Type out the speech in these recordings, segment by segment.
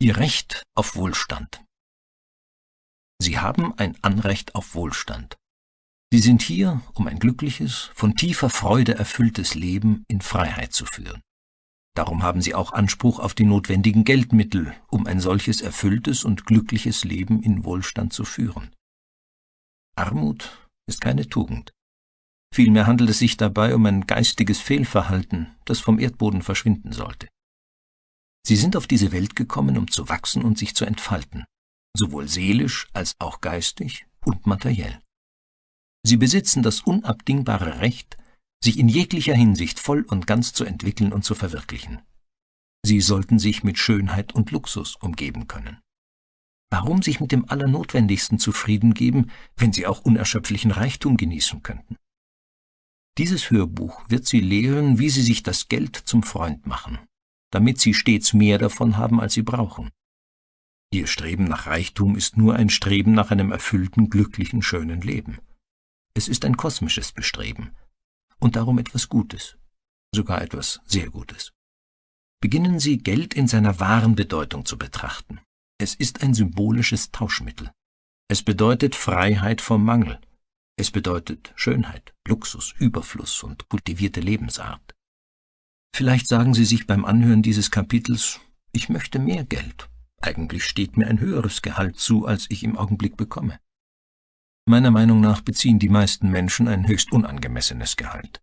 Ihr Recht auf Wohlstand. Sie haben ein Anrecht auf Wohlstand. Sie sind hier, um ein glückliches, von tiefer Freude erfülltes Leben in Freiheit zu führen. Darum haben sie auch Anspruch auf die notwendigen Geldmittel, um ein solches erfülltes und glückliches Leben in Wohlstand zu führen. Armut ist keine Tugend. Vielmehr handelt es sich dabei um ein geistiges Fehlverhalten, das vom Erdboden verschwinden sollte. Sie sind auf diese Welt gekommen, um zu wachsen und sich zu entfalten, sowohl seelisch als auch geistig und materiell. Sie besitzen das unabdingbare Recht, sich in jeglicher Hinsicht voll und ganz zu entwickeln und zu verwirklichen. Sie sollten sich mit Schönheit und Luxus umgeben können. Warum sich mit dem Allernotwendigsten zufrieden geben, wenn Sie auch unerschöpflichen Reichtum genießen könnten? Dieses Hörbuch wird Sie lehren, wie Sie sich das Geld zum Freund machen, damit Sie stets mehr davon haben, als Sie brauchen. Ihr Streben nach Reichtum ist nur ein Streben nach einem erfüllten, glücklichen, schönen Leben. Es ist ein kosmisches Bestreben und darum etwas Gutes, sogar etwas sehr Gutes. Beginnen Sie, Geld in seiner wahren Bedeutung zu betrachten. Es ist ein symbolisches Tauschmittel. Es bedeutet Freiheit vom Mangel. Es bedeutet Schönheit, Luxus, Überfluss und kultivierte Lebensart. Vielleicht sagen Sie sich beim Anhören dieses Kapitels, ich möchte mehr Geld. Eigentlich steht mir ein höheres Gehalt zu, als ich im Augenblick bekomme. Meiner Meinung nach beziehen die meisten Menschen ein höchst unangemessenes Gehalt.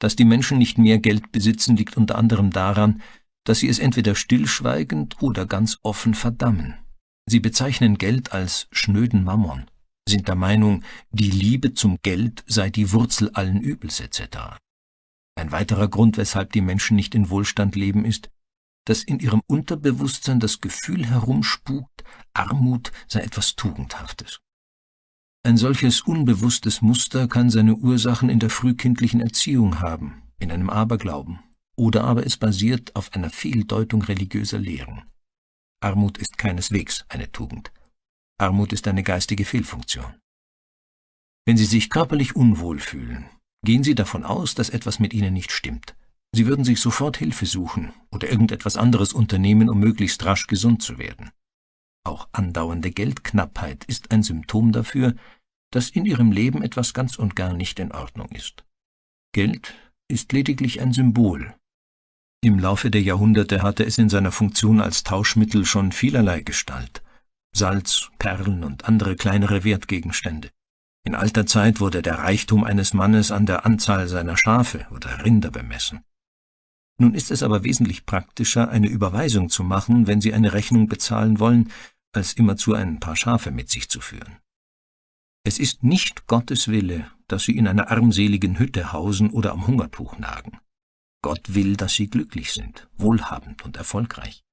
Dass die Menschen nicht mehr Geld besitzen, liegt unter anderem daran, dass sie es entweder stillschweigend oder ganz offen verdammen. Sie bezeichnen Geld als schnöden Mammon, sind der Meinung, die Liebe zum Geld sei die Wurzel allen Übels etc. Ein weiterer Grund, weshalb die Menschen nicht in Wohlstand leben, ist, dass in ihrem Unterbewusstsein das Gefühl herumspukt, Armut sei etwas Tugendhaftes. Ein solches unbewusstes Muster kann seine Ursachen in der frühkindlichen Erziehung haben, in einem Aberglauben, oder aber es basiert auf einer Fehldeutung religiöser Lehren. Armut ist keineswegs eine Tugend. Armut ist eine geistige Fehlfunktion. Wenn Sie sich körperlich unwohl fühlen, gehen Sie davon aus, dass etwas mit Ihnen nicht stimmt. Sie würden sich sofort Hilfe suchen oder irgendetwas anderes unternehmen, um möglichst rasch gesund zu werden auch andauernde Geldknappheit ist ein Symptom dafür, dass in ihrem Leben etwas ganz und gar nicht in Ordnung ist. Geld ist lediglich ein Symbol. Im Laufe der Jahrhunderte hatte es in seiner Funktion als Tauschmittel schon vielerlei Gestalt. Salz, Perlen und andere kleinere Wertgegenstände. In alter Zeit wurde der Reichtum eines Mannes an der Anzahl seiner Schafe oder Rinder bemessen. Nun ist es aber wesentlich praktischer, eine Überweisung zu machen, wenn Sie eine Rechnung bezahlen wollen, als immerzu ein paar Schafe mit sich zu führen. Es ist nicht Gottes Wille, dass sie in einer armseligen Hütte hausen oder am Hungertuch nagen. Gott will, dass sie glücklich sind, wohlhabend und erfolgreich.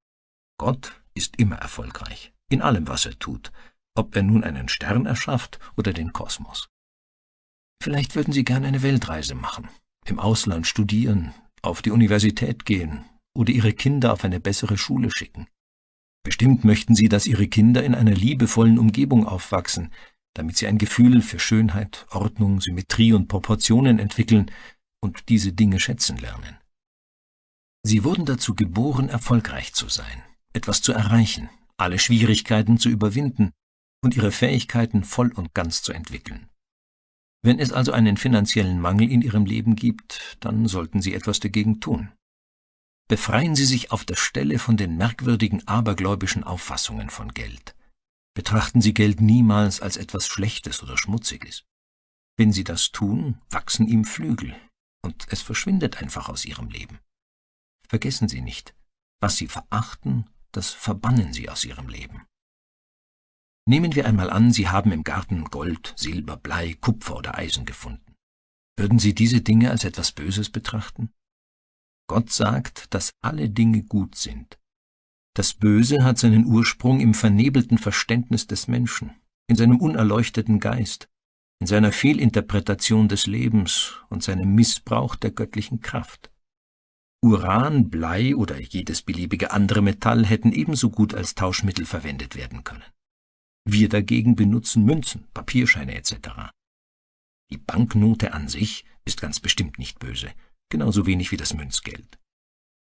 Gott ist immer erfolgreich, in allem, was er tut, ob er nun einen Stern erschafft oder den Kosmos. Vielleicht würden Sie gern eine Weltreise machen, im Ausland studieren, auf die Universität gehen oder Ihre Kinder auf eine bessere Schule schicken. Bestimmt möchten Sie, dass Ihre Kinder in einer liebevollen Umgebung aufwachsen, damit sie ein Gefühl für Schönheit, Ordnung, Symmetrie und Proportionen entwickeln und diese Dinge schätzen lernen. Sie wurden dazu geboren, erfolgreich zu sein, etwas zu erreichen, alle Schwierigkeiten zu überwinden und ihre Fähigkeiten voll und ganz zu entwickeln. Wenn es also einen finanziellen Mangel in ihrem Leben gibt, dann sollten sie etwas dagegen tun. Befreien Sie sich auf der Stelle von den merkwürdigen abergläubischen Auffassungen von Geld. Betrachten Sie Geld niemals als etwas Schlechtes oder Schmutziges. Wenn Sie das tun, wachsen ihm Flügel, und es verschwindet einfach aus Ihrem Leben. Vergessen Sie nicht, was Sie verachten, das verbannen Sie aus Ihrem Leben. Nehmen wir einmal an, Sie haben im Garten Gold, Silber, Blei, Kupfer oder Eisen gefunden. Würden Sie diese Dinge als etwas Böses betrachten? Gott sagt, dass alle Dinge gut sind. Das Böse hat seinen Ursprung im vernebelten Verständnis des Menschen, in seinem unerleuchteten Geist, in seiner Fehlinterpretation des Lebens und seinem Missbrauch der göttlichen Kraft. Uran, Blei oder jedes beliebige andere Metall hätten ebenso gut als Tauschmittel verwendet werden können. Wir dagegen benutzen Münzen, Papierscheine etc. Die Banknote an sich ist ganz bestimmt nicht böse genauso wenig wie das Münzgeld.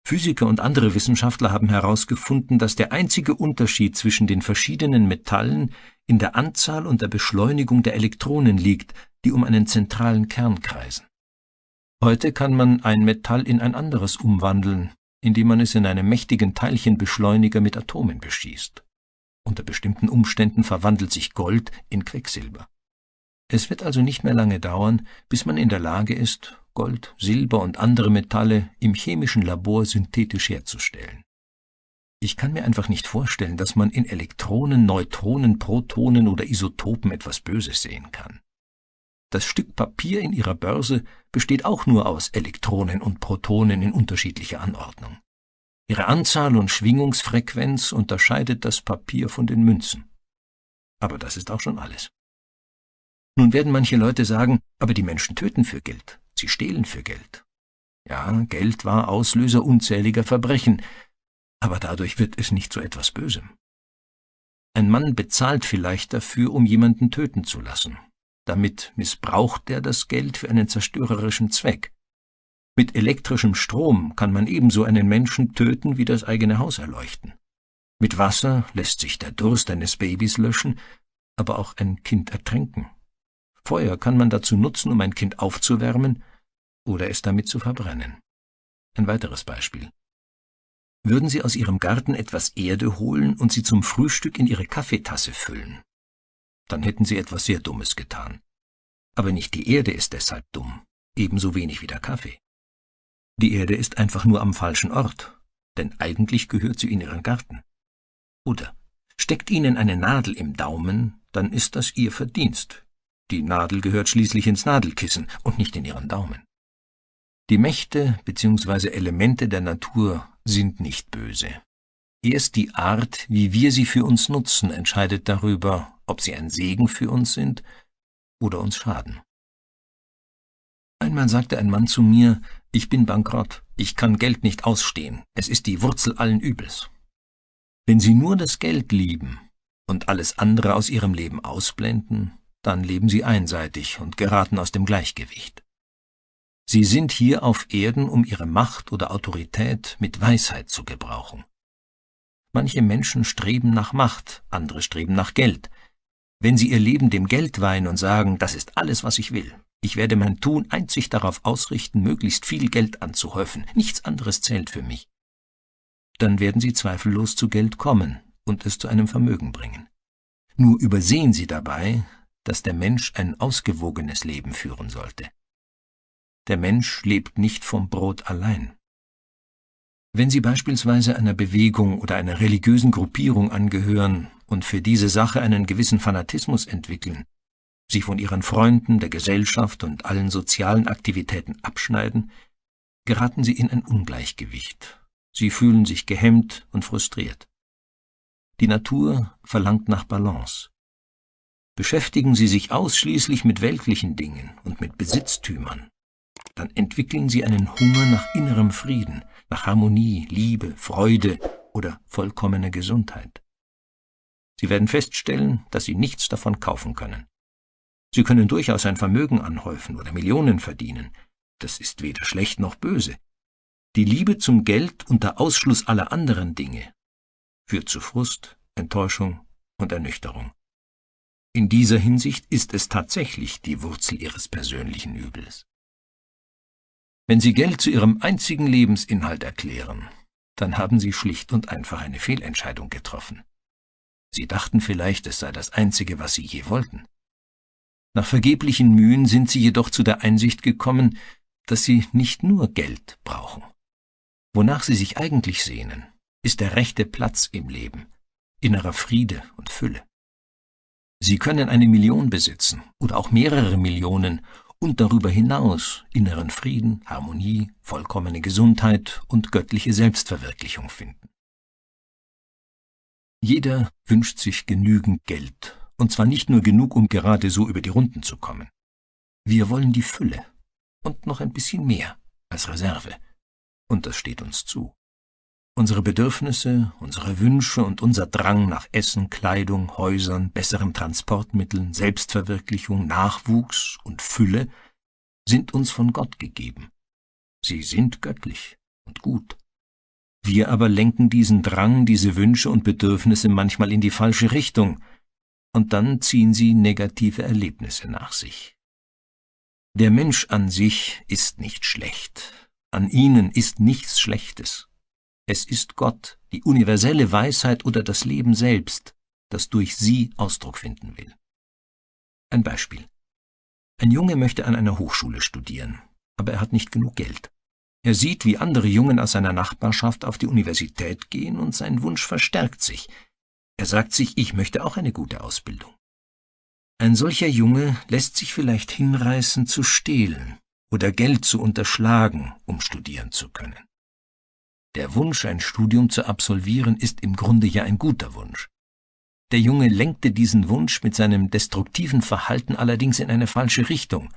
Physiker und andere Wissenschaftler haben herausgefunden, dass der einzige Unterschied zwischen den verschiedenen Metallen in der Anzahl und der Beschleunigung der Elektronen liegt, die um einen zentralen Kern kreisen. Heute kann man ein Metall in ein anderes umwandeln, indem man es in einem mächtigen Teilchenbeschleuniger mit Atomen beschießt. Unter bestimmten Umständen verwandelt sich Gold in Quecksilber. Es wird also nicht mehr lange dauern, bis man in der Lage ist, Gold, Silber und andere Metalle im chemischen Labor synthetisch herzustellen. Ich kann mir einfach nicht vorstellen, dass man in Elektronen, Neutronen, Protonen oder Isotopen etwas Böses sehen kann. Das Stück Papier in ihrer Börse besteht auch nur aus Elektronen und Protonen in unterschiedlicher Anordnung. Ihre Anzahl und Schwingungsfrequenz unterscheidet das Papier von den Münzen. Aber das ist auch schon alles. Nun werden manche Leute sagen, aber die Menschen töten für Geld. Sie stehlen für Geld. Ja, Geld war Auslöser unzähliger Verbrechen, aber dadurch wird es nicht zu etwas Bösem. Ein Mann bezahlt vielleicht dafür, um jemanden töten zu lassen. Damit missbraucht er das Geld für einen zerstörerischen Zweck. Mit elektrischem Strom kann man ebenso einen Menschen töten wie das eigene Haus erleuchten. Mit Wasser lässt sich der Durst eines Babys löschen, aber auch ein Kind ertränken. Feuer kann man dazu nutzen, um ein Kind aufzuwärmen oder es damit zu verbrennen. Ein weiteres Beispiel. Würden Sie aus Ihrem Garten etwas Erde holen und sie zum Frühstück in Ihre Kaffeetasse füllen, dann hätten Sie etwas sehr Dummes getan. Aber nicht die Erde ist deshalb dumm, ebenso wenig wie der Kaffee. Die Erde ist einfach nur am falschen Ort, denn eigentlich gehört sie in Ihren Garten. Oder steckt Ihnen eine Nadel im Daumen, dann ist das Ihr Verdienst. Die Nadel gehört schließlich ins Nadelkissen und nicht in Ihren Daumen. Die Mächte bzw. Elemente der Natur sind nicht böse. Erst die Art, wie wir sie für uns nutzen, entscheidet darüber, ob sie ein Segen für uns sind oder uns schaden. Einmal sagte ein Mann zu mir, ich bin bankrott, ich kann Geld nicht ausstehen, es ist die Wurzel allen Übels. Wenn Sie nur das Geld lieben und alles andere aus Ihrem Leben ausblenden, dann leben Sie einseitig und geraten aus dem Gleichgewicht. Sie sind hier auf Erden, um ihre Macht oder Autorität mit Weisheit zu gebrauchen. Manche Menschen streben nach Macht, andere streben nach Geld. Wenn sie ihr Leben dem Geld weihen und sagen, das ist alles, was ich will, ich werde mein Tun einzig darauf ausrichten, möglichst viel Geld anzuhäufen, nichts anderes zählt für mich, dann werden sie zweifellos zu Geld kommen und es zu einem Vermögen bringen. Nur übersehen sie dabei, dass der Mensch ein ausgewogenes Leben führen sollte der Mensch lebt nicht vom Brot allein. Wenn Sie beispielsweise einer Bewegung oder einer religiösen Gruppierung angehören und für diese Sache einen gewissen Fanatismus entwickeln, sie von ihren Freunden, der Gesellschaft und allen sozialen Aktivitäten abschneiden, geraten sie in ein Ungleichgewicht. Sie fühlen sich gehemmt und frustriert. Die Natur verlangt nach Balance. Beschäftigen Sie sich ausschließlich mit weltlichen Dingen und mit Besitztümern, dann entwickeln sie einen Hunger nach innerem Frieden, nach Harmonie, Liebe, Freude oder vollkommener Gesundheit. Sie werden feststellen, dass sie nichts davon kaufen können. Sie können durchaus ein Vermögen anhäufen oder Millionen verdienen. Das ist weder schlecht noch böse. Die Liebe zum Geld unter Ausschluss aller anderen Dinge führt zu Frust, Enttäuschung und Ernüchterung. In dieser Hinsicht ist es tatsächlich die Wurzel ihres persönlichen Übels. Wenn Sie Geld zu Ihrem einzigen Lebensinhalt erklären, dann haben Sie schlicht und einfach eine Fehlentscheidung getroffen. Sie dachten vielleicht, es sei das Einzige, was Sie je wollten. Nach vergeblichen Mühen sind Sie jedoch zu der Einsicht gekommen, dass Sie nicht nur Geld brauchen. Wonach Sie sich eigentlich sehnen, ist der rechte Platz im Leben, innerer Friede und Fülle. Sie können eine Million besitzen oder auch mehrere Millionen und darüber hinaus inneren Frieden, Harmonie, vollkommene Gesundheit und göttliche Selbstverwirklichung finden. Jeder wünscht sich genügend Geld, und zwar nicht nur genug, um gerade so über die Runden zu kommen. Wir wollen die Fülle und noch ein bisschen mehr als Reserve, und das steht uns zu. Unsere Bedürfnisse, unsere Wünsche und unser Drang nach Essen, Kleidung, Häusern, besseren Transportmitteln, Selbstverwirklichung, Nachwuchs und Fülle sind uns von Gott gegeben. Sie sind göttlich und gut. Wir aber lenken diesen Drang, diese Wünsche und Bedürfnisse manchmal in die falsche Richtung, und dann ziehen sie negative Erlebnisse nach sich. Der Mensch an sich ist nicht schlecht, an ihnen ist nichts Schlechtes. Es ist Gott, die universelle Weisheit oder das Leben selbst, das durch sie Ausdruck finden will. Ein Beispiel. Ein Junge möchte an einer Hochschule studieren, aber er hat nicht genug Geld. Er sieht, wie andere Jungen aus seiner Nachbarschaft auf die Universität gehen und sein Wunsch verstärkt sich. Er sagt sich, ich möchte auch eine gute Ausbildung. Ein solcher Junge lässt sich vielleicht hinreißen zu stehlen oder Geld zu unterschlagen, um studieren zu können. Der Wunsch, ein Studium zu absolvieren, ist im Grunde ja ein guter Wunsch. Der Junge lenkte diesen Wunsch mit seinem destruktiven Verhalten allerdings in eine falsche Richtung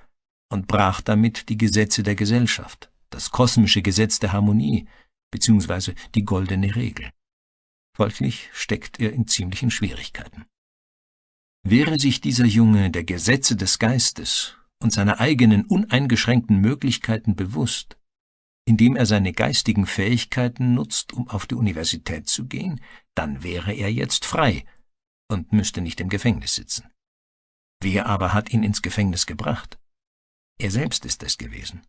und brach damit die Gesetze der Gesellschaft, das kosmische Gesetz der Harmonie bzw. die goldene Regel. Folglich steckt er in ziemlichen Schwierigkeiten. Wäre sich dieser Junge der Gesetze des Geistes und seiner eigenen uneingeschränkten Möglichkeiten bewusst, indem er seine geistigen Fähigkeiten nutzt, um auf die Universität zu gehen, dann wäre er jetzt frei und müsste nicht im Gefängnis sitzen. Wer aber hat ihn ins Gefängnis gebracht? Er selbst ist es gewesen.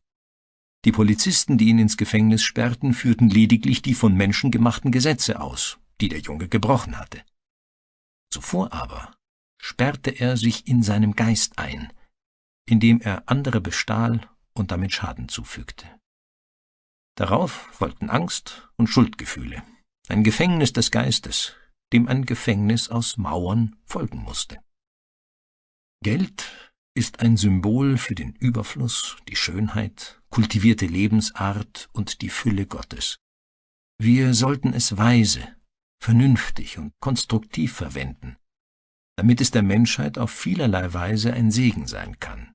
Die Polizisten, die ihn ins Gefängnis sperrten, führten lediglich die von Menschen gemachten Gesetze aus, die der Junge gebrochen hatte. Zuvor aber sperrte er sich in seinem Geist ein, indem er andere bestahl und damit Schaden zufügte. Darauf folgten Angst und Schuldgefühle, ein Gefängnis des Geistes, dem ein Gefängnis aus Mauern folgen musste. Geld ist ein Symbol für den Überfluss, die Schönheit, kultivierte Lebensart und die Fülle Gottes. Wir sollten es weise, vernünftig und konstruktiv verwenden, damit es der Menschheit auf vielerlei Weise ein Segen sein kann.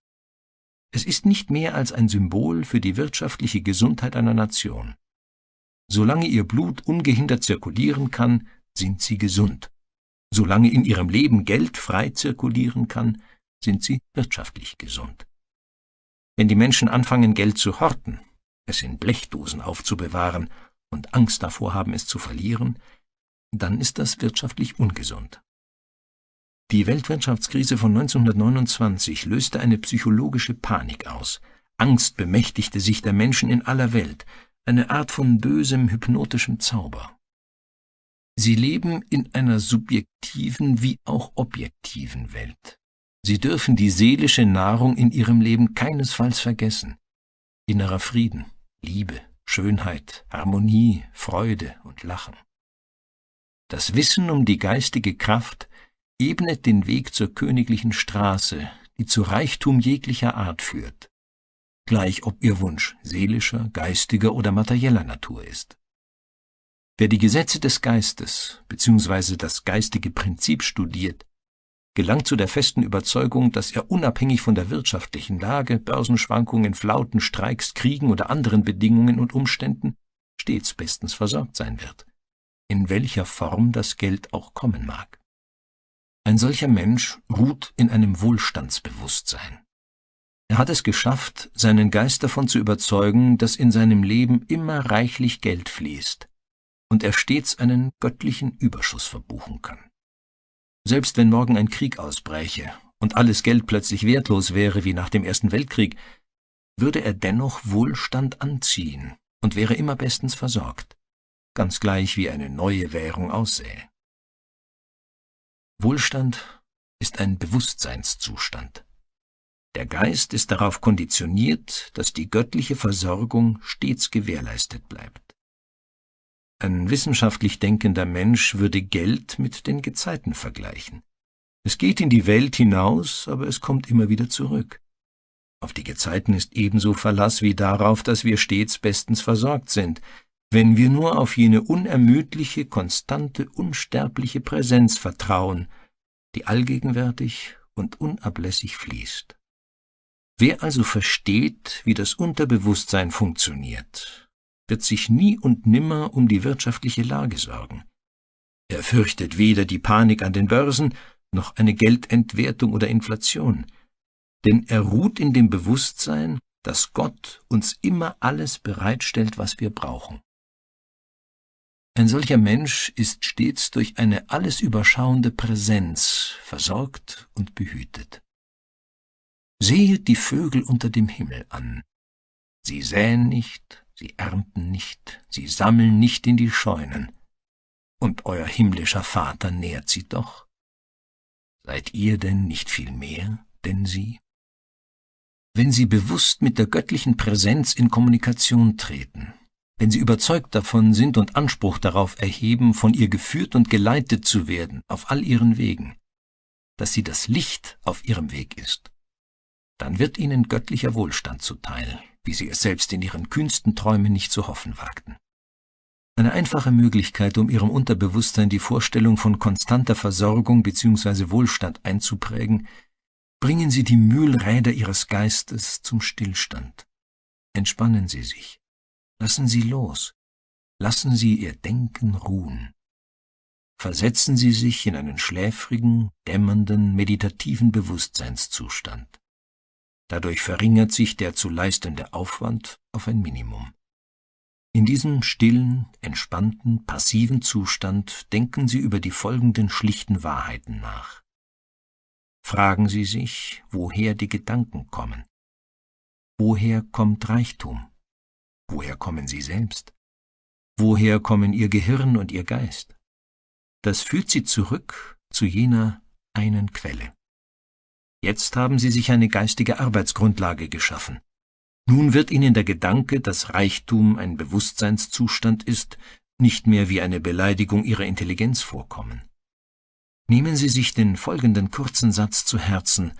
Es ist nicht mehr als ein Symbol für die wirtschaftliche Gesundheit einer Nation. Solange ihr Blut ungehindert zirkulieren kann, sind sie gesund. Solange in ihrem Leben Geld frei zirkulieren kann, sind sie wirtschaftlich gesund. Wenn die Menschen anfangen, Geld zu horten, es in Blechdosen aufzubewahren und Angst davor haben, es zu verlieren, dann ist das wirtschaftlich ungesund. Die Weltwirtschaftskrise von 1929 löste eine psychologische Panik aus. Angst bemächtigte sich der Menschen in aller Welt, eine Art von bösem hypnotischem Zauber. Sie leben in einer subjektiven wie auch objektiven Welt. Sie dürfen die seelische Nahrung in ihrem Leben keinesfalls vergessen. Innerer Frieden, Liebe, Schönheit, Harmonie, Freude und Lachen. Das Wissen um die geistige Kraft ebnet den Weg zur königlichen Straße, die zu Reichtum jeglicher Art führt, gleich ob ihr Wunsch seelischer, geistiger oder materieller Natur ist. Wer die Gesetze des Geistes bzw. das geistige Prinzip studiert, gelangt zu der festen Überzeugung, dass er unabhängig von der wirtschaftlichen Lage, Börsenschwankungen, Flauten, Streiks, Kriegen oder anderen Bedingungen und Umständen stets bestens versorgt sein wird, in welcher Form das Geld auch kommen mag. Ein solcher Mensch ruht in einem Wohlstandsbewusstsein. Er hat es geschafft, seinen Geist davon zu überzeugen, dass in seinem Leben immer reichlich Geld fließt und er stets einen göttlichen Überschuss verbuchen kann. Selbst wenn morgen ein Krieg ausbräche und alles Geld plötzlich wertlos wäre wie nach dem Ersten Weltkrieg, würde er dennoch Wohlstand anziehen und wäre immer bestens versorgt, ganz gleich wie eine neue Währung aussähe. Wohlstand ist ein Bewusstseinszustand. Der Geist ist darauf konditioniert, dass die göttliche Versorgung stets gewährleistet bleibt. Ein wissenschaftlich denkender Mensch würde Geld mit den Gezeiten vergleichen. Es geht in die Welt hinaus, aber es kommt immer wieder zurück. Auf die Gezeiten ist ebenso Verlass wie darauf, dass wir stets bestens versorgt sind, wenn wir nur auf jene unermüdliche, konstante, unsterbliche Präsenz vertrauen, die allgegenwärtig und unablässig fließt. Wer also versteht, wie das Unterbewusstsein funktioniert, wird sich nie und nimmer um die wirtschaftliche Lage sorgen. Er fürchtet weder die Panik an den Börsen noch eine Geldentwertung oder Inflation, denn er ruht in dem Bewusstsein, dass Gott uns immer alles bereitstellt, was wir brauchen. Ein solcher Mensch ist stets durch eine alles überschauende Präsenz versorgt und behütet. Sehet die Vögel unter dem Himmel an. Sie säen nicht, sie ernten nicht, sie sammeln nicht in die Scheunen. Und euer himmlischer Vater nährt sie doch. Seid ihr denn nicht viel mehr, denn sie? Wenn sie bewusst mit der göttlichen Präsenz in Kommunikation treten, wenn sie überzeugt davon sind und Anspruch darauf erheben, von ihr geführt und geleitet zu werden auf all ihren Wegen, dass sie das Licht auf ihrem Weg ist, dann wird ihnen göttlicher Wohlstand zuteil, wie sie es selbst in ihren kühnsten Träumen nicht zu hoffen wagten. Eine einfache Möglichkeit, um ihrem Unterbewusstsein die Vorstellung von konstanter Versorgung bzw. Wohlstand einzuprägen, bringen Sie die Mühlräder Ihres Geistes zum Stillstand. Entspannen Sie sich. Lassen Sie los. Lassen Sie Ihr Denken ruhen. Versetzen Sie sich in einen schläfrigen, dämmernden, meditativen Bewusstseinszustand. Dadurch verringert sich der zu leistende Aufwand auf ein Minimum. In diesem stillen, entspannten, passiven Zustand denken Sie über die folgenden schlichten Wahrheiten nach. Fragen Sie sich, woher die Gedanken kommen. Woher kommt Reichtum? Woher kommen sie selbst? Woher kommen ihr Gehirn und ihr Geist? Das führt sie zurück zu jener einen Quelle. Jetzt haben sie sich eine geistige Arbeitsgrundlage geschaffen. Nun wird ihnen der Gedanke, dass Reichtum ein Bewusstseinszustand ist, nicht mehr wie eine Beleidigung ihrer Intelligenz vorkommen. Nehmen Sie sich den folgenden kurzen Satz zu Herzen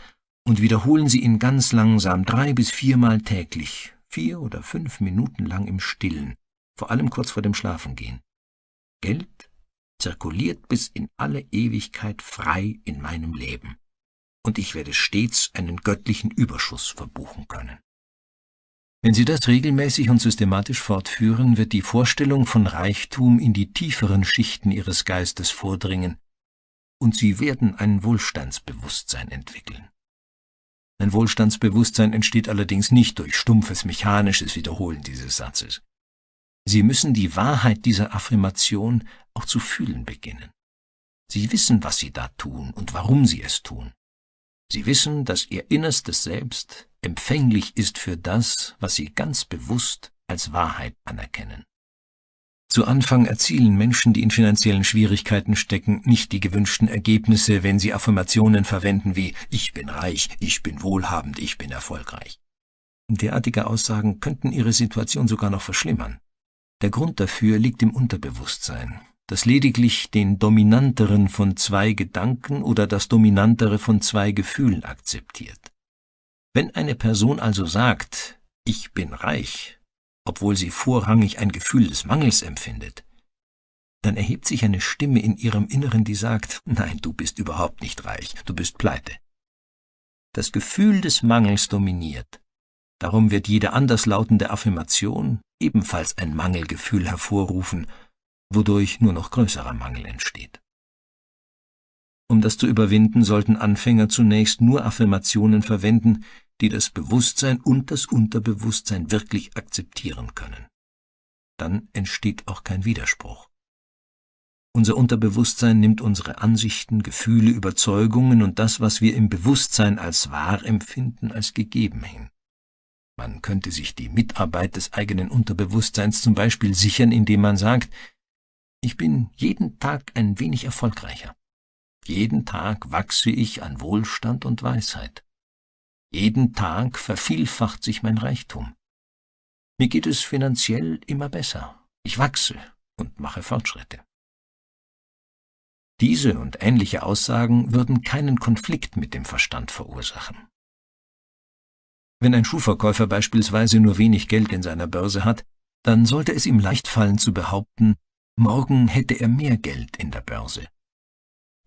und wiederholen Sie ihn ganz langsam drei bis viermal täglich vier oder fünf Minuten lang im Stillen, vor allem kurz vor dem Schlafengehen. Geld zirkuliert bis in alle Ewigkeit frei in meinem Leben, und ich werde stets einen göttlichen Überschuss verbuchen können. Wenn Sie das regelmäßig und systematisch fortführen, wird die Vorstellung von Reichtum in die tieferen Schichten Ihres Geistes vordringen, und Sie werden ein Wohlstandsbewusstsein entwickeln. Ein Wohlstandsbewusstsein entsteht allerdings nicht durch stumpfes mechanisches Wiederholen dieses Satzes. Sie müssen die Wahrheit dieser Affirmation auch zu fühlen beginnen. Sie wissen, was Sie da tun und warum Sie es tun. Sie wissen, dass Ihr innerstes Selbst empfänglich ist für das, was Sie ganz bewusst als Wahrheit anerkennen. Zu Anfang erzielen Menschen, die in finanziellen Schwierigkeiten stecken, nicht die gewünschten Ergebnisse, wenn sie Affirmationen verwenden wie Ich bin reich, ich bin wohlhabend, ich bin erfolgreich. Derartige Aussagen könnten ihre Situation sogar noch verschlimmern. Der Grund dafür liegt im Unterbewusstsein, das lediglich den dominanteren von zwei Gedanken oder das dominantere von zwei Gefühlen akzeptiert. Wenn eine Person also sagt, ich bin reich, obwohl sie vorrangig ein Gefühl des Mangels empfindet, dann erhebt sich eine Stimme in ihrem Inneren, die sagt, nein, du bist überhaupt nicht reich, du bist pleite. Das Gefühl des Mangels dominiert. Darum wird jede anderslautende Affirmation ebenfalls ein Mangelgefühl hervorrufen, wodurch nur noch größerer Mangel entsteht. Um das zu überwinden, sollten Anfänger zunächst nur Affirmationen verwenden, die das Bewusstsein und das Unterbewusstsein wirklich akzeptieren können. Dann entsteht auch kein Widerspruch. Unser Unterbewusstsein nimmt unsere Ansichten, Gefühle, Überzeugungen und das, was wir im Bewusstsein als wahr empfinden, als gegeben hin. Man könnte sich die Mitarbeit des eigenen Unterbewusstseins zum Beispiel sichern, indem man sagt, ich bin jeden Tag ein wenig erfolgreicher. Jeden Tag wachse ich an Wohlstand und Weisheit. Jeden Tag vervielfacht sich mein Reichtum. Mir geht es finanziell immer besser. Ich wachse und mache Fortschritte. Diese und ähnliche Aussagen würden keinen Konflikt mit dem Verstand verursachen. Wenn ein Schuhverkäufer beispielsweise nur wenig Geld in seiner Börse hat, dann sollte es ihm leicht fallen zu behaupten, morgen hätte er mehr Geld in der Börse.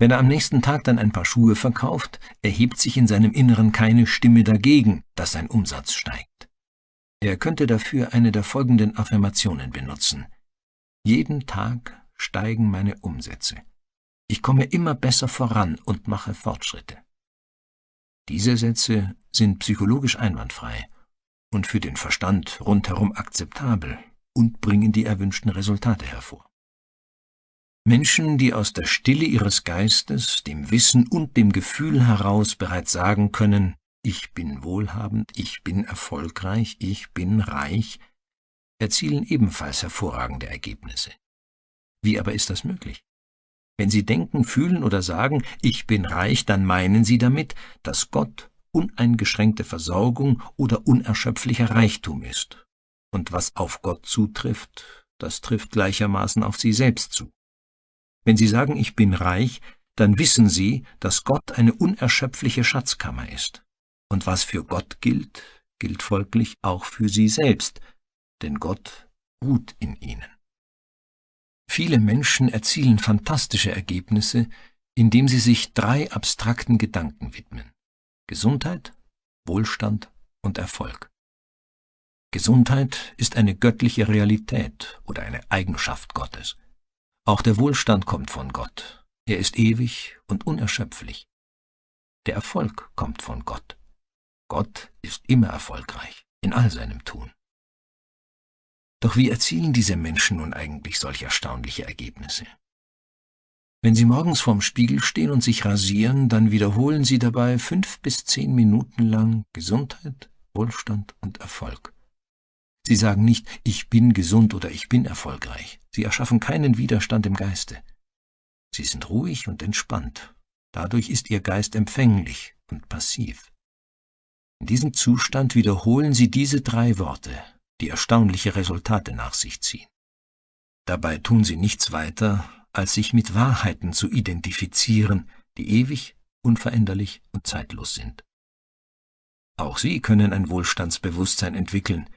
Wenn er am nächsten Tag dann ein paar Schuhe verkauft, erhebt sich in seinem Inneren keine Stimme dagegen, dass sein Umsatz steigt. Er könnte dafür eine der folgenden Affirmationen benutzen. Jeden Tag steigen meine Umsätze. Ich komme immer besser voran und mache Fortschritte. Diese Sätze sind psychologisch einwandfrei und für den Verstand rundherum akzeptabel und bringen die erwünschten Resultate hervor. Menschen, die aus der Stille ihres Geistes, dem Wissen und dem Gefühl heraus bereits sagen können, ich bin wohlhabend, ich bin erfolgreich, ich bin reich, erzielen ebenfalls hervorragende Ergebnisse. Wie aber ist das möglich? Wenn Sie denken, fühlen oder sagen, ich bin reich, dann meinen Sie damit, dass Gott uneingeschränkte Versorgung oder unerschöpflicher Reichtum ist. Und was auf Gott zutrifft, das trifft gleichermaßen auf Sie selbst zu. Wenn Sie sagen, ich bin reich, dann wissen Sie, dass Gott eine unerschöpfliche Schatzkammer ist. Und was für Gott gilt, gilt folglich auch für Sie selbst, denn Gott ruht in Ihnen. Viele Menschen erzielen fantastische Ergebnisse, indem sie sich drei abstrakten Gedanken widmen. Gesundheit, Wohlstand und Erfolg. Gesundheit ist eine göttliche Realität oder eine Eigenschaft Gottes. Auch der Wohlstand kommt von Gott. Er ist ewig und unerschöpflich. Der Erfolg kommt von Gott. Gott ist immer erfolgreich in all seinem Tun. Doch wie erzielen diese Menschen nun eigentlich solch erstaunliche Ergebnisse? Wenn sie morgens vorm Spiegel stehen und sich rasieren, dann wiederholen sie dabei fünf bis zehn Minuten lang Gesundheit, Wohlstand und Erfolg. Sie sagen nicht, ich bin gesund oder ich bin erfolgreich. Sie erschaffen keinen Widerstand im Geiste. Sie sind ruhig und entspannt. Dadurch ist ihr Geist empfänglich und passiv. In diesem Zustand wiederholen sie diese drei Worte, die erstaunliche Resultate nach sich ziehen. Dabei tun sie nichts weiter, als sich mit Wahrheiten zu identifizieren, die ewig, unveränderlich und zeitlos sind. Auch sie können ein Wohlstandsbewusstsein entwickeln,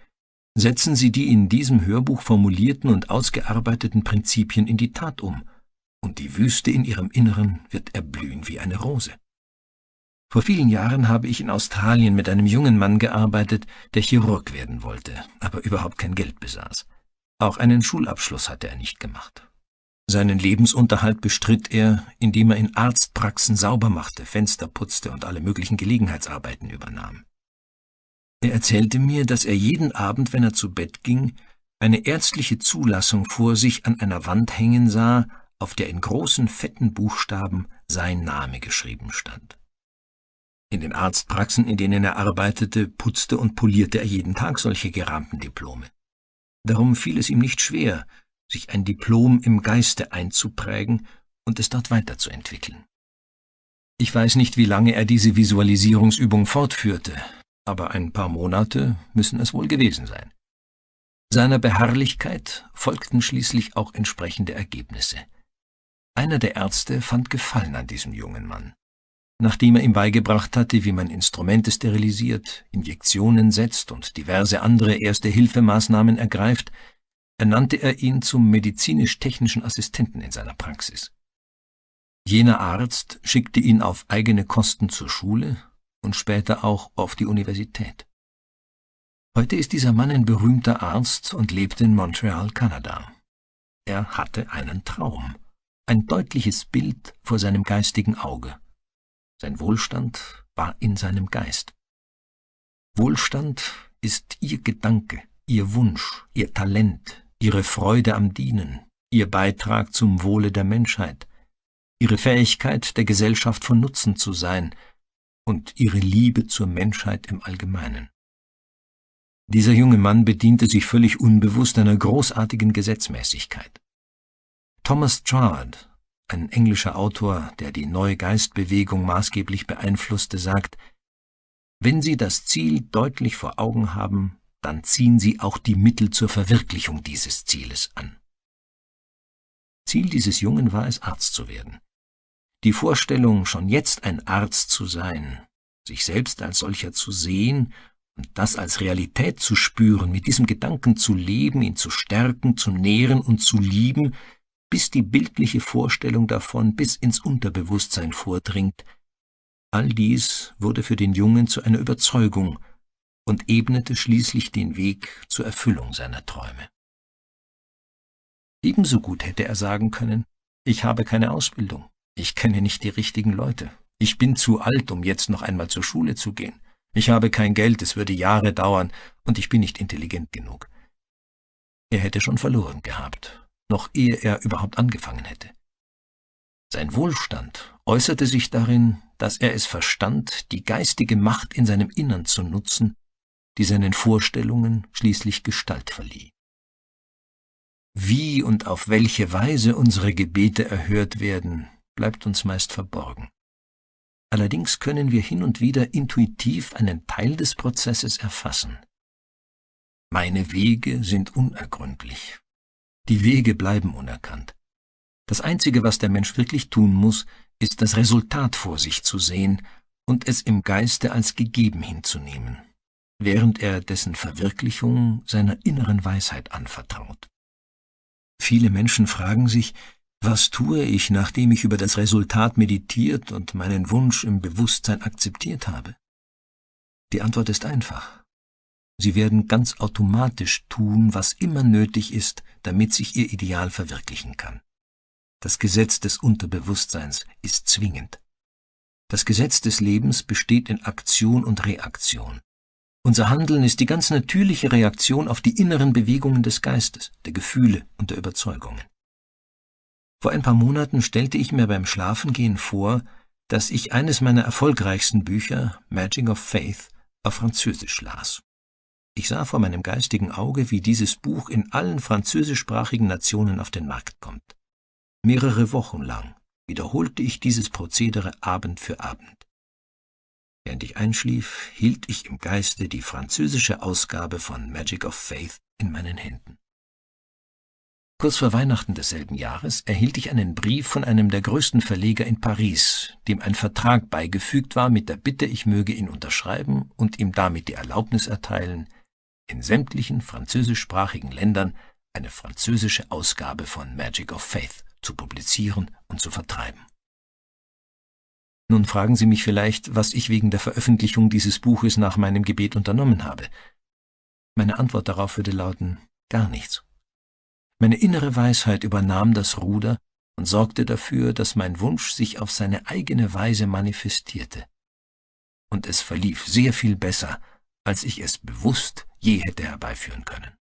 Setzen Sie die in diesem Hörbuch formulierten und ausgearbeiteten Prinzipien in die Tat um, und die Wüste in Ihrem Inneren wird erblühen wie eine Rose. Vor vielen Jahren habe ich in Australien mit einem jungen Mann gearbeitet, der Chirurg werden wollte, aber überhaupt kein Geld besaß. Auch einen Schulabschluss hatte er nicht gemacht. Seinen Lebensunterhalt bestritt er, indem er in Arztpraxen sauber machte, Fenster putzte und alle möglichen Gelegenheitsarbeiten übernahm. Er erzählte mir, dass er jeden Abend, wenn er zu Bett ging, eine ärztliche Zulassung vor sich an einer Wand hängen sah, auf der in großen, fetten Buchstaben sein Name geschrieben stand. In den Arztpraxen, in denen er arbeitete, putzte und polierte er jeden Tag solche gerahmten Diplome. Darum fiel es ihm nicht schwer, sich ein Diplom im Geiste einzuprägen und es dort weiterzuentwickeln. Ich weiß nicht, wie lange er diese Visualisierungsübung fortführte, aber ein paar Monate müssen es wohl gewesen sein. Seiner Beharrlichkeit folgten schließlich auch entsprechende Ergebnisse. Einer der Ärzte fand Gefallen an diesem jungen Mann. Nachdem er ihm beigebracht hatte, wie man Instrumente sterilisiert, Injektionen setzt und diverse andere erste hilfemaßnahmen ergreift, ernannte er ihn zum medizinisch-technischen Assistenten in seiner Praxis. Jener Arzt schickte ihn auf eigene Kosten zur Schule und später auch auf die Universität. Heute ist dieser Mann ein berühmter Arzt und lebt in Montreal, Kanada. Er hatte einen Traum, ein deutliches Bild vor seinem geistigen Auge. Sein Wohlstand war in seinem Geist. Wohlstand ist ihr Gedanke, ihr Wunsch, ihr Talent, ihre Freude am Dienen, ihr Beitrag zum Wohle der Menschheit, ihre Fähigkeit, der Gesellschaft von Nutzen zu sein, und ihre Liebe zur Menschheit im Allgemeinen. Dieser junge Mann bediente sich völlig unbewusst einer großartigen Gesetzmäßigkeit. Thomas Trard, ein englischer Autor, der die neue Geistbewegung maßgeblich beeinflusste, sagt, wenn Sie das Ziel deutlich vor Augen haben, dann ziehen Sie auch die Mittel zur Verwirklichung dieses Zieles an. Ziel dieses Jungen war es, Arzt zu werden. Die Vorstellung, schon jetzt ein Arzt zu sein, sich selbst als solcher zu sehen und das als Realität zu spüren, mit diesem Gedanken zu leben, ihn zu stärken, zu nähren und zu lieben, bis die bildliche Vorstellung davon bis ins Unterbewusstsein vordringt, all dies wurde für den Jungen zu einer Überzeugung und ebnete schließlich den Weg zur Erfüllung seiner Träume. Ebenso gut hätte er sagen können, ich habe keine Ausbildung, ich kenne nicht die richtigen Leute. Ich bin zu alt, um jetzt noch einmal zur Schule zu gehen. Ich habe kein Geld, es würde Jahre dauern, und ich bin nicht intelligent genug. Er hätte schon verloren gehabt, noch ehe er überhaupt angefangen hätte. Sein Wohlstand äußerte sich darin, dass er es verstand, die geistige Macht in seinem Innern zu nutzen, die seinen Vorstellungen schließlich Gestalt verlieh. Wie und auf welche Weise unsere Gebete erhört werden, bleibt uns meist verborgen. Allerdings können wir hin und wieder intuitiv einen Teil des Prozesses erfassen. Meine Wege sind unergründlich. Die Wege bleiben unerkannt. Das Einzige, was der Mensch wirklich tun muss, ist das Resultat vor sich zu sehen und es im Geiste als gegeben hinzunehmen, während er dessen Verwirklichung seiner inneren Weisheit anvertraut. Viele Menschen fragen sich, was tue ich, nachdem ich über das Resultat meditiert und meinen Wunsch im Bewusstsein akzeptiert habe? Die Antwort ist einfach. Sie werden ganz automatisch tun, was immer nötig ist, damit sich ihr Ideal verwirklichen kann. Das Gesetz des Unterbewusstseins ist zwingend. Das Gesetz des Lebens besteht in Aktion und Reaktion. Unser Handeln ist die ganz natürliche Reaktion auf die inneren Bewegungen des Geistes, der Gefühle und der Überzeugungen. Vor ein paar Monaten stellte ich mir beim Schlafengehen vor, dass ich eines meiner erfolgreichsten Bücher, Magic of Faith, auf Französisch las. Ich sah vor meinem geistigen Auge, wie dieses Buch in allen französischsprachigen Nationen auf den Markt kommt. Mehrere Wochen lang wiederholte ich dieses Prozedere Abend für Abend. Während ich einschlief, hielt ich im Geiste die französische Ausgabe von Magic of Faith in meinen Händen. Kurz vor Weihnachten desselben Jahres erhielt ich einen Brief von einem der größten Verleger in Paris, dem ein Vertrag beigefügt war mit der Bitte, ich möge ihn unterschreiben und ihm damit die Erlaubnis erteilen, in sämtlichen französischsprachigen Ländern eine französische Ausgabe von Magic of Faith zu publizieren und zu vertreiben. Nun fragen Sie mich vielleicht, was ich wegen der Veröffentlichung dieses Buches nach meinem Gebet unternommen habe. Meine Antwort darauf würde lauten, gar nichts. Meine innere Weisheit übernahm das Ruder und sorgte dafür, dass mein Wunsch sich auf seine eigene Weise manifestierte. Und es verlief sehr viel besser, als ich es bewusst je hätte herbeiführen können.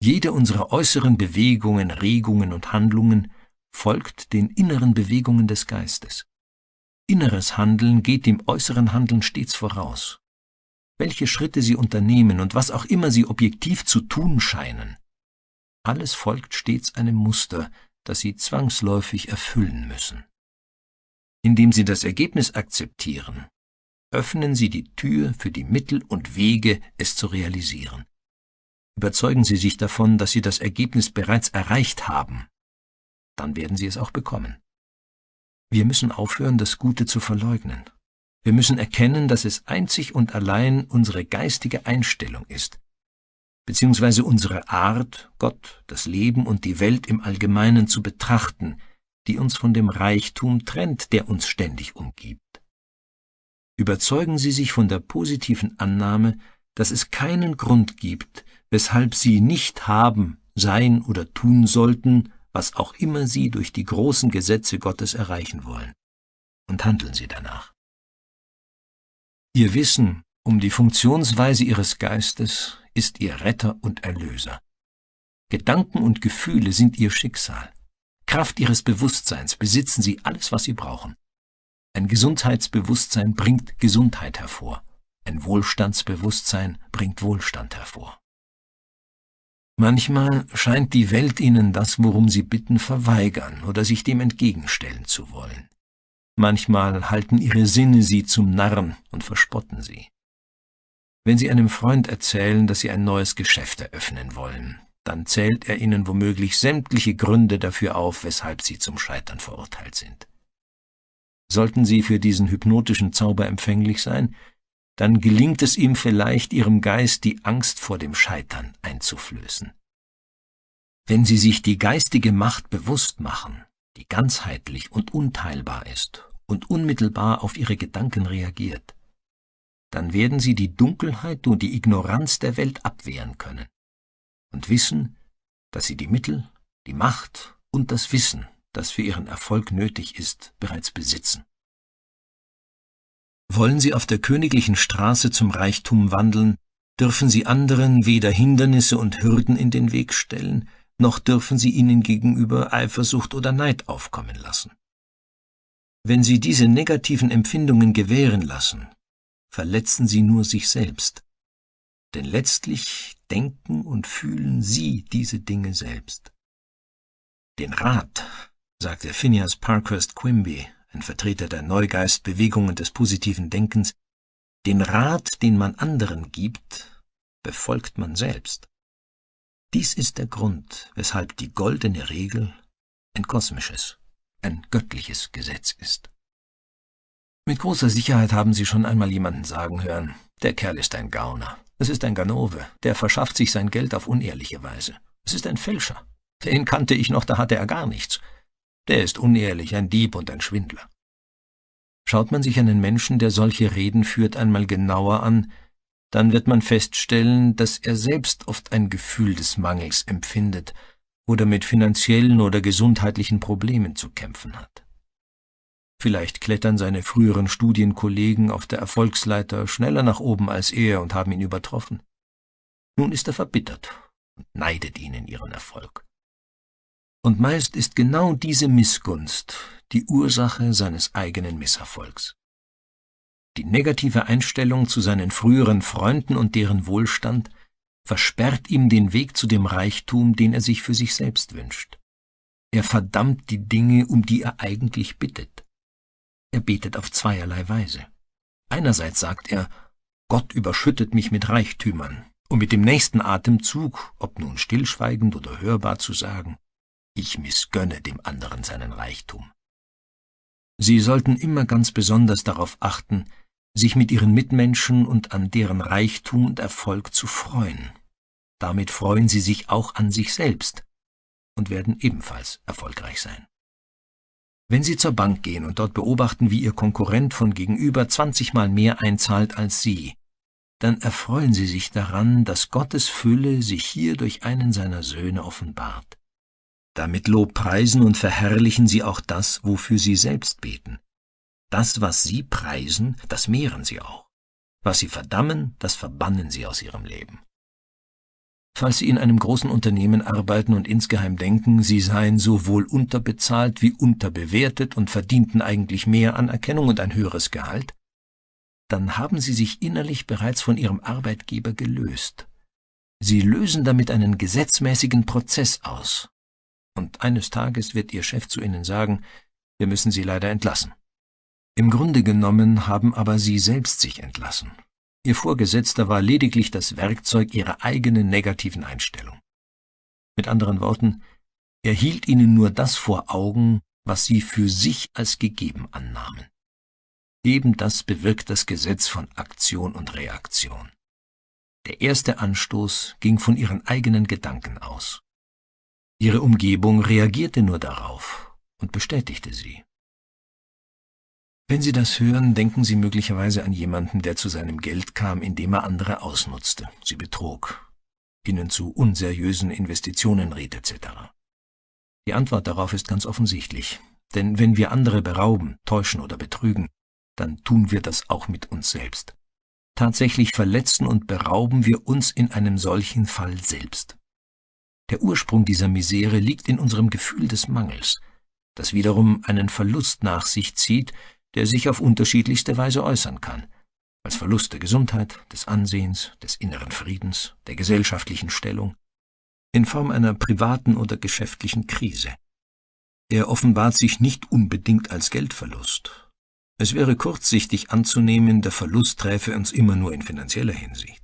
Jede unserer äußeren Bewegungen, Regungen und Handlungen folgt den inneren Bewegungen des Geistes. Inneres Handeln geht dem äußeren Handeln stets voraus. Welche Schritte Sie unternehmen und was auch immer Sie objektiv zu tun scheinen, alles folgt stets einem Muster, das sie zwangsläufig erfüllen müssen. Indem sie das Ergebnis akzeptieren, öffnen sie die Tür für die Mittel und Wege, es zu realisieren. Überzeugen sie sich davon, dass sie das Ergebnis bereits erreicht haben, dann werden sie es auch bekommen. Wir müssen aufhören, das Gute zu verleugnen. Wir müssen erkennen, dass es einzig und allein unsere geistige Einstellung ist, beziehungsweise unsere Art, Gott, das Leben und die Welt im Allgemeinen zu betrachten, die uns von dem Reichtum trennt, der uns ständig umgibt. Überzeugen Sie sich von der positiven Annahme, dass es keinen Grund gibt, weshalb Sie nicht haben, sein oder tun sollten, was auch immer Sie durch die großen Gesetze Gottes erreichen wollen. Und handeln Sie danach. Ihr Wissen um die Funktionsweise Ihres Geistes, ist ihr Retter und Erlöser. Gedanken und Gefühle sind ihr Schicksal. Kraft ihres Bewusstseins besitzen sie alles, was sie brauchen. Ein Gesundheitsbewusstsein bringt Gesundheit hervor. Ein Wohlstandsbewusstsein bringt Wohlstand hervor. Manchmal scheint die Welt ihnen das, worum sie bitten, verweigern oder sich dem entgegenstellen zu wollen. Manchmal halten ihre Sinne sie zum Narren und verspotten sie. Wenn Sie einem Freund erzählen, dass Sie ein neues Geschäft eröffnen wollen, dann zählt er Ihnen womöglich sämtliche Gründe dafür auf, weshalb Sie zum Scheitern verurteilt sind. Sollten Sie für diesen hypnotischen Zauber empfänglich sein, dann gelingt es ihm vielleicht, Ihrem Geist die Angst vor dem Scheitern einzuflößen. Wenn Sie sich die geistige Macht bewusst machen, die ganzheitlich und unteilbar ist und unmittelbar auf Ihre Gedanken reagiert, dann werden sie die Dunkelheit und die Ignoranz der Welt abwehren können und wissen, dass sie die Mittel, die Macht und das Wissen, das für ihren Erfolg nötig ist, bereits besitzen. Wollen sie auf der königlichen Straße zum Reichtum wandeln, dürfen sie anderen weder Hindernisse und Hürden in den Weg stellen, noch dürfen sie ihnen gegenüber Eifersucht oder Neid aufkommen lassen. Wenn sie diese negativen Empfindungen gewähren lassen, verletzen sie nur sich selbst. Denn letztlich denken und fühlen sie diese Dinge selbst. Den Rat, sagte Phineas Parkhurst Quimby, ein Vertreter der Neugeistbewegung und des positiven Denkens, den Rat, den man anderen gibt, befolgt man selbst. Dies ist der Grund, weshalb die goldene Regel ein kosmisches, ein göttliches Gesetz ist. Mit großer Sicherheit haben Sie schon einmal jemanden sagen hören, der Kerl ist ein Gauner. Es ist ein Ganove, der verschafft sich sein Geld auf unehrliche Weise. Es ist ein Fälscher. Den kannte ich noch, da hatte er gar nichts. Der ist unehrlich, ein Dieb und ein Schwindler. Schaut man sich einen Menschen, der solche Reden führt, einmal genauer an, dann wird man feststellen, dass er selbst oft ein Gefühl des Mangels empfindet oder mit finanziellen oder gesundheitlichen Problemen zu kämpfen hat. Vielleicht klettern seine früheren Studienkollegen auf der Erfolgsleiter schneller nach oben als er und haben ihn übertroffen. Nun ist er verbittert und neidet ihnen ihren Erfolg. Und meist ist genau diese Missgunst die Ursache seines eigenen Misserfolgs. Die negative Einstellung zu seinen früheren Freunden und deren Wohlstand versperrt ihm den Weg zu dem Reichtum, den er sich für sich selbst wünscht. Er verdammt die Dinge, um die er eigentlich bittet. Er betet auf zweierlei Weise. Einerseits sagt er, Gott überschüttet mich mit Reichtümern, um mit dem nächsten Atemzug, ob nun stillschweigend oder hörbar, zu sagen, ich missgönne dem anderen seinen Reichtum. Sie sollten immer ganz besonders darauf achten, sich mit ihren Mitmenschen und an deren Reichtum und Erfolg zu freuen. Damit freuen sie sich auch an sich selbst und werden ebenfalls erfolgreich sein. Wenn Sie zur Bank gehen und dort beobachten, wie Ihr Konkurrent von gegenüber 20 Mal mehr einzahlt als Sie, dann erfreuen Sie sich daran, dass Gottes Fülle sich hier durch einen seiner Söhne offenbart. Damit lobpreisen und verherrlichen Sie auch das, wofür Sie selbst beten. Das, was Sie preisen, das mehren Sie auch. Was Sie verdammen, das verbannen Sie aus Ihrem Leben falls Sie in einem großen Unternehmen arbeiten und insgeheim denken, Sie seien sowohl unterbezahlt wie unterbewertet und verdienten eigentlich mehr Anerkennung und ein höheres Gehalt, dann haben Sie sich innerlich bereits von Ihrem Arbeitgeber gelöst. Sie lösen damit einen gesetzmäßigen Prozess aus. Und eines Tages wird Ihr Chef zu Ihnen sagen, wir müssen Sie leider entlassen. Im Grunde genommen haben aber Sie selbst sich entlassen. Ihr Vorgesetzter war lediglich das Werkzeug ihrer eigenen negativen Einstellung. Mit anderen Worten, er hielt ihnen nur das vor Augen, was sie für sich als gegeben annahmen. Eben das bewirkt das Gesetz von Aktion und Reaktion. Der erste Anstoß ging von ihren eigenen Gedanken aus. Ihre Umgebung reagierte nur darauf und bestätigte sie. Wenn Sie das hören, denken Sie möglicherweise an jemanden, der zu seinem Geld kam, indem er andere ausnutzte, sie betrog, ihnen zu unseriösen Investitionen riet etc. Die Antwort darauf ist ganz offensichtlich, denn wenn wir andere berauben, täuschen oder betrügen, dann tun wir das auch mit uns selbst. Tatsächlich verletzen und berauben wir uns in einem solchen Fall selbst. Der Ursprung dieser Misere liegt in unserem Gefühl des Mangels, das wiederum einen Verlust nach sich zieht, der sich auf unterschiedlichste Weise äußern kann, als Verlust der Gesundheit, des Ansehens, des inneren Friedens, der gesellschaftlichen Stellung, in Form einer privaten oder geschäftlichen Krise. Er offenbart sich nicht unbedingt als Geldverlust. Es wäre kurzsichtig anzunehmen, der Verlust träfe uns immer nur in finanzieller Hinsicht.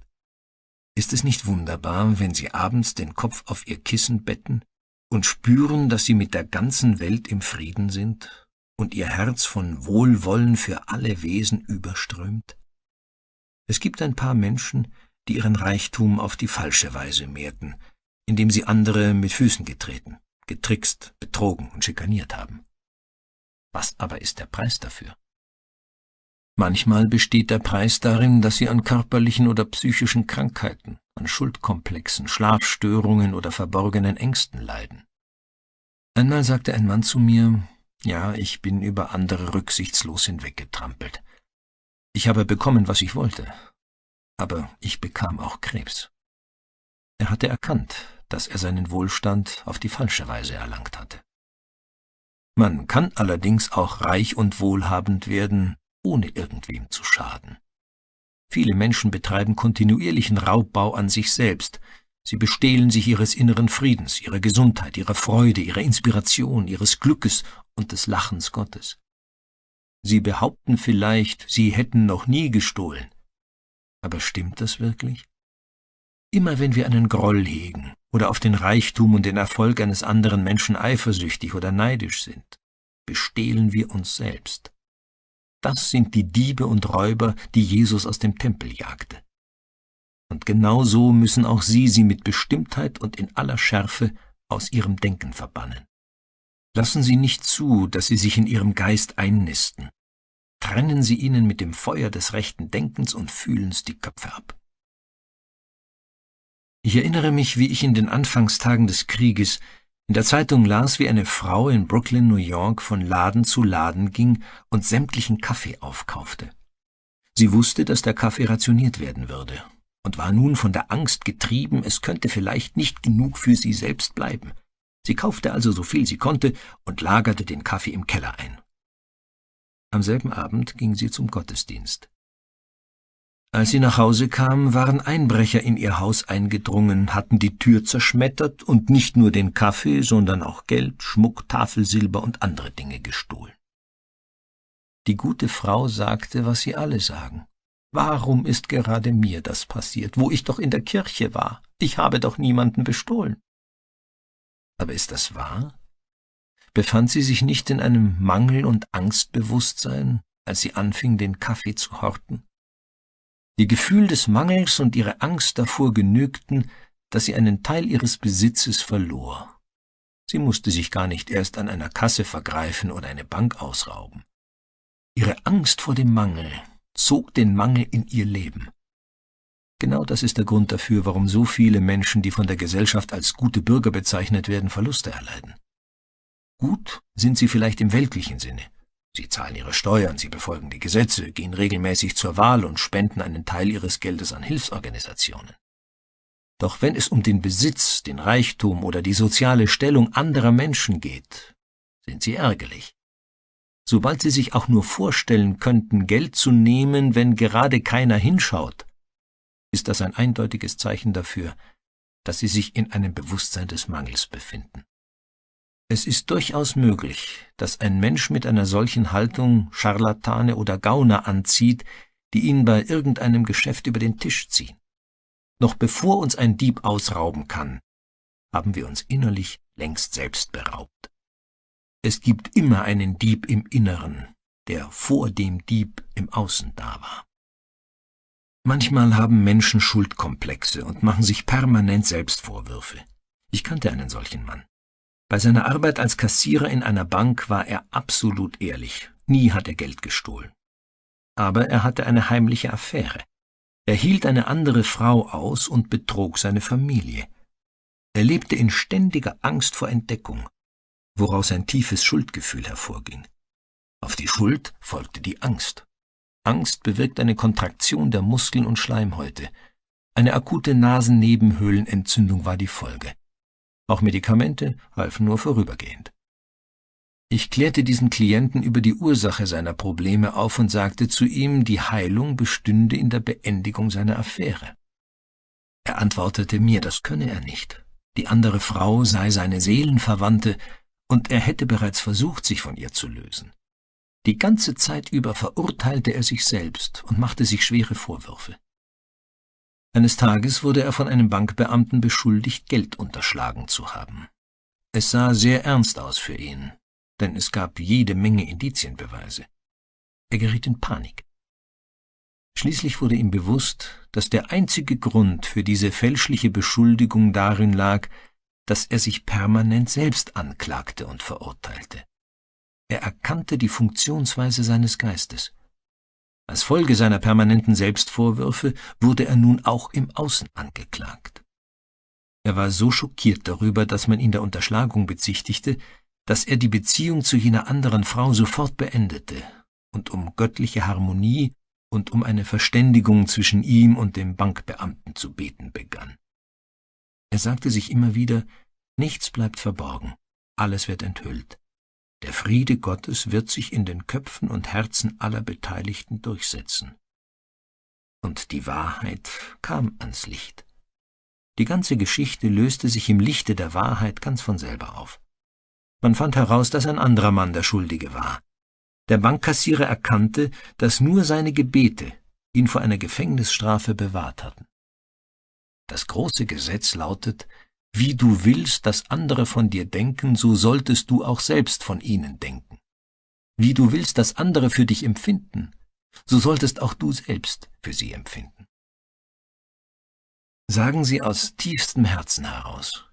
Ist es nicht wunderbar, wenn Sie abends den Kopf auf Ihr Kissen betten und spüren, dass Sie mit der ganzen Welt im Frieden sind und ihr Herz von Wohlwollen für alle Wesen überströmt? Es gibt ein paar Menschen, die ihren Reichtum auf die falsche Weise mehrten, indem sie andere mit Füßen getreten, getrickst, betrogen und schikaniert haben. Was aber ist der Preis dafür? Manchmal besteht der Preis darin, dass sie an körperlichen oder psychischen Krankheiten, an Schuldkomplexen, Schlafstörungen oder verborgenen Ängsten leiden. Einmal sagte ein Mann zu mir, ja, ich bin über andere rücksichtslos hinweggetrampelt. Ich habe bekommen, was ich wollte. Aber ich bekam auch Krebs. Er hatte erkannt, dass er seinen Wohlstand auf die falsche Weise erlangt hatte. Man kann allerdings auch reich und wohlhabend werden, ohne irgendwem zu schaden. Viele Menschen betreiben kontinuierlichen Raubbau an sich selbst, Sie bestehlen sich ihres inneren Friedens, ihrer Gesundheit, ihrer Freude, ihrer Inspiration, ihres Glückes und des Lachens Gottes. Sie behaupten vielleicht, sie hätten noch nie gestohlen. Aber stimmt das wirklich? Immer wenn wir einen Groll hegen oder auf den Reichtum und den Erfolg eines anderen Menschen eifersüchtig oder neidisch sind, bestehlen wir uns selbst. Das sind die Diebe und Räuber, die Jesus aus dem Tempel jagte und genau so müssen auch Sie sie mit Bestimmtheit und in aller Schärfe aus Ihrem Denken verbannen. Lassen Sie nicht zu, dass sie sich in Ihrem Geist einnisten. Trennen Sie ihnen mit dem Feuer des rechten Denkens und Fühlens die Köpfe ab. Ich erinnere mich, wie ich in den Anfangstagen des Krieges in der Zeitung las, wie eine Frau in Brooklyn, New York, von Laden zu Laden ging und sämtlichen Kaffee aufkaufte. Sie wusste, dass der Kaffee rationiert werden würde, und war nun von der Angst getrieben, es könnte vielleicht nicht genug für sie selbst bleiben. Sie kaufte also so viel sie konnte und lagerte den Kaffee im Keller ein. Am selben Abend ging sie zum Gottesdienst. Als sie nach Hause kam, waren Einbrecher in ihr Haus eingedrungen, hatten die Tür zerschmettert und nicht nur den Kaffee, sondern auch Geld, Schmuck, Tafelsilber und andere Dinge gestohlen. Die gute Frau sagte, was sie alle sagen. Warum ist gerade mir das passiert, wo ich doch in der Kirche war? Ich habe doch niemanden bestohlen. Aber ist das wahr? Befand sie sich nicht in einem Mangel- und Angstbewusstsein, als sie anfing, den Kaffee zu horten? Ihr Gefühl des Mangels und ihre Angst davor genügten, dass sie einen Teil ihres Besitzes verlor. Sie musste sich gar nicht erst an einer Kasse vergreifen oder eine Bank ausrauben. Ihre Angst vor dem Mangel zog den Mangel in ihr Leben. Genau das ist der Grund dafür, warum so viele Menschen, die von der Gesellschaft als gute Bürger bezeichnet werden, Verluste erleiden. Gut sind sie vielleicht im weltlichen Sinne. Sie zahlen ihre Steuern, sie befolgen die Gesetze, gehen regelmäßig zur Wahl und spenden einen Teil ihres Geldes an Hilfsorganisationen. Doch wenn es um den Besitz, den Reichtum oder die soziale Stellung anderer Menschen geht, sind sie ärgerlich sobald sie sich auch nur vorstellen könnten, Geld zu nehmen, wenn gerade keiner hinschaut, ist das ein eindeutiges Zeichen dafür, dass sie sich in einem Bewusstsein des Mangels befinden. Es ist durchaus möglich, dass ein Mensch mit einer solchen Haltung Scharlatane oder Gauner anzieht, die ihn bei irgendeinem Geschäft über den Tisch ziehen. Noch bevor uns ein Dieb ausrauben kann, haben wir uns innerlich längst selbst beraubt. Es gibt immer einen Dieb im Inneren, der vor dem Dieb im Außen da war. Manchmal haben Menschen Schuldkomplexe und machen sich permanent Selbstvorwürfe. Ich kannte einen solchen Mann. Bei seiner Arbeit als Kassierer in einer Bank war er absolut ehrlich. Nie hat er Geld gestohlen. Aber er hatte eine heimliche Affäre. Er hielt eine andere Frau aus und betrog seine Familie. Er lebte in ständiger Angst vor Entdeckung woraus ein tiefes Schuldgefühl hervorging. Auf die Schuld folgte die Angst. Angst bewirkt eine Kontraktion der Muskeln und Schleimhäute. Eine akute Nasennebenhöhlenentzündung war die Folge. Auch Medikamente halfen nur vorübergehend. Ich klärte diesen Klienten über die Ursache seiner Probleme auf und sagte zu ihm, die Heilung bestünde in der Beendigung seiner Affäre. Er antwortete mir, das könne er nicht. Die andere Frau sei seine Seelenverwandte, und er hätte bereits versucht, sich von ihr zu lösen. Die ganze Zeit über verurteilte er sich selbst und machte sich schwere Vorwürfe. Eines Tages wurde er von einem Bankbeamten beschuldigt, Geld unterschlagen zu haben. Es sah sehr ernst aus für ihn, denn es gab jede Menge Indizienbeweise. Er geriet in Panik. Schließlich wurde ihm bewusst, dass der einzige Grund für diese fälschliche Beschuldigung darin lag, dass er sich permanent selbst anklagte und verurteilte. Er erkannte die Funktionsweise seines Geistes. Als Folge seiner permanenten Selbstvorwürfe wurde er nun auch im Außen angeklagt. Er war so schockiert darüber, dass man ihn der Unterschlagung bezichtigte, dass er die Beziehung zu jener anderen Frau sofort beendete und um göttliche Harmonie und um eine Verständigung zwischen ihm und dem Bankbeamten zu beten begann. Er sagte sich immer wieder, nichts bleibt verborgen, alles wird enthüllt. Der Friede Gottes wird sich in den Köpfen und Herzen aller Beteiligten durchsetzen. Und die Wahrheit kam ans Licht. Die ganze Geschichte löste sich im Lichte der Wahrheit ganz von selber auf. Man fand heraus, dass ein anderer Mann der Schuldige war. Der Bankkassierer erkannte, dass nur seine Gebete ihn vor einer Gefängnisstrafe bewahrt hatten. Das große Gesetz lautet, wie du willst, dass andere von dir denken, so solltest du auch selbst von ihnen denken. Wie du willst, dass andere für dich empfinden, so solltest auch du selbst für sie empfinden. Sagen Sie aus tiefstem Herzen heraus,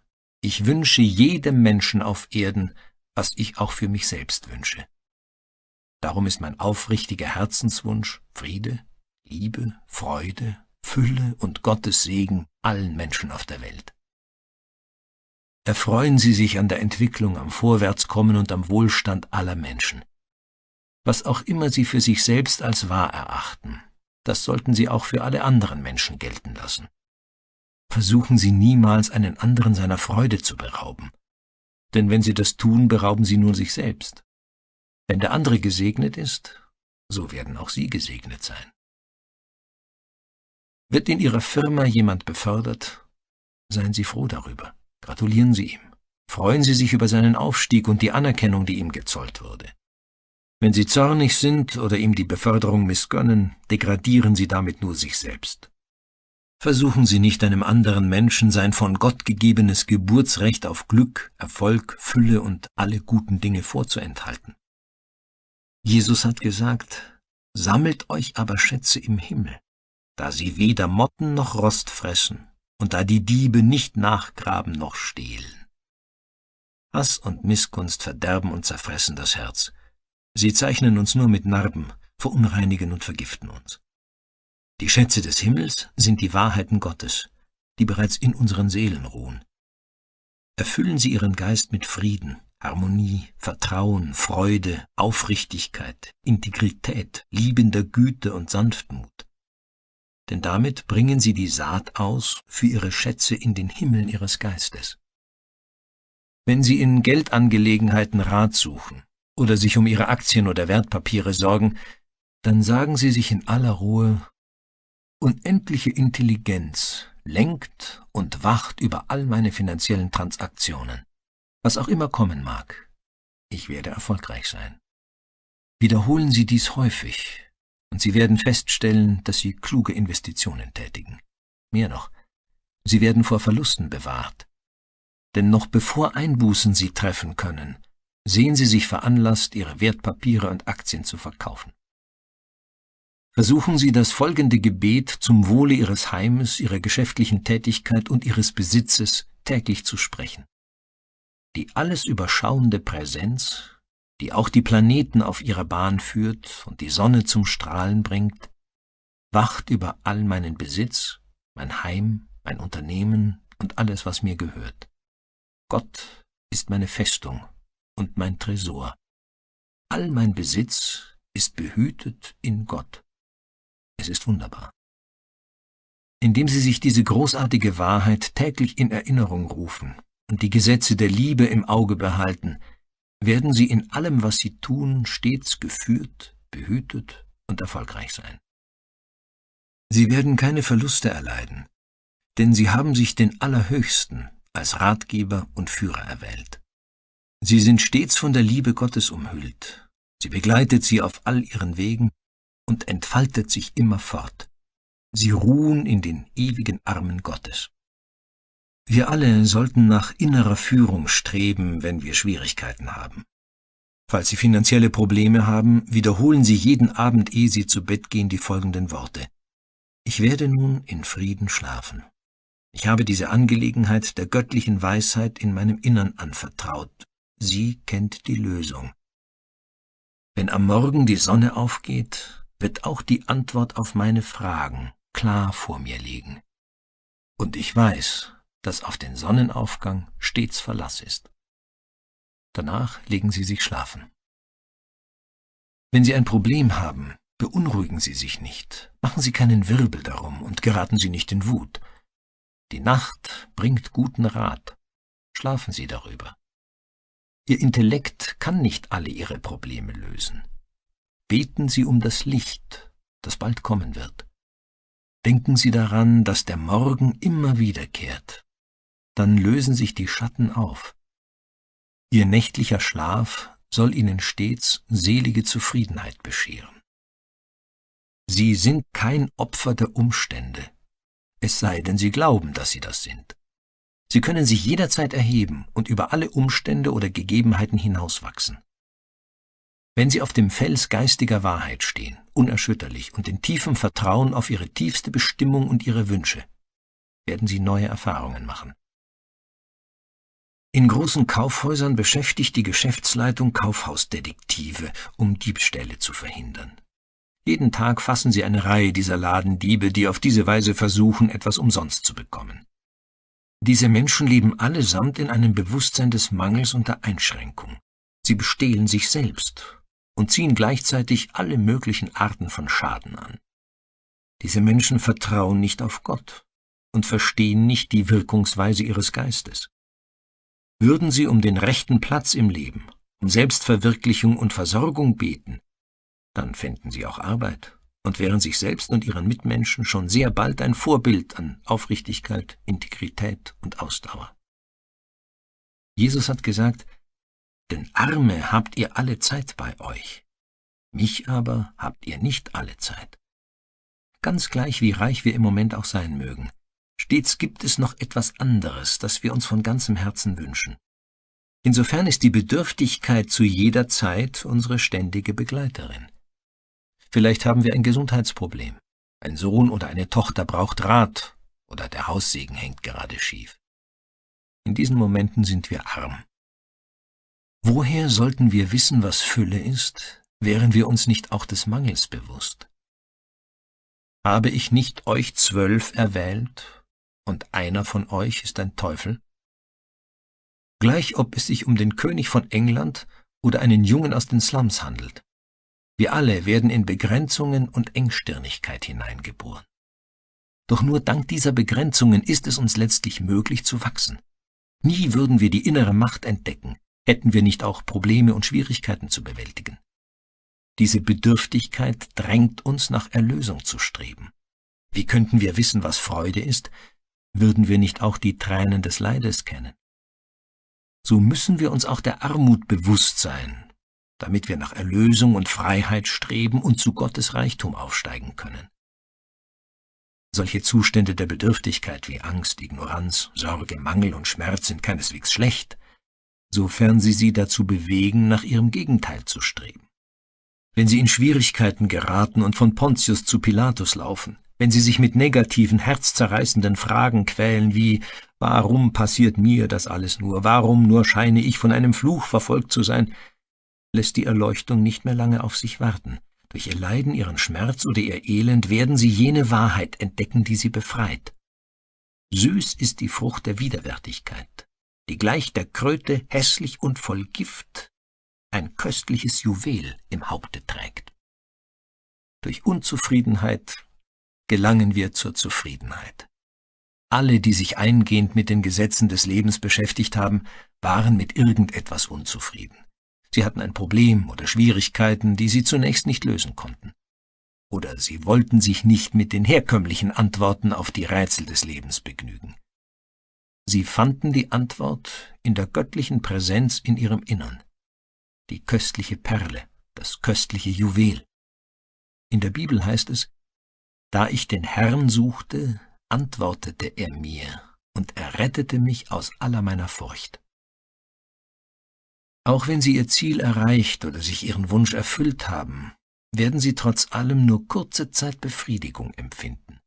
ich wünsche jedem Menschen auf Erden, was ich auch für mich selbst wünsche. Darum ist mein aufrichtiger Herzenswunsch Friede, Liebe, Freude, Fülle und Gottes Segen allen Menschen auf der Welt. Erfreuen Sie sich an der Entwicklung, am Vorwärtskommen und am Wohlstand aller Menschen. Was auch immer Sie für sich selbst als wahr erachten, das sollten Sie auch für alle anderen Menschen gelten lassen. Versuchen Sie niemals, einen anderen seiner Freude zu berauben. Denn wenn Sie das tun, berauben Sie nur sich selbst. Wenn der andere gesegnet ist, so werden auch Sie gesegnet sein. Wird in Ihrer Firma jemand befördert, seien Sie froh darüber, gratulieren Sie ihm, freuen Sie sich über seinen Aufstieg und die Anerkennung, die ihm gezollt wurde. Wenn Sie zornig sind oder ihm die Beförderung missgönnen, degradieren Sie damit nur sich selbst. Versuchen Sie nicht einem anderen Menschen sein von Gott gegebenes Geburtsrecht auf Glück, Erfolg, Fülle und alle guten Dinge vorzuenthalten. Jesus hat gesagt, sammelt euch aber Schätze im Himmel, da sie weder Motten noch Rost fressen und da die Diebe nicht nachgraben noch stehlen. Hass und Missgunst verderben und zerfressen das Herz. Sie zeichnen uns nur mit Narben, verunreinigen und vergiften uns. Die Schätze des Himmels sind die Wahrheiten Gottes, die bereits in unseren Seelen ruhen. Erfüllen Sie Ihren Geist mit Frieden, Harmonie, Vertrauen, Freude, Aufrichtigkeit, Integrität, liebender Güte und Sanftmut denn damit bringen sie die Saat aus für ihre Schätze in den Himmeln ihres Geistes. Wenn sie in Geldangelegenheiten Rat suchen oder sich um ihre Aktien oder Wertpapiere sorgen, dann sagen sie sich in aller Ruhe, unendliche Intelligenz lenkt und wacht über all meine finanziellen Transaktionen. Was auch immer kommen mag, ich werde erfolgreich sein. Wiederholen Sie dies häufig, und Sie werden feststellen, dass Sie kluge Investitionen tätigen. Mehr noch, Sie werden vor Verlusten bewahrt. Denn noch bevor Einbußen Sie treffen können, sehen Sie sich veranlasst, Ihre Wertpapiere und Aktien zu verkaufen. Versuchen Sie das folgende Gebet zum Wohle Ihres Heimes, Ihrer geschäftlichen Tätigkeit und Ihres Besitzes täglich zu sprechen. Die alles überschauende Präsenz die auch die Planeten auf ihrer Bahn führt und die Sonne zum Strahlen bringt, wacht über all meinen Besitz, mein Heim, mein Unternehmen und alles, was mir gehört. Gott ist meine Festung und mein Tresor. All mein Besitz ist behütet in Gott. Es ist wunderbar. Indem Sie sich diese großartige Wahrheit täglich in Erinnerung rufen und die Gesetze der Liebe im Auge behalten, werden sie in allem, was sie tun, stets geführt, behütet und erfolgreich sein. Sie werden keine Verluste erleiden, denn sie haben sich den Allerhöchsten als Ratgeber und Führer erwählt. Sie sind stets von der Liebe Gottes umhüllt, sie begleitet sie auf all ihren Wegen und entfaltet sich immerfort. Sie ruhen in den ewigen Armen Gottes. Wir alle sollten nach innerer Führung streben, wenn wir Schwierigkeiten haben. Falls Sie finanzielle Probleme haben, wiederholen Sie jeden Abend, ehe Sie zu Bett gehen, die folgenden Worte. Ich werde nun in Frieden schlafen. Ich habe diese Angelegenheit der göttlichen Weisheit in meinem Innern anvertraut. Sie kennt die Lösung. Wenn am Morgen die Sonne aufgeht, wird auch die Antwort auf meine Fragen klar vor mir liegen. Und ich weiß, dass auf den Sonnenaufgang stets Verlass ist. Danach legen Sie sich schlafen. Wenn Sie ein Problem haben, beunruhigen Sie sich nicht, machen Sie keinen Wirbel darum und geraten Sie nicht in Wut. Die Nacht bringt guten Rat, schlafen Sie darüber. Ihr Intellekt kann nicht alle Ihre Probleme lösen. Beten Sie um das Licht, das bald kommen wird. Denken Sie daran, dass der Morgen immer wiederkehrt dann lösen sich die Schatten auf. Ihr nächtlicher Schlaf soll ihnen stets selige Zufriedenheit bescheren. Sie sind kein Opfer der Umstände, es sei denn, sie glauben, dass sie das sind. Sie können sich jederzeit erheben und über alle Umstände oder Gegebenheiten hinauswachsen. Wenn sie auf dem Fels geistiger Wahrheit stehen, unerschütterlich und in tiefem Vertrauen auf ihre tiefste Bestimmung und ihre Wünsche, werden sie neue Erfahrungen machen. In großen Kaufhäusern beschäftigt die Geschäftsleitung Kaufhausdetektive, um Diebstähle zu verhindern. Jeden Tag fassen sie eine Reihe dieser Ladendiebe, die auf diese Weise versuchen, etwas umsonst zu bekommen. Diese Menschen leben allesamt in einem Bewusstsein des Mangels und der Einschränkung. Sie bestehlen sich selbst und ziehen gleichzeitig alle möglichen Arten von Schaden an. Diese Menschen vertrauen nicht auf Gott und verstehen nicht die Wirkungsweise ihres Geistes würden sie um den rechten Platz im Leben, um Selbstverwirklichung und Versorgung beten, dann fänden sie auch Arbeit und wären sich selbst und ihren Mitmenschen schon sehr bald ein Vorbild an Aufrichtigkeit, Integrität und Ausdauer. Jesus hat gesagt, denn Arme habt ihr alle Zeit bei euch, mich aber habt ihr nicht alle Zeit. Ganz gleich, wie reich wir im Moment auch sein mögen, Stets gibt es noch etwas anderes, das wir uns von ganzem Herzen wünschen. Insofern ist die Bedürftigkeit zu jeder Zeit unsere ständige Begleiterin. Vielleicht haben wir ein Gesundheitsproblem. Ein Sohn oder eine Tochter braucht Rat oder der Haussegen hängt gerade schief. In diesen Momenten sind wir arm. Woher sollten wir wissen, was Fülle ist, wären wir uns nicht auch des Mangels bewusst? Habe ich nicht euch zwölf erwählt und einer von euch ist ein Teufel? Gleich ob es sich um den König von England oder einen Jungen aus den Slums handelt. Wir alle werden in Begrenzungen und Engstirnigkeit hineingeboren. Doch nur dank dieser Begrenzungen ist es uns letztlich möglich zu wachsen. Nie würden wir die innere Macht entdecken, hätten wir nicht auch Probleme und Schwierigkeiten zu bewältigen. Diese Bedürftigkeit drängt uns nach Erlösung zu streben. Wie könnten wir wissen, was Freude ist, würden wir nicht auch die Tränen des Leides kennen. So müssen wir uns auch der Armut bewusst sein, damit wir nach Erlösung und Freiheit streben und zu Gottes Reichtum aufsteigen können. Solche Zustände der Bedürftigkeit wie Angst, Ignoranz, Sorge, Mangel und Schmerz sind keineswegs schlecht, sofern sie sie dazu bewegen, nach ihrem Gegenteil zu streben. Wenn sie in Schwierigkeiten geraten und von Pontius zu Pilatus laufen, wenn sie sich mit negativen, herzzerreißenden Fragen quälen wie Warum passiert mir das alles nur? Warum nur scheine ich von einem Fluch verfolgt zu sein? lässt die Erleuchtung nicht mehr lange auf sich warten. Durch ihr Leiden, ihren Schmerz oder ihr Elend werden sie jene Wahrheit entdecken, die sie befreit. Süß ist die Frucht der Widerwärtigkeit, die gleich der Kröte hässlich und voll Gift ein köstliches Juwel im Haupte trägt. Durch Unzufriedenheit, gelangen wir zur Zufriedenheit. Alle, die sich eingehend mit den Gesetzen des Lebens beschäftigt haben, waren mit irgendetwas unzufrieden. Sie hatten ein Problem oder Schwierigkeiten, die sie zunächst nicht lösen konnten. Oder sie wollten sich nicht mit den herkömmlichen Antworten auf die Rätsel des Lebens begnügen. Sie fanden die Antwort in der göttlichen Präsenz in ihrem Innern, die köstliche Perle, das köstliche Juwel. In der Bibel heißt es, da ich den Herrn suchte, antwortete er mir und errettete mich aus aller meiner Furcht. Auch wenn sie ihr Ziel erreicht oder sich ihren Wunsch erfüllt haben, werden sie trotz allem nur kurze Zeit Befriedigung empfinden.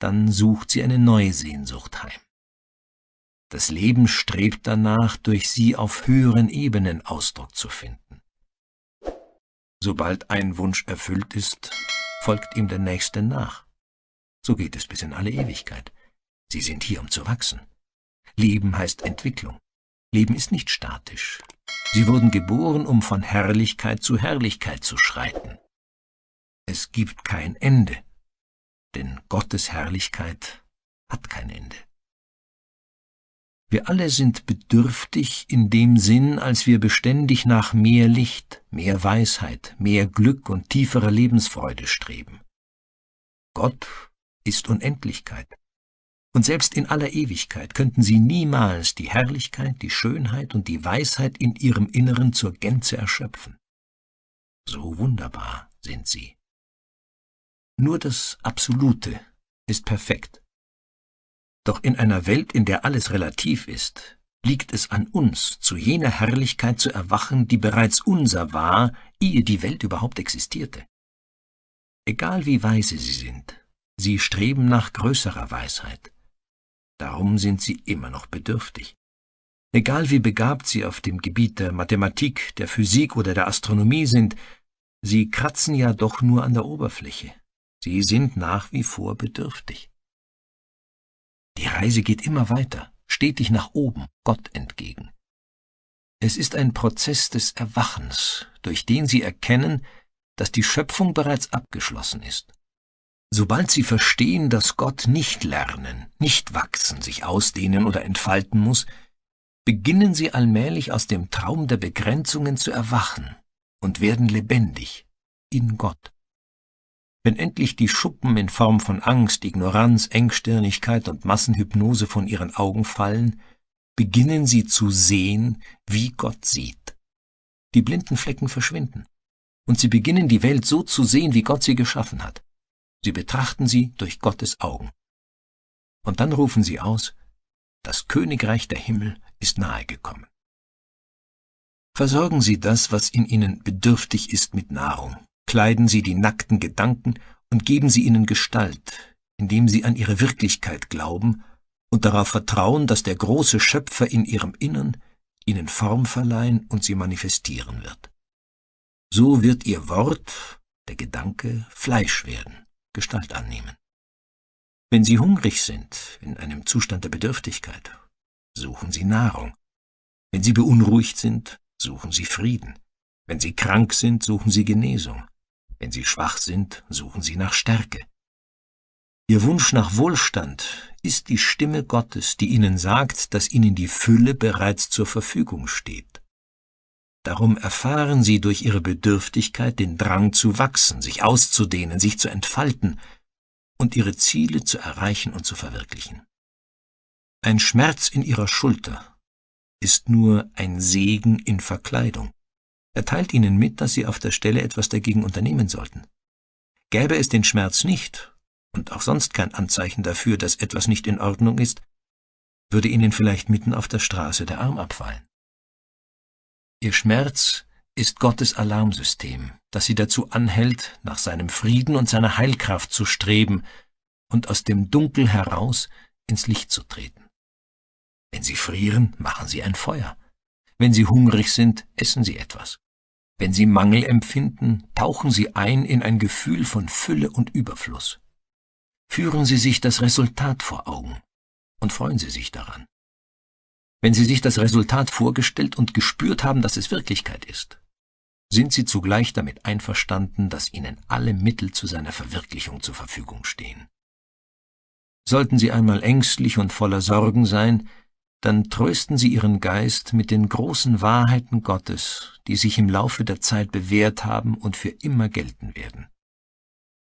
Dann sucht sie eine neue Sehnsucht heim. Das Leben strebt danach, durch sie auf höheren Ebenen Ausdruck zu finden. Sobald ein Wunsch erfüllt ist, folgt ihm der Nächste nach. So geht es bis in alle Ewigkeit. Sie sind hier, um zu wachsen. Leben heißt Entwicklung. Leben ist nicht statisch. Sie wurden geboren, um von Herrlichkeit zu Herrlichkeit zu schreiten. Es gibt kein Ende, denn Gottes Herrlichkeit hat kein Ende. Wir alle sind bedürftig in dem Sinn, als wir beständig nach mehr Licht, mehr Weisheit, mehr Glück und tieferer Lebensfreude streben. Gott ist Unendlichkeit. Und selbst in aller Ewigkeit könnten sie niemals die Herrlichkeit, die Schönheit und die Weisheit in ihrem Inneren zur Gänze erschöpfen. So wunderbar sind sie. Nur das Absolute ist perfekt. Doch in einer Welt, in der alles relativ ist, liegt es an uns, zu jener Herrlichkeit zu erwachen, die bereits unser war, ehe die Welt überhaupt existierte. Egal wie weise sie sind, sie streben nach größerer Weisheit. Darum sind sie immer noch bedürftig. Egal wie begabt sie auf dem Gebiet der Mathematik, der Physik oder der Astronomie sind, sie kratzen ja doch nur an der Oberfläche. Sie sind nach wie vor bedürftig. Die Reise geht immer weiter, stetig nach oben, Gott entgegen. Es ist ein Prozess des Erwachens, durch den sie erkennen, dass die Schöpfung bereits abgeschlossen ist. Sobald sie verstehen, dass Gott nicht lernen, nicht wachsen, sich ausdehnen oder entfalten muss, beginnen sie allmählich aus dem Traum der Begrenzungen zu erwachen und werden lebendig in Gott. Wenn endlich die Schuppen in Form von Angst, Ignoranz, Engstirnigkeit und Massenhypnose von ihren Augen fallen, beginnen sie zu sehen, wie Gott sieht. Die blinden Flecken verschwinden, und sie beginnen die Welt so zu sehen, wie Gott sie geschaffen hat. Sie betrachten sie durch Gottes Augen. Und dann rufen sie aus, das Königreich der Himmel ist nahegekommen. Versorgen Sie das, was in Ihnen bedürftig ist, mit Nahrung, kleiden sie die nackten Gedanken und geben sie ihnen Gestalt, indem sie an ihre Wirklichkeit glauben und darauf vertrauen, dass der große Schöpfer in ihrem Innern ihnen Form verleihen und sie manifestieren wird. So wird ihr Wort, der Gedanke, Fleisch werden, Gestalt annehmen. Wenn sie hungrig sind, in einem Zustand der Bedürftigkeit, suchen sie Nahrung. Wenn sie beunruhigt sind, suchen sie Frieden. Wenn sie krank sind, suchen sie Genesung. Wenn sie schwach sind, suchen sie nach Stärke. Ihr Wunsch nach Wohlstand ist die Stimme Gottes, die ihnen sagt, dass ihnen die Fülle bereits zur Verfügung steht. Darum erfahren sie durch ihre Bedürftigkeit den Drang zu wachsen, sich auszudehnen, sich zu entfalten und ihre Ziele zu erreichen und zu verwirklichen. Ein Schmerz in ihrer Schulter ist nur ein Segen in Verkleidung. Er teilt ihnen mit, dass sie auf der Stelle etwas dagegen unternehmen sollten. Gäbe es den Schmerz nicht und auch sonst kein Anzeichen dafür, dass etwas nicht in Ordnung ist, würde ihnen vielleicht mitten auf der Straße der Arm abfallen. Ihr Schmerz ist Gottes Alarmsystem, das sie dazu anhält, nach seinem Frieden und seiner Heilkraft zu streben und aus dem Dunkel heraus ins Licht zu treten. Wenn sie frieren, machen sie ein Feuer. Wenn sie hungrig sind, essen sie etwas. Wenn sie Mangel empfinden, tauchen sie ein in ein Gefühl von Fülle und Überfluss. Führen Sie sich das Resultat vor Augen und freuen Sie sich daran. Wenn Sie sich das Resultat vorgestellt und gespürt haben, dass es Wirklichkeit ist, sind Sie zugleich damit einverstanden, dass Ihnen alle Mittel zu seiner Verwirklichung zur Verfügung stehen. Sollten Sie einmal ängstlich und voller Sorgen sein, dann trösten sie ihren Geist mit den großen Wahrheiten Gottes, die sich im Laufe der Zeit bewährt haben und für immer gelten werden.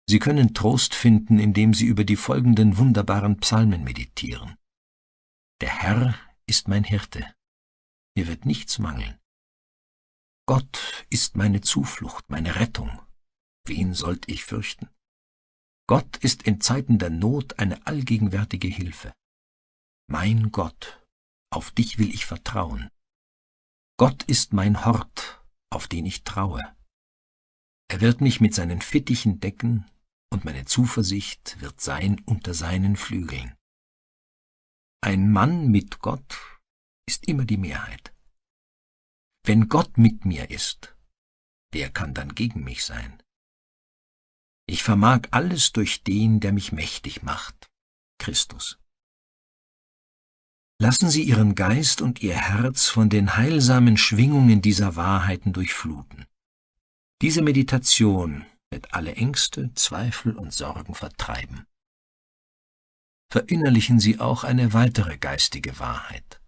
Sie können Trost finden, indem sie über die folgenden wunderbaren Psalmen meditieren. Der Herr ist mein Hirte, mir wird nichts mangeln. Gott ist meine Zuflucht, meine Rettung, wen sollt ich fürchten? Gott ist in Zeiten der Not eine allgegenwärtige Hilfe. Mein Gott auf dich will ich vertrauen. Gott ist mein Hort, auf den ich traue. Er wird mich mit seinen Fittichen decken, und meine Zuversicht wird sein unter seinen Flügeln. Ein Mann mit Gott ist immer die Mehrheit. Wenn Gott mit mir ist, wer kann dann gegen mich sein? Ich vermag alles durch den, der mich mächtig macht, Christus. Lassen Sie Ihren Geist und Ihr Herz von den heilsamen Schwingungen dieser Wahrheiten durchfluten. Diese Meditation wird alle Ängste, Zweifel und Sorgen vertreiben. Verinnerlichen Sie auch eine weitere geistige Wahrheit.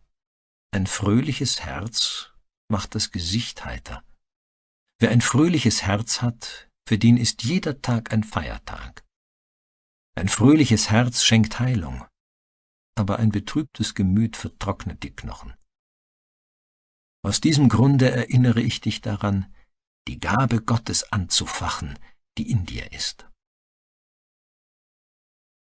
Ein fröhliches Herz macht das Gesicht heiter. Wer ein fröhliches Herz hat, für den ist jeder Tag ein Feiertag. Ein fröhliches Herz schenkt Heilung aber ein betrübtes Gemüt vertrocknet die Knochen. Aus diesem Grunde erinnere ich dich daran, die Gabe Gottes anzufachen, die in dir ist.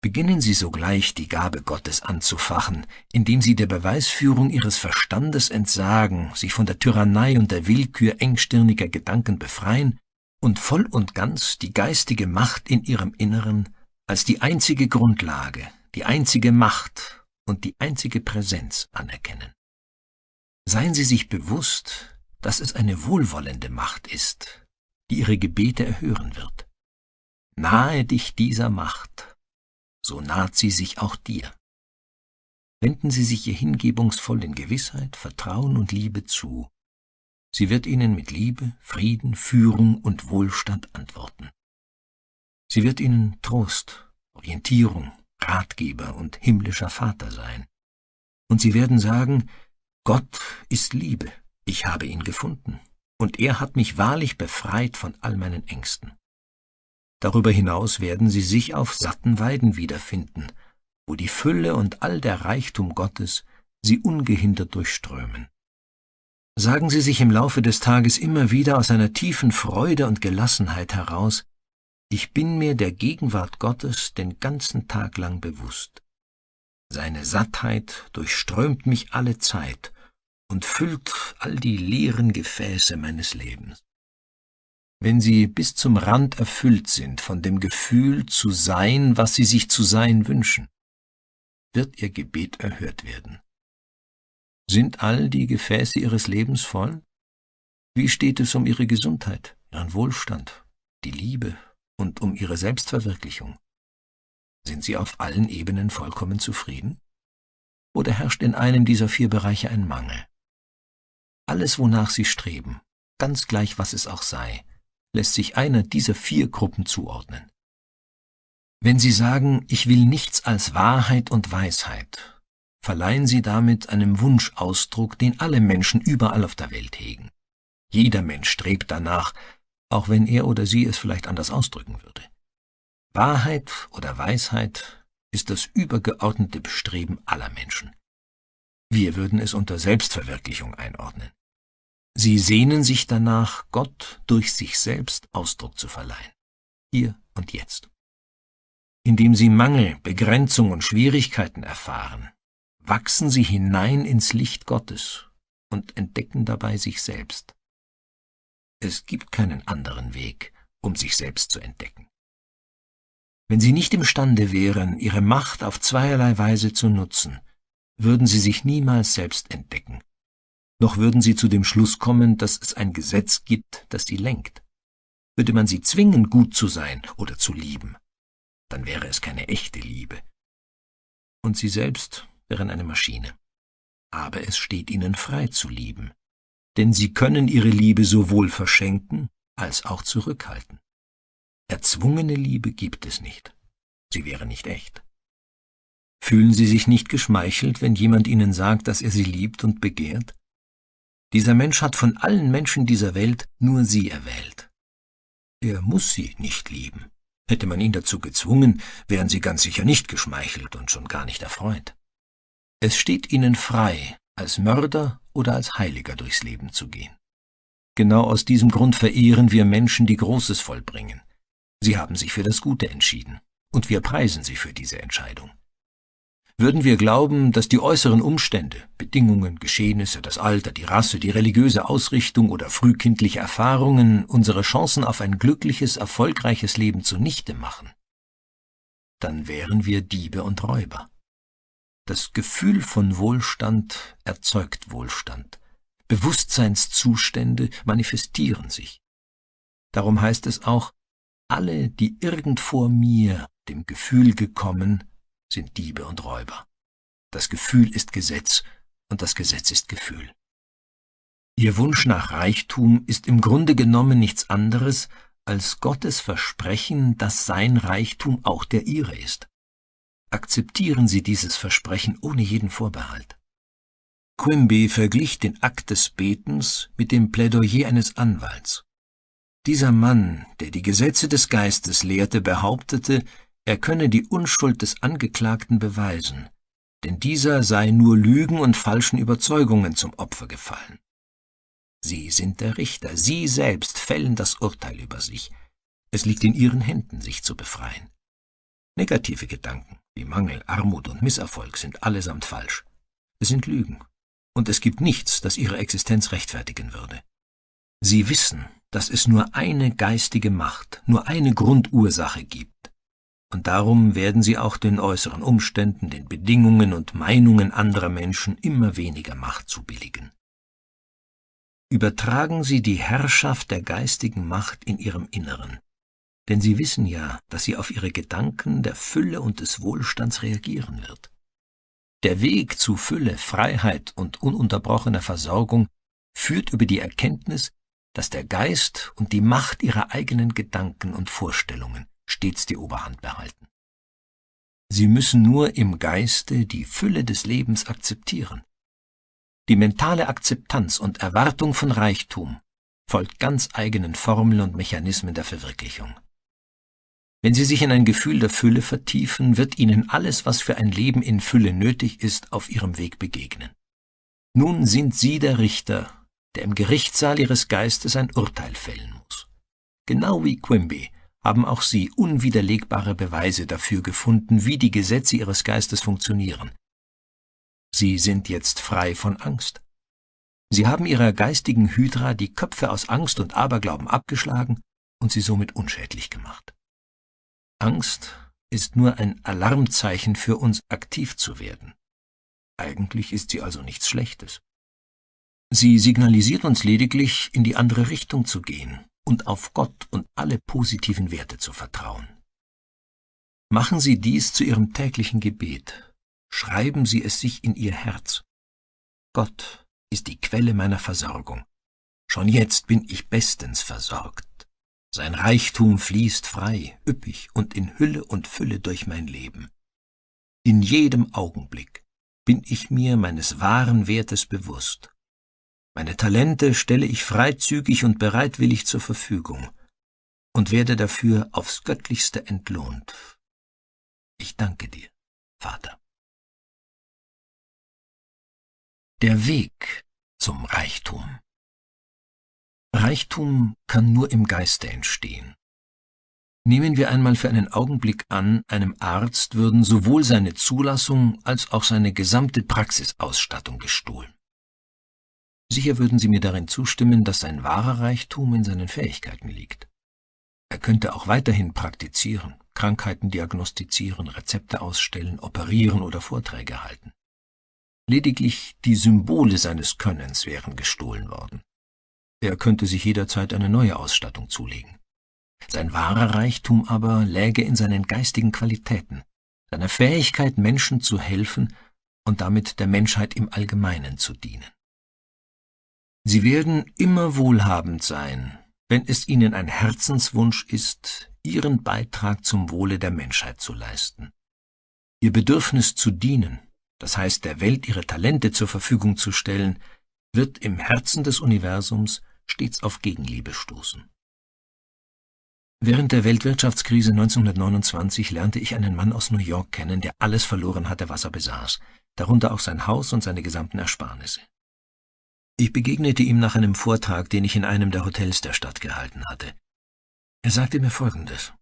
Beginnen Sie sogleich, die Gabe Gottes anzufachen, indem Sie der Beweisführung Ihres Verstandes entsagen, sich von der Tyrannei und der Willkür engstirniger Gedanken befreien und voll und ganz die geistige Macht in Ihrem Inneren als die einzige Grundlage, die einzige Macht, und die einzige Präsenz anerkennen. Seien Sie sich bewusst, dass es eine wohlwollende Macht ist, die Ihre Gebete erhören wird. Nahe dich dieser Macht, so naht sie sich auch dir. Wenden Sie sich ihr hingebungsvoll in Gewissheit, Vertrauen und Liebe zu. Sie wird Ihnen mit Liebe, Frieden, Führung und Wohlstand antworten. Sie wird Ihnen Trost, Orientierung, Ratgeber und himmlischer Vater sein. Und sie werden sagen, Gott ist Liebe, ich habe ihn gefunden, und er hat mich wahrlich befreit von all meinen Ängsten. Darüber hinaus werden sie sich auf satten Weiden wiederfinden, wo die Fülle und all der Reichtum Gottes sie ungehindert durchströmen. Sagen Sie sich im Laufe des Tages immer wieder aus einer tiefen Freude und Gelassenheit heraus, ich bin mir der Gegenwart Gottes den ganzen Tag lang bewusst. Seine Sattheit durchströmt mich alle Zeit und füllt all die leeren Gefäße meines Lebens. Wenn sie bis zum Rand erfüllt sind von dem Gefühl zu sein, was sie sich zu sein wünschen, wird ihr Gebet erhört werden. Sind all die Gefäße ihres Lebens voll? Wie steht es um ihre Gesundheit, ihren Wohlstand, die Liebe, und um ihre Selbstverwirklichung? Sind sie auf allen Ebenen vollkommen zufrieden? Oder herrscht in einem dieser vier Bereiche ein Mangel? Alles, wonach sie streben, ganz gleich was es auch sei, lässt sich einer dieser vier Gruppen zuordnen. Wenn Sie sagen, ich will nichts als Wahrheit und Weisheit, verleihen Sie damit einem Wunsch Ausdruck, den alle Menschen überall auf der Welt hegen. Jeder Mensch strebt danach, auch wenn er oder sie es vielleicht anders ausdrücken würde. Wahrheit oder Weisheit ist das übergeordnete Bestreben aller Menschen. Wir würden es unter Selbstverwirklichung einordnen. Sie sehnen sich danach, Gott durch sich selbst Ausdruck zu verleihen, hier und jetzt. Indem sie Mangel, Begrenzung und Schwierigkeiten erfahren, wachsen sie hinein ins Licht Gottes und entdecken dabei sich selbst. Es gibt keinen anderen Weg, um sich selbst zu entdecken. Wenn sie nicht imstande wären, ihre Macht auf zweierlei Weise zu nutzen, würden sie sich niemals selbst entdecken, noch würden sie zu dem Schluss kommen, dass es ein Gesetz gibt, das sie lenkt. Würde man sie zwingen, gut zu sein oder zu lieben, dann wäre es keine echte Liebe. Und sie selbst wären eine Maschine. Aber es steht ihnen frei zu lieben, denn sie können ihre Liebe sowohl verschenken als auch zurückhalten. Erzwungene Liebe gibt es nicht. Sie wäre nicht echt. Fühlen Sie sich nicht geschmeichelt, wenn jemand Ihnen sagt, dass er Sie liebt und begehrt? Dieser Mensch hat von allen Menschen dieser Welt nur Sie erwählt. Er muss Sie nicht lieben. Hätte man ihn dazu gezwungen, wären Sie ganz sicher nicht geschmeichelt und schon gar nicht erfreut. Es steht Ihnen frei, als Mörder oder als Heiliger durchs Leben zu gehen. Genau aus diesem Grund verehren wir Menschen, die Großes vollbringen. Sie haben sich für das Gute entschieden, und wir preisen sie für diese Entscheidung. Würden wir glauben, dass die äußeren Umstände, Bedingungen, Geschehnisse, das Alter, die Rasse, die religiöse Ausrichtung oder frühkindliche Erfahrungen unsere Chancen auf ein glückliches, erfolgreiches Leben zunichte machen, dann wären wir Diebe und Räuber. Das Gefühl von Wohlstand erzeugt Wohlstand. Bewusstseinszustände manifestieren sich. Darum heißt es auch, alle, die irgend vor mir dem Gefühl gekommen, sind Diebe und Räuber. Das Gefühl ist Gesetz und das Gesetz ist Gefühl. Ihr Wunsch nach Reichtum ist im Grunde genommen nichts anderes als Gottes Versprechen, dass sein Reichtum auch der ihre ist. Akzeptieren Sie dieses Versprechen ohne jeden Vorbehalt. Quimby verglich den Akt des Betens mit dem Plädoyer eines Anwalts. Dieser Mann, der die Gesetze des Geistes lehrte, behauptete, er könne die Unschuld des Angeklagten beweisen, denn dieser sei nur Lügen und falschen Überzeugungen zum Opfer gefallen. Sie sind der Richter, Sie selbst fällen das Urteil über sich. Es liegt in Ihren Händen, sich zu befreien. Negative Gedanken, wie Mangel, Armut und Misserfolg sind allesamt falsch. Es sind Lügen. Und es gibt nichts, das ihre Existenz rechtfertigen würde. Sie wissen, dass es nur eine geistige Macht, nur eine Grundursache gibt. Und darum werden sie auch den äußeren Umständen, den Bedingungen und Meinungen anderer Menschen immer weniger Macht zubilligen. Übertragen Sie die Herrschaft der geistigen Macht in Ihrem Inneren, denn sie wissen ja, dass sie auf ihre Gedanken der Fülle und des Wohlstands reagieren wird. Der Weg zu Fülle, Freiheit und ununterbrochener Versorgung führt über die Erkenntnis, dass der Geist und die Macht ihrer eigenen Gedanken und Vorstellungen stets die Oberhand behalten. Sie müssen nur im Geiste die Fülle des Lebens akzeptieren. Die mentale Akzeptanz und Erwartung von Reichtum folgt ganz eigenen Formeln und Mechanismen der Verwirklichung. Wenn Sie sich in ein Gefühl der Fülle vertiefen, wird Ihnen alles, was für ein Leben in Fülle nötig ist, auf Ihrem Weg begegnen. Nun sind Sie der Richter, der im Gerichtssaal Ihres Geistes ein Urteil fällen muss. Genau wie Quimby haben auch Sie unwiderlegbare Beweise dafür gefunden, wie die Gesetze Ihres Geistes funktionieren. Sie sind jetzt frei von Angst. Sie haben Ihrer geistigen Hydra die Köpfe aus Angst und Aberglauben abgeschlagen und sie somit unschädlich gemacht. Angst ist nur ein Alarmzeichen für uns, aktiv zu werden. Eigentlich ist sie also nichts Schlechtes. Sie signalisiert uns lediglich, in die andere Richtung zu gehen und auf Gott und alle positiven Werte zu vertrauen. Machen Sie dies zu Ihrem täglichen Gebet. Schreiben Sie es sich in Ihr Herz. Gott ist die Quelle meiner Versorgung. Schon jetzt bin ich bestens versorgt sein Reichtum fließt frei, üppig und in Hülle und Fülle durch mein Leben. In jedem Augenblick bin ich mir meines wahren Wertes bewusst. Meine Talente stelle ich freizügig und bereitwillig zur Verfügung und werde dafür aufs göttlichste entlohnt. Ich danke dir, Vater. Der Weg zum Reichtum. Reichtum kann nur im Geiste entstehen. Nehmen wir einmal für einen Augenblick an, einem Arzt würden sowohl seine Zulassung als auch seine gesamte Praxisausstattung gestohlen. Sicher würden Sie mir darin zustimmen, dass sein wahrer Reichtum in seinen Fähigkeiten liegt. Er könnte auch weiterhin praktizieren, Krankheiten diagnostizieren, Rezepte ausstellen, operieren oder Vorträge halten. Lediglich die Symbole seines Könnens wären gestohlen worden. Er könnte sich jederzeit eine neue Ausstattung zulegen. Sein wahrer Reichtum aber läge in seinen geistigen Qualitäten, seiner Fähigkeit, Menschen zu helfen und damit der Menschheit im Allgemeinen zu dienen. Sie werden immer wohlhabend sein, wenn es ihnen ein Herzenswunsch ist, ihren Beitrag zum Wohle der Menschheit zu leisten. Ihr Bedürfnis zu dienen, das heißt der Welt ihre Talente zur Verfügung zu stellen, wird im Herzen des Universums stets auf Gegenliebe stoßen. Während der Weltwirtschaftskrise 1929 lernte ich einen Mann aus New York kennen, der alles verloren hatte, was er besaß, darunter auch sein Haus und seine gesamten Ersparnisse. Ich begegnete ihm nach einem Vortrag, den ich in einem der Hotels der Stadt gehalten hatte. Er sagte mir Folgendes.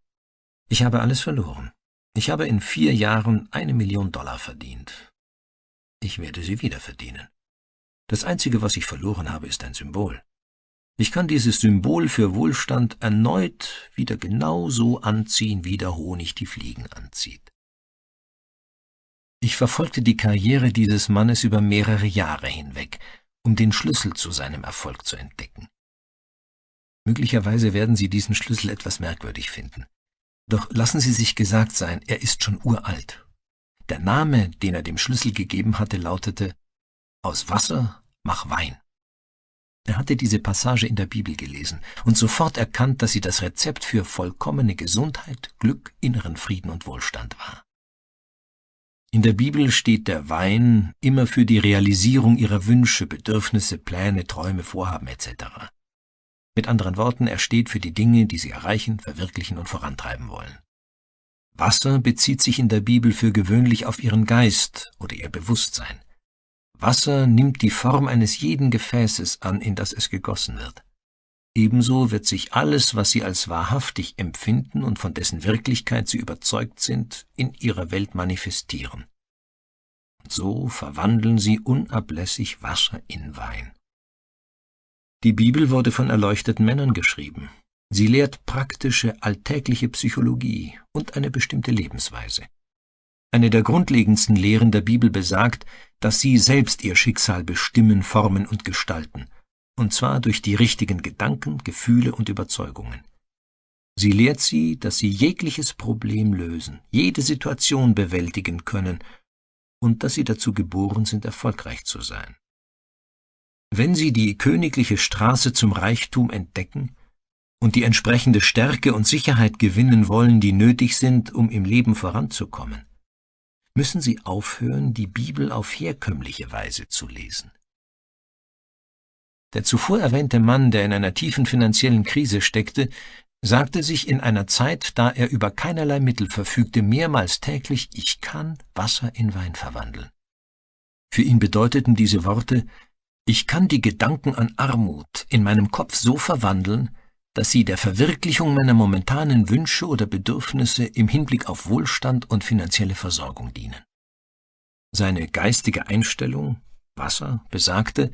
Ich habe alles verloren. Ich habe in vier Jahren eine Million Dollar verdient. Ich werde sie wieder verdienen. Das Einzige, was ich verloren habe, ist ein Symbol. Ich kann dieses Symbol für Wohlstand erneut wieder genau so anziehen, wie der Honig die Fliegen anzieht. Ich verfolgte die Karriere dieses Mannes über mehrere Jahre hinweg, um den Schlüssel zu seinem Erfolg zu entdecken. Möglicherweise werden Sie diesen Schlüssel etwas merkwürdig finden. Doch lassen Sie sich gesagt sein, er ist schon uralt. Der Name, den er dem Schlüssel gegeben hatte, lautete aus Wasser mach Wein. Er hatte diese Passage in der Bibel gelesen und sofort erkannt, dass sie das Rezept für vollkommene Gesundheit, Glück, inneren Frieden und Wohlstand war. In der Bibel steht der Wein immer für die Realisierung ihrer Wünsche, Bedürfnisse, Pläne, Träume, Vorhaben etc. Mit anderen Worten, er steht für die Dinge, die sie erreichen, verwirklichen und vorantreiben wollen. Wasser bezieht sich in der Bibel für gewöhnlich auf ihren Geist oder ihr Bewusstsein. Wasser nimmt die Form eines jeden Gefäßes an, in das es gegossen wird. Ebenso wird sich alles, was Sie als wahrhaftig empfinden und von dessen Wirklichkeit Sie überzeugt sind, in Ihrer Welt manifestieren. Und so verwandeln Sie unablässig Wasser in Wein. Die Bibel wurde von erleuchteten Männern geschrieben. Sie lehrt praktische, alltägliche Psychologie und eine bestimmte Lebensweise. Eine der grundlegendsten Lehren der Bibel besagt, dass sie selbst ihr Schicksal bestimmen, formen und gestalten, und zwar durch die richtigen Gedanken, Gefühle und Überzeugungen. Sie lehrt sie, dass sie jegliches Problem lösen, jede Situation bewältigen können und dass sie dazu geboren sind, erfolgreich zu sein. Wenn sie die königliche Straße zum Reichtum entdecken, und die entsprechende Stärke und Sicherheit gewinnen wollen, die nötig sind, um im Leben voranzukommen, müssen sie aufhören, die Bibel auf herkömmliche Weise zu lesen. Der zuvor erwähnte Mann, der in einer tiefen finanziellen Krise steckte, sagte sich in einer Zeit, da er über keinerlei Mittel verfügte, mehrmals täglich, ich kann Wasser in Wein verwandeln. Für ihn bedeuteten diese Worte, ich kann die Gedanken an Armut in meinem Kopf so verwandeln, dass sie der Verwirklichung meiner momentanen Wünsche oder Bedürfnisse im Hinblick auf Wohlstand und finanzielle Versorgung dienen. Seine geistige Einstellung, Wasser, besagte,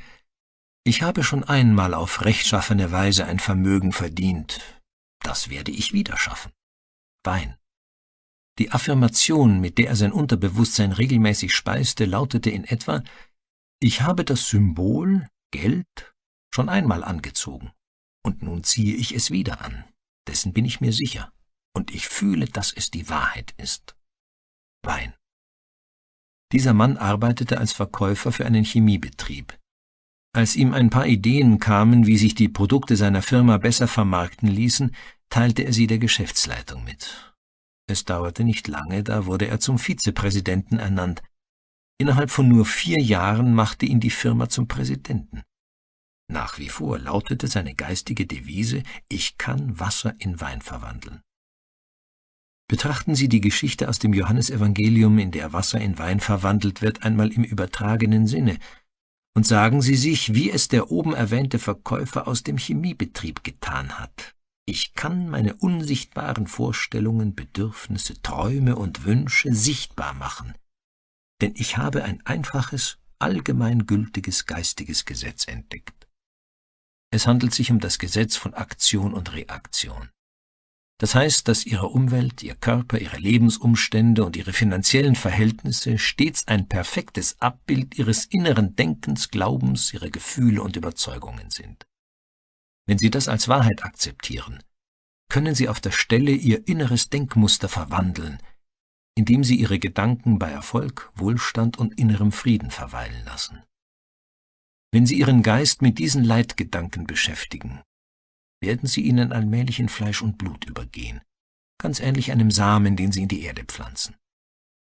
ich habe schon einmal auf rechtschaffene Weise ein Vermögen verdient, das werde ich wieder schaffen. Wein. Die Affirmation, mit der er sein Unterbewusstsein regelmäßig speiste, lautete in etwa, ich habe das Symbol, Geld, schon einmal angezogen und nun ziehe ich es wieder an, dessen bin ich mir sicher, und ich fühle, dass es die Wahrheit ist. Wein. Dieser Mann arbeitete als Verkäufer für einen Chemiebetrieb. Als ihm ein paar Ideen kamen, wie sich die Produkte seiner Firma besser vermarkten ließen, teilte er sie der Geschäftsleitung mit. Es dauerte nicht lange, da wurde er zum Vizepräsidenten ernannt. Innerhalb von nur vier Jahren machte ihn die Firma zum Präsidenten. Nach wie vor lautete seine geistige Devise Ich kann Wasser in Wein verwandeln. Betrachten Sie die Geschichte aus dem Johannesevangelium, in der Wasser in Wein verwandelt wird, einmal im übertragenen Sinne, und sagen Sie sich, wie es der oben erwähnte Verkäufer aus dem Chemiebetrieb getan hat. Ich kann meine unsichtbaren Vorstellungen, Bedürfnisse, Träume und Wünsche sichtbar machen, denn ich habe ein einfaches, allgemeingültiges geistiges Gesetz entdeckt. Es handelt sich um das Gesetz von Aktion und Reaktion. Das heißt, dass ihre Umwelt, ihr Körper, ihre Lebensumstände und ihre finanziellen Verhältnisse stets ein perfektes Abbild ihres inneren Denkens, Glaubens, ihrer Gefühle und Überzeugungen sind. Wenn Sie das als Wahrheit akzeptieren, können Sie auf der Stelle Ihr inneres Denkmuster verwandeln, indem Sie Ihre Gedanken bei Erfolg, Wohlstand und innerem Frieden verweilen lassen. Wenn Sie Ihren Geist mit diesen Leitgedanken beschäftigen, werden sie Ihnen allmählich in Fleisch und Blut übergehen, ganz ähnlich einem Samen, den Sie in die Erde pflanzen.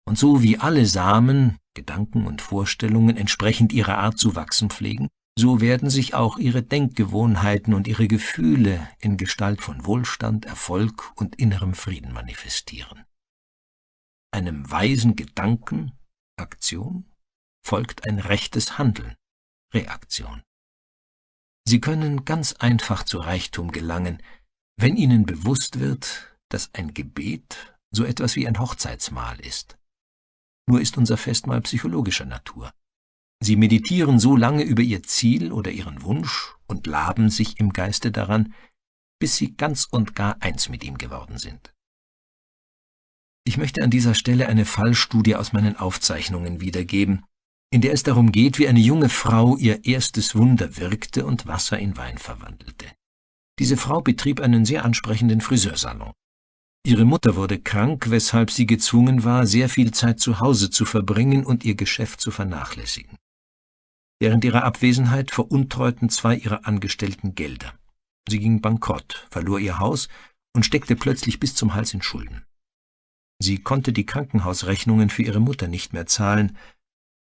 Und so wie alle Samen, Gedanken und Vorstellungen entsprechend ihrer Art zu wachsen pflegen, so werden sich auch ihre Denkgewohnheiten und ihre Gefühle in Gestalt von Wohlstand, Erfolg und innerem Frieden manifestieren. Einem weisen Gedanken, Aktion, folgt ein rechtes Handeln, Reaktion. Sie können ganz einfach zu Reichtum gelangen, wenn ihnen bewusst wird, dass ein Gebet so etwas wie ein Hochzeitsmahl ist. Nur ist unser Festmahl psychologischer Natur. Sie meditieren so lange über ihr Ziel oder ihren Wunsch und laben sich im Geiste daran, bis sie ganz und gar eins mit ihm geworden sind. Ich möchte an dieser Stelle eine Fallstudie aus meinen Aufzeichnungen wiedergeben, in der es darum geht, wie eine junge Frau ihr erstes Wunder wirkte und Wasser in Wein verwandelte. Diese Frau betrieb einen sehr ansprechenden Friseursalon. Ihre Mutter wurde krank, weshalb sie gezwungen war, sehr viel Zeit zu Hause zu verbringen und ihr Geschäft zu vernachlässigen. Während ihrer Abwesenheit veruntreuten zwei ihrer Angestellten Gelder. Sie ging bankrott, verlor ihr Haus und steckte plötzlich bis zum Hals in Schulden. Sie konnte die Krankenhausrechnungen für ihre Mutter nicht mehr zahlen,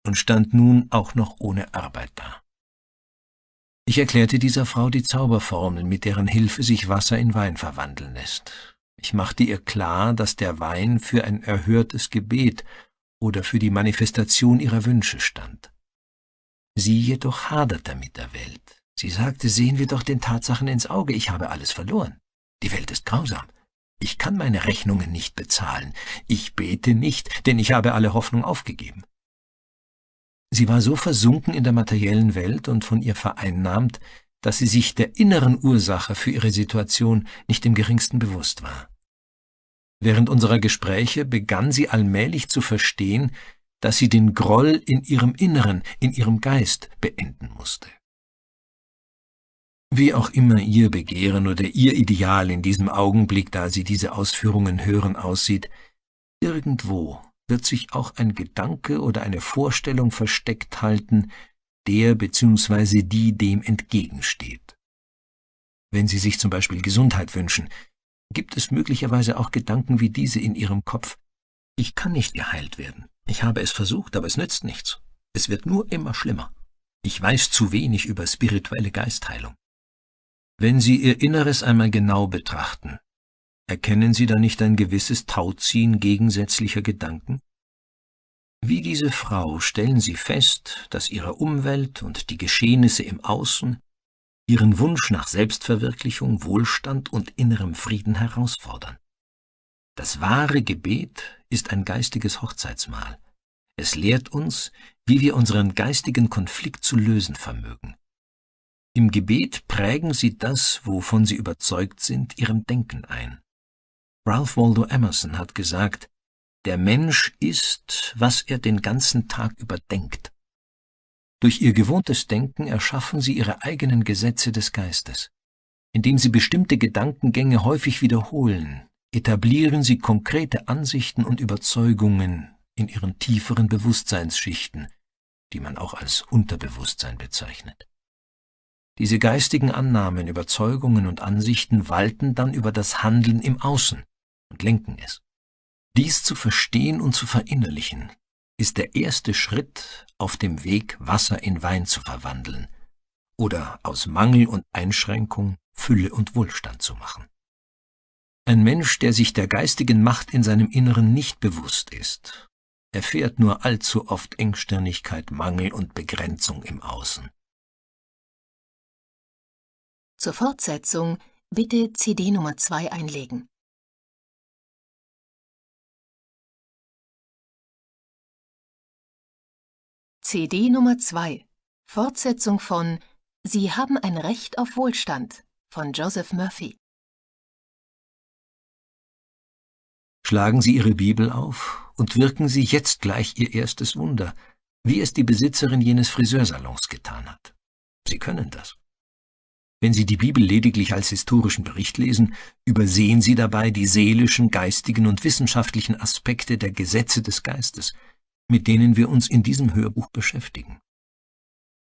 und stand nun auch noch ohne Arbeit da. Ich erklärte dieser Frau die Zauberformeln, mit deren Hilfe sich Wasser in Wein verwandeln lässt. Ich machte ihr klar, dass der Wein für ein erhörtes Gebet oder für die Manifestation ihrer Wünsche stand. Sie jedoch haderte mit der Welt. Sie sagte, sehen wir doch den Tatsachen ins Auge, ich habe alles verloren. Die Welt ist grausam. Ich kann meine Rechnungen nicht bezahlen. Ich bete nicht, denn ich habe alle Hoffnung aufgegeben. Sie war so versunken in der materiellen Welt und von ihr vereinnahmt, dass sie sich der inneren Ursache für ihre Situation nicht im geringsten bewusst war. Während unserer Gespräche begann sie allmählich zu verstehen, dass sie den Groll in ihrem Inneren, in ihrem Geist beenden musste. Wie auch immer ihr Begehren oder ihr Ideal in diesem Augenblick, da sie diese Ausführungen hören, aussieht, irgendwo wird sich auch ein Gedanke oder eine Vorstellung versteckt halten, der bzw. die dem entgegensteht. Wenn Sie sich zum Beispiel Gesundheit wünschen, gibt es möglicherweise auch Gedanken wie diese in Ihrem Kopf. Ich kann nicht geheilt werden. Ich habe es versucht, aber es nützt nichts. Es wird nur immer schlimmer. Ich weiß zu wenig über spirituelle Geistheilung. Wenn Sie Ihr Inneres einmal genau betrachten, Erkennen Sie da nicht ein gewisses Tauziehen gegensätzlicher Gedanken? Wie diese Frau stellen Sie fest, dass Ihre Umwelt und die Geschehnisse im Außen Ihren Wunsch nach Selbstverwirklichung, Wohlstand und innerem Frieden herausfordern. Das wahre Gebet ist ein geistiges Hochzeitsmahl. Es lehrt uns, wie wir unseren geistigen Konflikt zu lösen vermögen. Im Gebet prägen Sie das, wovon Sie überzeugt sind, Ihrem Denken ein. Ralph Waldo Emerson hat gesagt, der Mensch ist, was er den ganzen Tag über denkt. Durch ihr gewohntes Denken erschaffen sie ihre eigenen Gesetze des Geistes. Indem sie bestimmte Gedankengänge häufig wiederholen, etablieren sie konkrete Ansichten und Überzeugungen in ihren tieferen Bewusstseinsschichten, die man auch als Unterbewusstsein bezeichnet. Diese geistigen Annahmen, Überzeugungen und Ansichten walten dann über das Handeln im Außen, und lenken es. Dies zu verstehen und zu verinnerlichen, ist der erste Schritt auf dem Weg, Wasser in Wein zu verwandeln oder aus Mangel und Einschränkung Fülle und Wohlstand zu machen. Ein Mensch, der sich der geistigen Macht in seinem Inneren nicht bewusst ist, erfährt nur allzu oft Engstirnigkeit, Mangel und Begrenzung im Außen. Zur Fortsetzung bitte CD Nummer 2 einlegen. CD Nummer 2 Fortsetzung von Sie haben ein Recht auf Wohlstand von Joseph Murphy. Schlagen Sie Ihre Bibel auf und wirken Sie jetzt gleich Ihr erstes Wunder, wie es die Besitzerin jenes Friseursalons getan hat. Sie können das. Wenn Sie die Bibel lediglich als historischen Bericht lesen, übersehen Sie dabei die seelischen, geistigen und wissenschaftlichen Aspekte der Gesetze des Geistes – mit denen wir uns in diesem Hörbuch beschäftigen.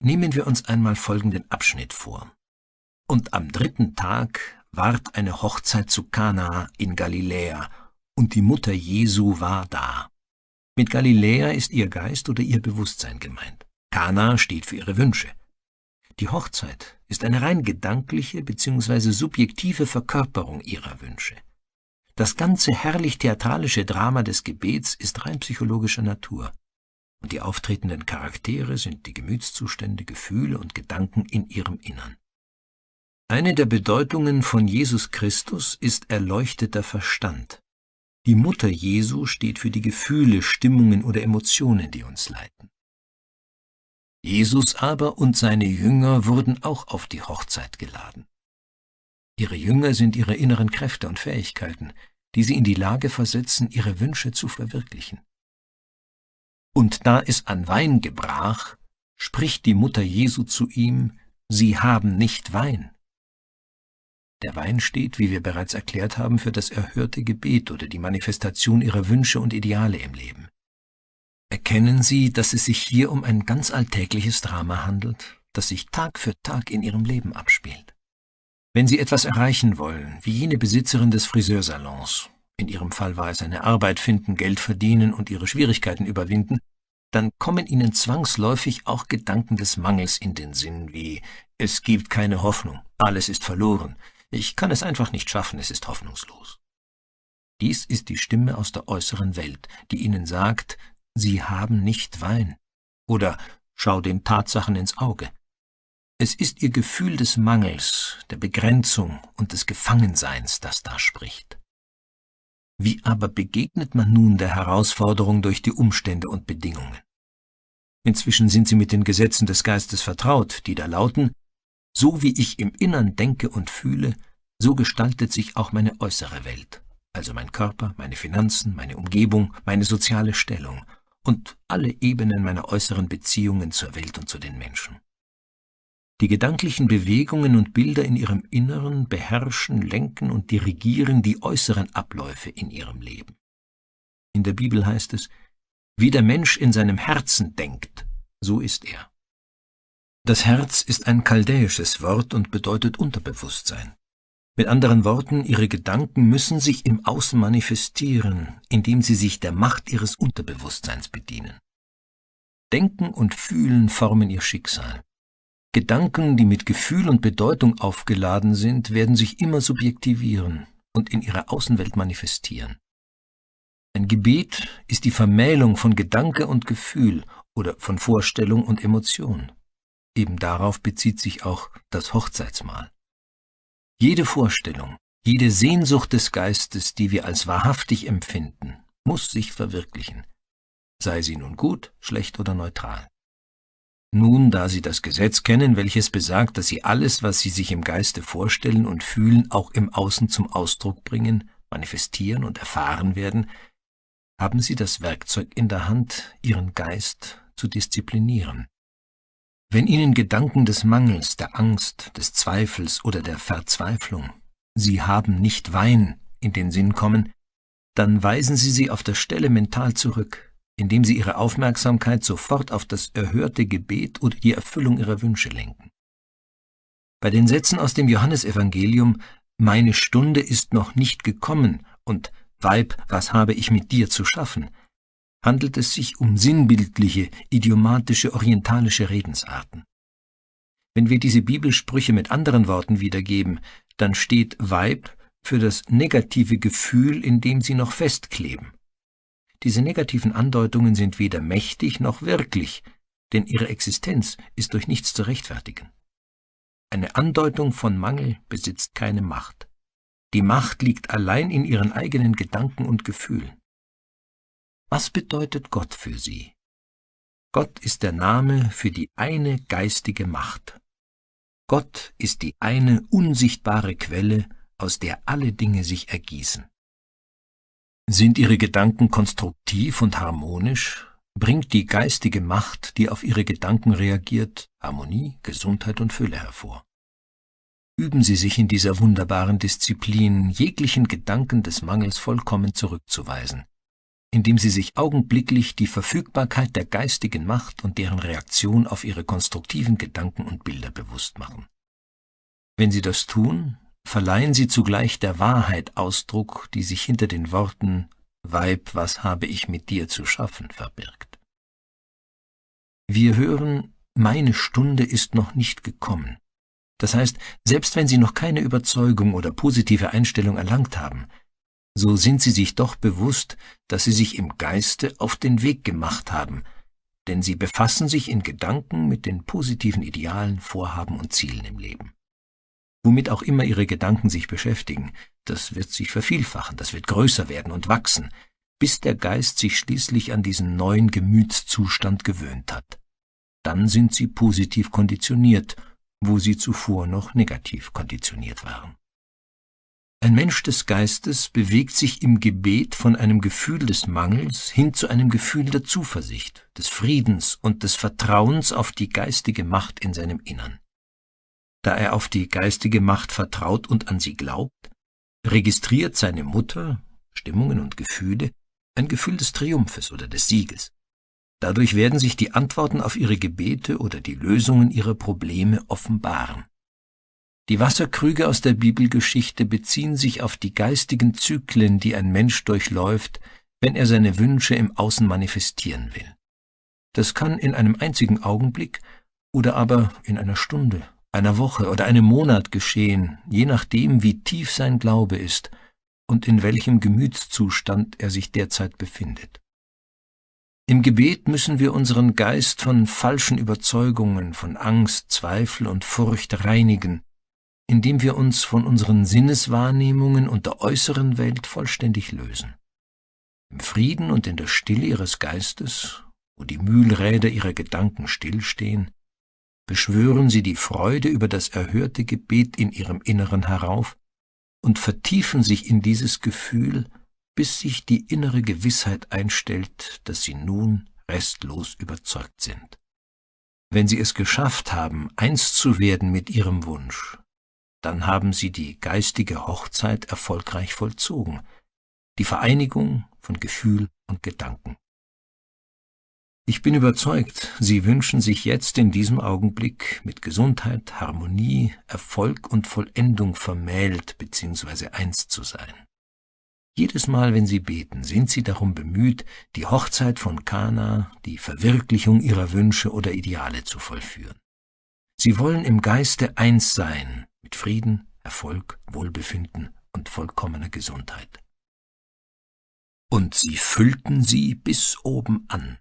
Nehmen wir uns einmal folgenden Abschnitt vor. Und am dritten Tag ward eine Hochzeit zu Kana in Galiläa, und die Mutter Jesu war da. Mit Galiläa ist ihr Geist oder ihr Bewusstsein gemeint. Kana steht für ihre Wünsche. Die Hochzeit ist eine rein gedankliche bzw. subjektive Verkörperung ihrer Wünsche. Das ganze herrlich theatralische Drama des Gebets ist rein psychologischer Natur, und die auftretenden Charaktere sind die Gemütszustände, Gefühle und Gedanken in ihrem Innern. Eine der Bedeutungen von Jesus Christus ist erleuchteter Verstand. Die Mutter Jesu steht für die Gefühle, Stimmungen oder Emotionen, die uns leiten. Jesus aber und seine Jünger wurden auch auf die Hochzeit geladen. Ihre Jünger sind ihre inneren Kräfte und Fähigkeiten, die sie in die Lage versetzen, ihre Wünsche zu verwirklichen. Und da es an Wein gebrach, spricht die Mutter Jesu zu ihm, Sie haben nicht Wein. Der Wein steht, wie wir bereits erklärt haben, für das erhörte Gebet oder die Manifestation ihrer Wünsche und Ideale im Leben. Erkennen Sie, dass es sich hier um ein ganz alltägliches Drama handelt, das sich Tag für Tag in Ihrem Leben abspielt. Wenn Sie etwas erreichen wollen, wie jene Besitzerin des Friseursalons, in Ihrem Fall war es eine Arbeit finden, Geld verdienen und Ihre Schwierigkeiten überwinden, dann kommen Ihnen zwangsläufig auch Gedanken des Mangels in den Sinn, wie es gibt keine Hoffnung, alles ist verloren, ich kann es einfach nicht schaffen, es ist hoffnungslos. Dies ist die Stimme aus der äußeren Welt, die Ihnen sagt, Sie haben nicht Wein oder Schau den Tatsachen ins Auge, es ist ihr Gefühl des Mangels, der Begrenzung und des Gefangenseins, das da spricht. Wie aber begegnet man nun der Herausforderung durch die Umstände und Bedingungen? Inzwischen sind sie mit den Gesetzen des Geistes vertraut, die da lauten, so wie ich im Innern denke und fühle, so gestaltet sich auch meine äußere Welt, also mein Körper, meine Finanzen, meine Umgebung, meine soziale Stellung und alle Ebenen meiner äußeren Beziehungen zur Welt und zu den Menschen. Die gedanklichen Bewegungen und Bilder in ihrem Inneren beherrschen, lenken und dirigieren die äußeren Abläufe in ihrem Leben. In der Bibel heißt es, wie der Mensch in seinem Herzen denkt, so ist er. Das Herz ist ein chaldäisches Wort und bedeutet Unterbewusstsein. Mit anderen Worten, ihre Gedanken müssen sich im Außen manifestieren, indem sie sich der Macht ihres Unterbewusstseins bedienen. Denken und Fühlen formen ihr Schicksal. Gedanken, die mit Gefühl und Bedeutung aufgeladen sind, werden sich immer subjektivieren und in ihrer Außenwelt manifestieren. Ein Gebet ist die Vermählung von Gedanke und Gefühl oder von Vorstellung und Emotion. Eben darauf bezieht sich auch das Hochzeitsmahl. Jede Vorstellung, jede Sehnsucht des Geistes, die wir als wahrhaftig empfinden, muss sich verwirklichen, sei sie nun gut, schlecht oder neutral. Nun, da sie das Gesetz kennen, welches besagt, dass sie alles, was sie sich im Geiste vorstellen und fühlen, auch im Außen zum Ausdruck bringen, manifestieren und erfahren werden, haben sie das Werkzeug in der Hand, ihren Geist zu disziplinieren. Wenn ihnen Gedanken des Mangels, der Angst, des Zweifels oder der Verzweiflung, sie haben nicht Wein, in den Sinn kommen, dann weisen sie sie auf der Stelle mental zurück, indem sie ihre Aufmerksamkeit sofort auf das erhörte Gebet oder die Erfüllung ihrer Wünsche lenken. Bei den Sätzen aus dem Johannesevangelium Meine Stunde ist noch nicht gekommen und Weib, was habe ich mit dir zu schaffen, handelt es sich um sinnbildliche, idiomatische, orientalische Redensarten. Wenn wir diese Bibelsprüche mit anderen Worten wiedergeben, dann steht Weib für das negative Gefühl, in dem sie noch festkleben diese negativen Andeutungen sind weder mächtig noch wirklich, denn ihre Existenz ist durch nichts zu rechtfertigen. Eine Andeutung von Mangel besitzt keine Macht. Die Macht liegt allein in ihren eigenen Gedanken und Gefühlen. Was bedeutet Gott für sie? Gott ist der Name für die eine geistige Macht. Gott ist die eine unsichtbare Quelle, aus der alle Dinge sich ergießen. Sind ihre Gedanken konstruktiv und harmonisch, bringt die geistige Macht, die auf ihre Gedanken reagiert, Harmonie, Gesundheit und Fülle hervor. Üben Sie sich in dieser wunderbaren Disziplin, jeglichen Gedanken des Mangels vollkommen zurückzuweisen, indem Sie sich augenblicklich die Verfügbarkeit der geistigen Macht und deren Reaktion auf Ihre konstruktiven Gedanken und Bilder bewusst machen. Wenn Sie das tun, verleihen sie zugleich der Wahrheit Ausdruck, die sich hinter den Worten Weib, was habe ich mit dir zu schaffen verbirgt. Wir hören, meine Stunde ist noch nicht gekommen. Das heißt, selbst wenn Sie noch keine Überzeugung oder positive Einstellung erlangt haben, so sind Sie sich doch bewusst, dass Sie sich im Geiste auf den Weg gemacht haben, denn Sie befassen sich in Gedanken mit den positiven Idealen, Vorhaben und Zielen im Leben womit auch immer ihre Gedanken sich beschäftigen, das wird sich vervielfachen, das wird größer werden und wachsen, bis der Geist sich schließlich an diesen neuen Gemütszustand gewöhnt hat. Dann sind sie positiv konditioniert, wo sie zuvor noch negativ konditioniert waren. Ein Mensch des Geistes bewegt sich im Gebet von einem Gefühl des Mangels hin zu einem Gefühl der Zuversicht, des Friedens und des Vertrauens auf die geistige Macht in seinem Innern da er auf die geistige Macht vertraut und an sie glaubt, registriert seine Mutter Stimmungen und Gefühle ein Gefühl des Triumphes oder des Sieges. Dadurch werden sich die Antworten auf ihre Gebete oder die Lösungen ihrer Probleme offenbaren. Die Wasserkrüge aus der Bibelgeschichte beziehen sich auf die geistigen Zyklen, die ein Mensch durchläuft, wenn er seine Wünsche im Außen manifestieren will. Das kann in einem einzigen Augenblick oder aber in einer Stunde einer Woche oder einem Monat geschehen, je nachdem, wie tief sein Glaube ist und in welchem Gemütszustand er sich derzeit befindet. Im Gebet müssen wir unseren Geist von falschen Überzeugungen, von Angst, Zweifel und Furcht reinigen, indem wir uns von unseren Sinneswahrnehmungen und der äußeren Welt vollständig lösen. Im Frieden und in der Stille ihres Geistes, wo die Mühlräder ihrer Gedanken stillstehen, beschwören sie die Freude über das erhörte Gebet in ihrem Inneren herauf und vertiefen sich in dieses Gefühl, bis sich die innere Gewissheit einstellt, dass sie nun restlos überzeugt sind. Wenn sie es geschafft haben, eins zu werden mit ihrem Wunsch, dann haben sie die geistige Hochzeit erfolgreich vollzogen, die Vereinigung von Gefühl und Gedanken. Ich bin überzeugt, Sie wünschen sich jetzt in diesem Augenblick mit Gesundheit, Harmonie, Erfolg und Vollendung vermählt bzw. eins zu sein. Jedes Mal, wenn Sie beten, sind Sie darum bemüht, die Hochzeit von Kana, die Verwirklichung Ihrer Wünsche oder Ideale zu vollführen. Sie wollen im Geiste eins sein mit Frieden, Erfolg, Wohlbefinden und vollkommener Gesundheit. Und sie füllten sie bis oben an.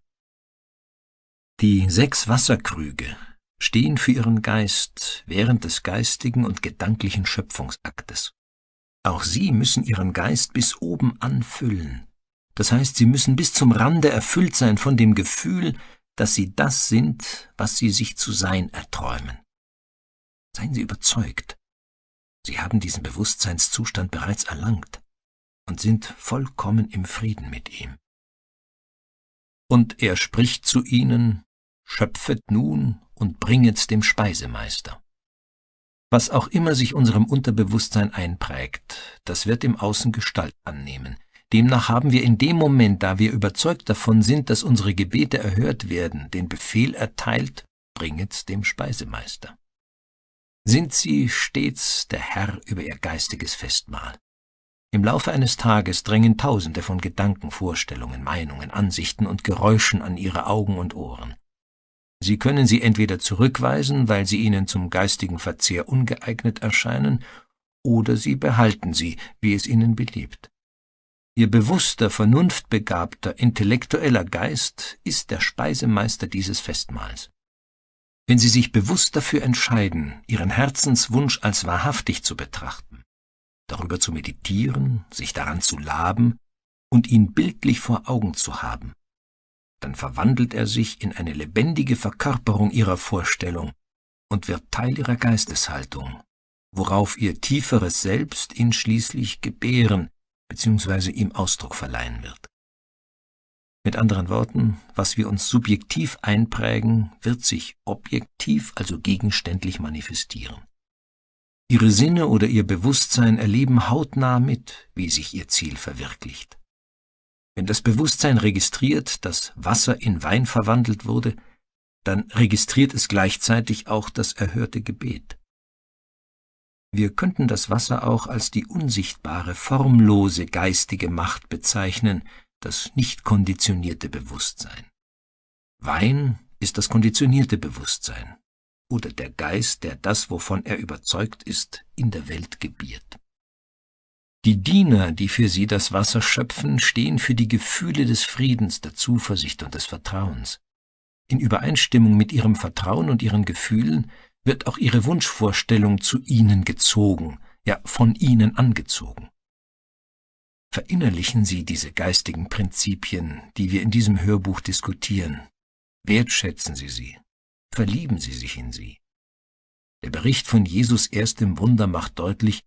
Die sechs Wasserkrüge stehen für ihren Geist während des geistigen und gedanklichen Schöpfungsaktes. Auch sie müssen ihren Geist bis oben anfüllen. Das heißt, sie müssen bis zum Rande erfüllt sein von dem Gefühl, dass sie das sind, was sie sich zu sein erträumen. Seien Sie überzeugt, Sie haben diesen Bewusstseinszustand bereits erlangt und sind vollkommen im Frieden mit ihm. Und er spricht zu ihnen Schöpfet nun und bringet's dem Speisemeister. Was auch immer sich unserem Unterbewusstsein einprägt, das wird im Außen Gestalt annehmen. Demnach haben wir in dem Moment, da wir überzeugt davon sind, dass unsere Gebete erhört werden, den Befehl erteilt, bringet's dem Speisemeister. Sind sie stets der Herr über ihr geistiges Festmahl. Im Laufe eines Tages drängen Tausende von Gedanken, Vorstellungen, Meinungen, Ansichten und Geräuschen an ihre Augen und Ohren. Sie können sie entweder zurückweisen, weil sie ihnen zum geistigen Verzehr ungeeignet erscheinen, oder sie behalten sie, wie es ihnen beliebt. Ihr bewusster, vernunftbegabter, intellektueller Geist ist der Speisemeister dieses Festmahls. Wenn Sie sich bewusst dafür entscheiden, Ihren Herzenswunsch als wahrhaftig zu betrachten, darüber zu meditieren, sich daran zu laben und ihn bildlich vor Augen zu haben, dann verwandelt er sich in eine lebendige Verkörperung ihrer Vorstellung und wird Teil ihrer Geisteshaltung, worauf ihr tieferes Selbst ihn schließlich gebären bzw. ihm Ausdruck verleihen wird. Mit anderen Worten, was wir uns subjektiv einprägen, wird sich objektiv, also gegenständlich manifestieren. Ihre Sinne oder ihr Bewusstsein erleben hautnah mit, wie sich ihr Ziel verwirklicht. Wenn das Bewusstsein registriert, dass Wasser in Wein verwandelt wurde, dann registriert es gleichzeitig auch das erhörte Gebet. Wir könnten das Wasser auch als die unsichtbare, formlose geistige Macht bezeichnen, das nicht konditionierte Bewusstsein. Wein ist das konditionierte Bewusstsein oder der Geist, der das, wovon er überzeugt ist, in der Welt gebiert. Die Diener, die für sie das Wasser schöpfen, stehen für die Gefühle des Friedens, der Zuversicht und des Vertrauens. In Übereinstimmung mit ihrem Vertrauen und ihren Gefühlen wird auch ihre Wunschvorstellung zu ihnen gezogen, ja von ihnen angezogen. Verinnerlichen Sie diese geistigen Prinzipien, die wir in diesem Hörbuch diskutieren. Wertschätzen Sie sie. Verlieben Sie sich in sie. Der Bericht von Jesus erst im Wunder macht deutlich,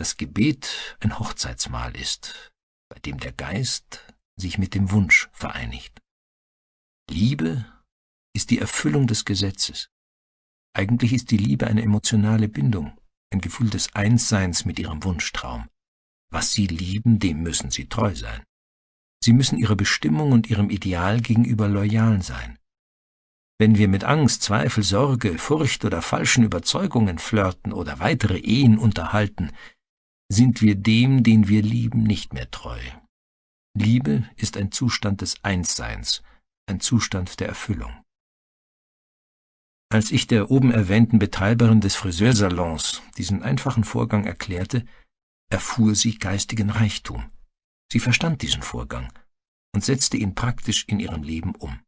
das Gebet ein Hochzeitsmahl ist, bei dem der Geist sich mit dem Wunsch vereinigt. Liebe ist die Erfüllung des Gesetzes. Eigentlich ist die Liebe eine emotionale Bindung, ein Gefühl des Einsseins mit ihrem Wunschtraum. Was sie lieben, dem müssen sie treu sein. Sie müssen ihrer Bestimmung und ihrem Ideal gegenüber loyal sein. Wenn wir mit Angst, Zweifel, Sorge, Furcht oder falschen Überzeugungen flirten oder weitere Ehen unterhalten, sind wir dem, den wir lieben, nicht mehr treu. Liebe ist ein Zustand des Einsseins, ein Zustand der Erfüllung. Als ich der oben erwähnten Betreiberin des Friseursalons diesen einfachen Vorgang erklärte, erfuhr sie geistigen Reichtum. Sie verstand diesen Vorgang und setzte ihn praktisch in ihrem Leben um.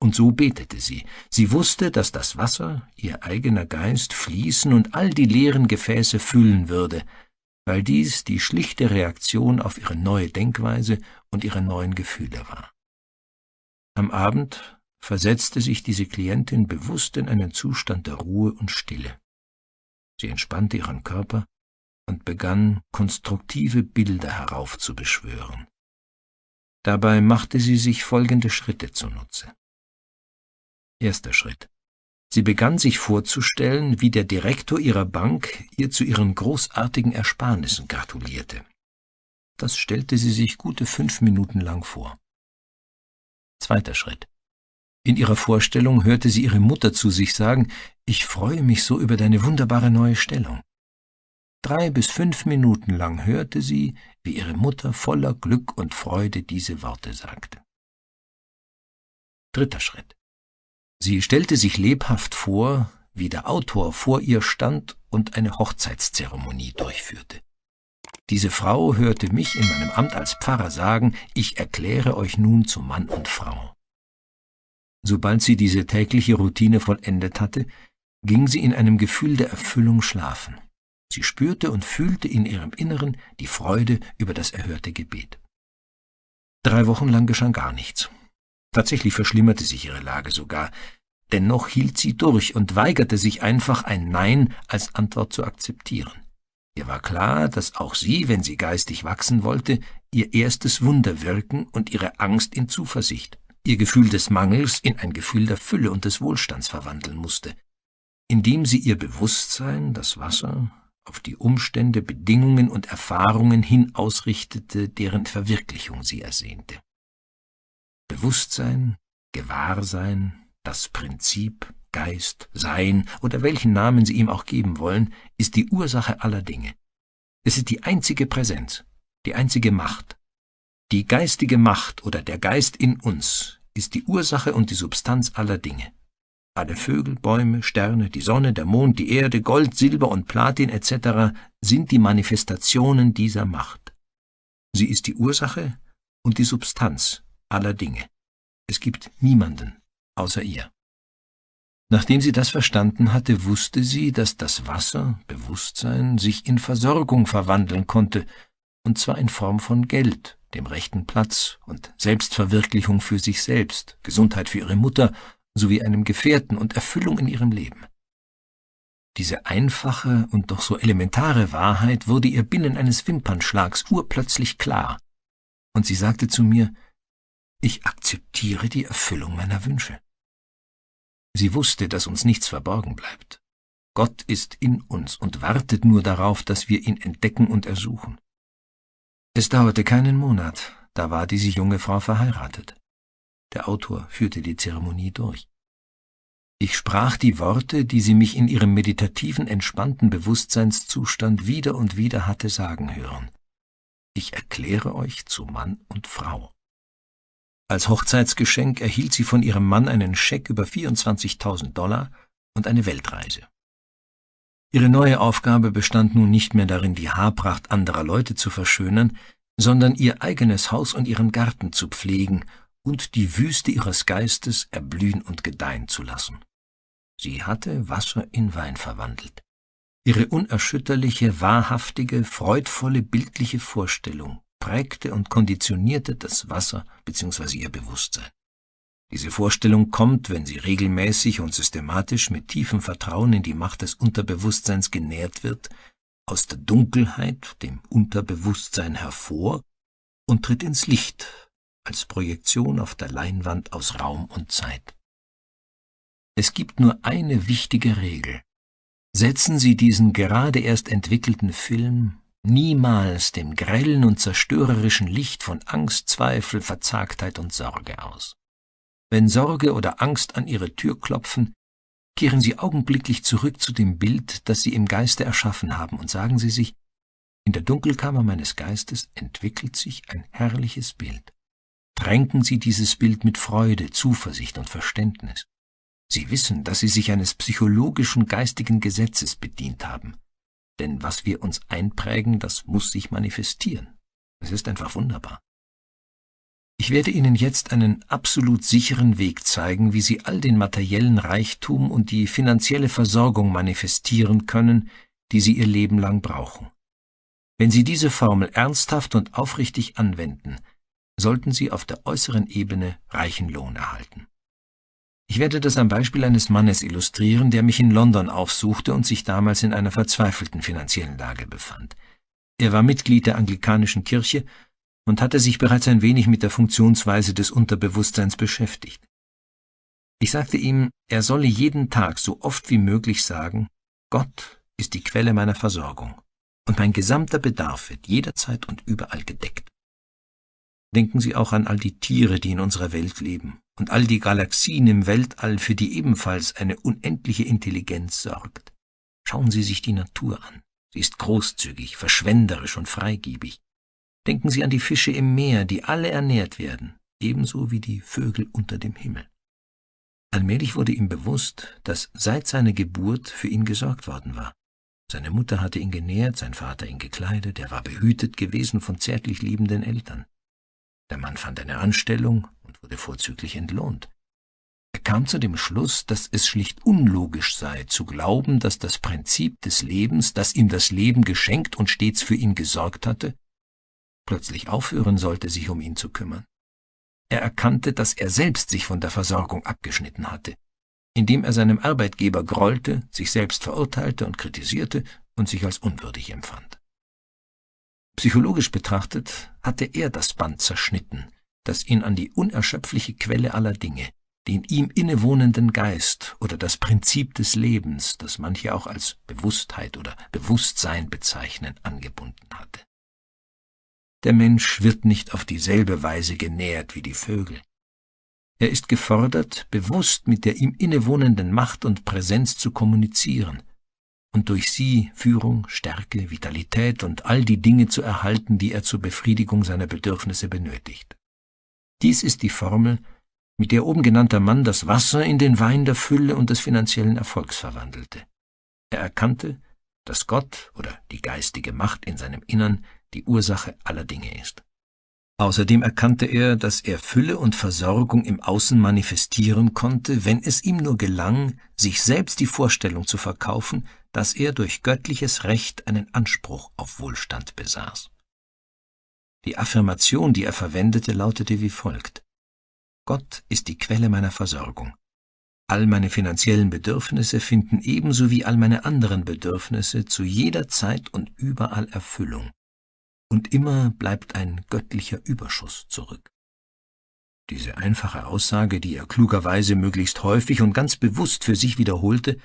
Und so betete sie. Sie wusste, dass das Wasser, ihr eigener Geist, fließen und all die leeren Gefäße füllen würde, weil dies die schlichte Reaktion auf ihre neue Denkweise und ihre neuen Gefühle war. Am Abend versetzte sich diese Klientin bewusst in einen Zustand der Ruhe und Stille. Sie entspannte ihren Körper und begann, konstruktive Bilder heraufzubeschwören. Dabei machte sie sich folgende Schritte zunutze. Erster Schritt. Sie begann sich vorzustellen, wie der Direktor ihrer Bank ihr zu ihren großartigen Ersparnissen gratulierte. Das stellte sie sich gute fünf Minuten lang vor. Zweiter Schritt. In ihrer Vorstellung hörte sie ihre Mutter zu sich sagen, ich freue mich so über deine wunderbare neue Stellung. Drei bis fünf Minuten lang hörte sie, wie ihre Mutter voller Glück und Freude diese Worte sagte. Dritter Schritt. Sie stellte sich lebhaft vor, wie der Autor vor ihr stand und eine Hochzeitszeremonie durchführte. Diese Frau hörte mich in meinem Amt als Pfarrer sagen, ich erkläre euch nun zu Mann und Frau. Sobald sie diese tägliche Routine vollendet hatte, ging sie in einem Gefühl der Erfüllung schlafen. Sie spürte und fühlte in ihrem Inneren die Freude über das erhörte Gebet. Drei Wochen lang geschah gar nichts. Tatsächlich verschlimmerte sich ihre Lage sogar. Dennoch hielt sie durch und weigerte sich einfach, ein Nein als Antwort zu akzeptieren. Ihr war klar, dass auch sie, wenn sie geistig wachsen wollte, ihr erstes Wunder wirken und ihre Angst in Zuversicht, ihr Gefühl des Mangels in ein Gefühl der Fülle und des Wohlstands verwandeln musste, indem sie ihr Bewusstsein, das Wasser, auf die Umstände, Bedingungen und Erfahrungen hin ausrichtete, deren Verwirklichung sie ersehnte. Bewusstsein, Gewahrsein, das Prinzip, Geist, Sein oder welchen Namen Sie ihm auch geben wollen, ist die Ursache aller Dinge. Es ist die einzige Präsenz, die einzige Macht. Die geistige Macht oder der Geist in uns ist die Ursache und die Substanz aller Dinge. Alle Vögel, Bäume, Sterne, die Sonne, der Mond, die Erde, Gold, Silber und Platin etc. sind die Manifestationen dieser Macht. Sie ist die Ursache und die Substanz aller Dinge. Es gibt niemanden außer ihr. Nachdem sie das verstanden hatte, wusste sie, dass das Wasser, Bewusstsein, sich in Versorgung verwandeln konnte, und zwar in Form von Geld, dem rechten Platz und Selbstverwirklichung für sich selbst, Gesundheit für ihre Mutter sowie einem Gefährten und Erfüllung in ihrem Leben. Diese einfache und doch so elementare Wahrheit wurde ihr binnen eines Wimpernschlags urplötzlich klar, und sie sagte zu mir, ich akzeptiere die Erfüllung meiner Wünsche. Sie wusste, dass uns nichts verborgen bleibt. Gott ist in uns und wartet nur darauf, dass wir ihn entdecken und ersuchen. Es dauerte keinen Monat, da war diese junge Frau verheiratet. Der Autor führte die Zeremonie durch. Ich sprach die Worte, die sie mich in ihrem meditativen, entspannten Bewusstseinszustand wieder und wieder hatte sagen hören. Ich erkläre euch zu Mann und Frau. Als Hochzeitsgeschenk erhielt sie von ihrem Mann einen Scheck über 24.000 Dollar und eine Weltreise. Ihre neue Aufgabe bestand nun nicht mehr darin, die Haarpracht anderer Leute zu verschönern, sondern ihr eigenes Haus und ihren Garten zu pflegen und die Wüste ihres Geistes erblühen und gedeihen zu lassen. Sie hatte Wasser in Wein verwandelt. Ihre unerschütterliche, wahrhaftige, freudvolle, bildliche Vorstellung prägte und konditionierte das Wasser bzw. ihr Bewusstsein. Diese Vorstellung kommt, wenn sie regelmäßig und systematisch mit tiefem Vertrauen in die Macht des Unterbewusstseins genährt wird, aus der Dunkelheit, dem Unterbewusstsein hervor und tritt ins Licht als Projektion auf der Leinwand aus Raum und Zeit. Es gibt nur eine wichtige Regel. Setzen Sie diesen gerade erst entwickelten Film niemals dem grellen und zerstörerischen Licht von Angst, Zweifel, Verzagtheit und Sorge aus. Wenn Sorge oder Angst an ihre Tür klopfen, kehren sie augenblicklich zurück zu dem Bild, das sie im Geiste erschaffen haben, und sagen sie sich, in der Dunkelkammer meines Geistes entwickelt sich ein herrliches Bild. Tränken Sie dieses Bild mit Freude, Zuversicht und Verständnis. Sie wissen, dass Sie sich eines psychologischen geistigen Gesetzes bedient haben. Denn was wir uns einprägen, das muss sich manifestieren. Es ist einfach wunderbar. Ich werde Ihnen jetzt einen absolut sicheren Weg zeigen, wie Sie all den materiellen Reichtum und die finanzielle Versorgung manifestieren können, die Sie Ihr Leben lang brauchen. Wenn Sie diese Formel ernsthaft und aufrichtig anwenden, sollten Sie auf der äußeren Ebene reichen Lohn erhalten. Ich werde das am Beispiel eines Mannes illustrieren, der mich in London aufsuchte und sich damals in einer verzweifelten finanziellen Lage befand. Er war Mitglied der anglikanischen Kirche und hatte sich bereits ein wenig mit der Funktionsweise des Unterbewusstseins beschäftigt. Ich sagte ihm, er solle jeden Tag so oft wie möglich sagen, Gott ist die Quelle meiner Versorgung und mein gesamter Bedarf wird jederzeit und überall gedeckt. Denken Sie auch an all die Tiere, die in unserer Welt leben und all die Galaxien im Weltall, für die ebenfalls eine unendliche Intelligenz sorgt. Schauen Sie sich die Natur an. Sie ist großzügig, verschwenderisch und freigebig. Denken Sie an die Fische im Meer, die alle ernährt werden, ebenso wie die Vögel unter dem Himmel. Allmählich wurde ihm bewusst, dass seit seiner Geburt für ihn gesorgt worden war. Seine Mutter hatte ihn genährt, sein Vater ihn gekleidet, er war behütet gewesen von zärtlich liebenden Eltern. Der Mann fand eine Anstellung, wurde vorzüglich entlohnt. Er kam zu dem Schluss, dass es schlicht unlogisch sei, zu glauben, dass das Prinzip des Lebens, das ihm das Leben geschenkt und stets für ihn gesorgt hatte, plötzlich aufhören sollte, sich um ihn zu kümmern. Er erkannte, dass er selbst sich von der Versorgung abgeschnitten hatte, indem er seinem Arbeitgeber grollte, sich selbst verurteilte und kritisierte und sich als unwürdig empfand. Psychologisch betrachtet hatte er das Band zerschnitten, das ihn an die unerschöpfliche Quelle aller Dinge, den ihm innewohnenden Geist oder das Prinzip des Lebens, das manche auch als Bewusstheit oder Bewusstsein bezeichnen, angebunden hatte. Der Mensch wird nicht auf dieselbe Weise genährt wie die Vögel. Er ist gefordert, bewusst mit der ihm innewohnenden Macht und Präsenz zu kommunizieren und durch sie Führung, Stärke, Vitalität und all die Dinge zu erhalten, die er zur Befriedigung seiner Bedürfnisse benötigt. Dies ist die Formel, mit der oben genannter Mann das Wasser in den Wein der Fülle und des finanziellen Erfolgs verwandelte. Er erkannte, dass Gott oder die geistige Macht in seinem Innern die Ursache aller Dinge ist. Außerdem erkannte er, dass er Fülle und Versorgung im Außen manifestieren konnte, wenn es ihm nur gelang, sich selbst die Vorstellung zu verkaufen, dass er durch göttliches Recht einen Anspruch auf Wohlstand besaß. Die Affirmation, die er verwendete, lautete wie folgt. Gott ist die Quelle meiner Versorgung. All meine finanziellen Bedürfnisse finden ebenso wie all meine anderen Bedürfnisse zu jeder Zeit und überall Erfüllung. Und immer bleibt ein göttlicher Überschuss zurück. Diese einfache Aussage, die er klugerweise möglichst häufig und ganz bewusst für sich wiederholte,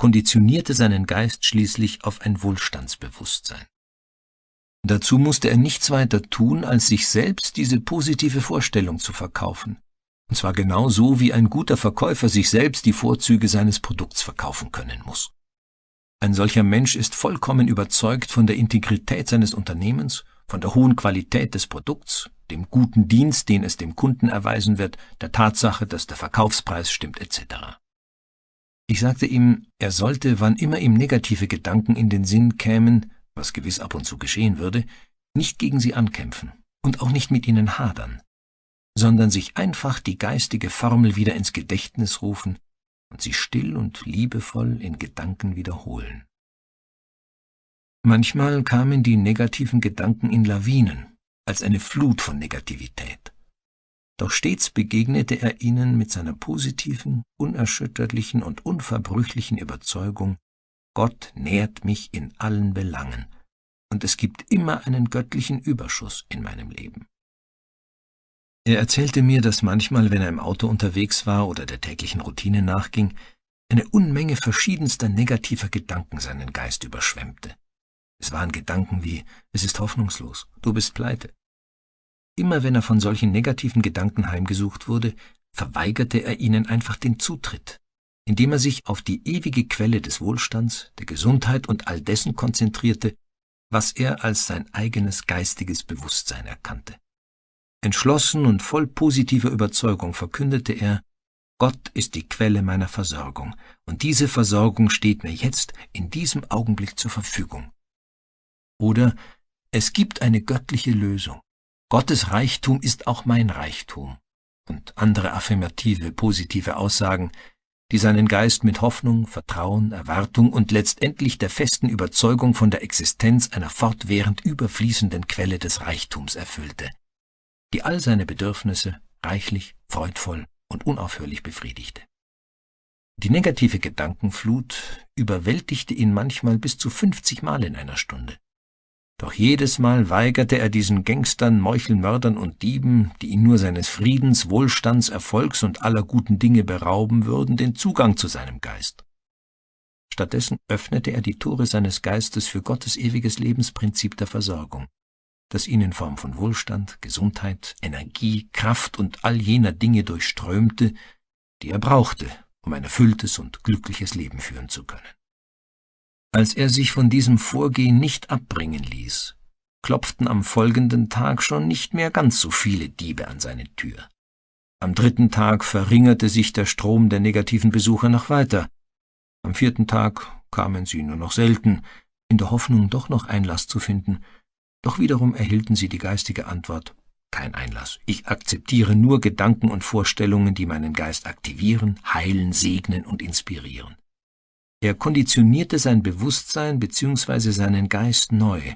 konditionierte seinen Geist schließlich auf ein Wohlstandsbewusstsein. Dazu musste er nichts weiter tun, als sich selbst diese positive Vorstellung zu verkaufen. Und zwar genau so, wie ein guter Verkäufer sich selbst die Vorzüge seines Produkts verkaufen können muss. Ein solcher Mensch ist vollkommen überzeugt von der Integrität seines Unternehmens, von der hohen Qualität des Produkts, dem guten Dienst, den es dem Kunden erweisen wird, der Tatsache, dass der Verkaufspreis stimmt etc. Ich sagte ihm, er sollte, wann immer ihm negative Gedanken in den Sinn kämen, was gewiss ab und zu geschehen würde, nicht gegen sie ankämpfen und auch nicht mit ihnen hadern, sondern sich einfach die geistige Formel wieder ins Gedächtnis rufen und sie still und liebevoll in Gedanken wiederholen. Manchmal kamen die negativen Gedanken in Lawinen, als eine Flut von Negativität. Doch stets begegnete er ihnen mit seiner positiven, unerschütterlichen und unverbrüchlichen Überzeugung, Gott nährt mich in allen Belangen, und es gibt immer einen göttlichen Überschuss in meinem Leben. Er erzählte mir, dass manchmal, wenn er im Auto unterwegs war oder der täglichen Routine nachging, eine Unmenge verschiedenster negativer Gedanken seinen Geist überschwemmte. Es waren Gedanken wie, es ist hoffnungslos, du bist pleite. Immer wenn er von solchen negativen Gedanken heimgesucht wurde, verweigerte er ihnen einfach den Zutritt indem er sich auf die ewige Quelle des Wohlstands, der Gesundheit und all dessen konzentrierte, was er als sein eigenes geistiges Bewusstsein erkannte. Entschlossen und voll positiver Überzeugung verkündete er, Gott ist die Quelle meiner Versorgung, und diese Versorgung steht mir jetzt in diesem Augenblick zur Verfügung. Oder es gibt eine göttliche Lösung. Gottes Reichtum ist auch mein Reichtum. Und andere affirmative, positive Aussagen, die seinen Geist mit Hoffnung, Vertrauen, Erwartung und letztendlich der festen Überzeugung von der Existenz einer fortwährend überfließenden Quelle des Reichtums erfüllte, die all seine Bedürfnisse reichlich, freudvoll und unaufhörlich befriedigte. Die negative Gedankenflut überwältigte ihn manchmal bis zu 50 Mal in einer Stunde. Doch jedes Mal weigerte er diesen Gangstern, Meuchelmördern und Dieben, die ihn nur seines Friedens, Wohlstands, Erfolgs und aller guten Dinge berauben würden, den Zugang zu seinem Geist. Stattdessen öffnete er die Tore seines Geistes für Gottes ewiges Lebensprinzip der Versorgung, das ihn in Form von Wohlstand, Gesundheit, Energie, Kraft und all jener Dinge durchströmte, die er brauchte, um ein erfülltes und glückliches Leben führen zu können. Als er sich von diesem Vorgehen nicht abbringen ließ, klopften am folgenden Tag schon nicht mehr ganz so viele Diebe an seine Tür. Am dritten Tag verringerte sich der Strom der negativen Besucher noch weiter. Am vierten Tag kamen sie nur noch selten, in der Hoffnung, doch noch Einlass zu finden. Doch wiederum erhielten sie die geistige Antwort, kein Einlass. Ich akzeptiere nur Gedanken und Vorstellungen, die meinen Geist aktivieren, heilen, segnen und inspirieren. Er konditionierte sein Bewusstsein bzw. seinen Geist neu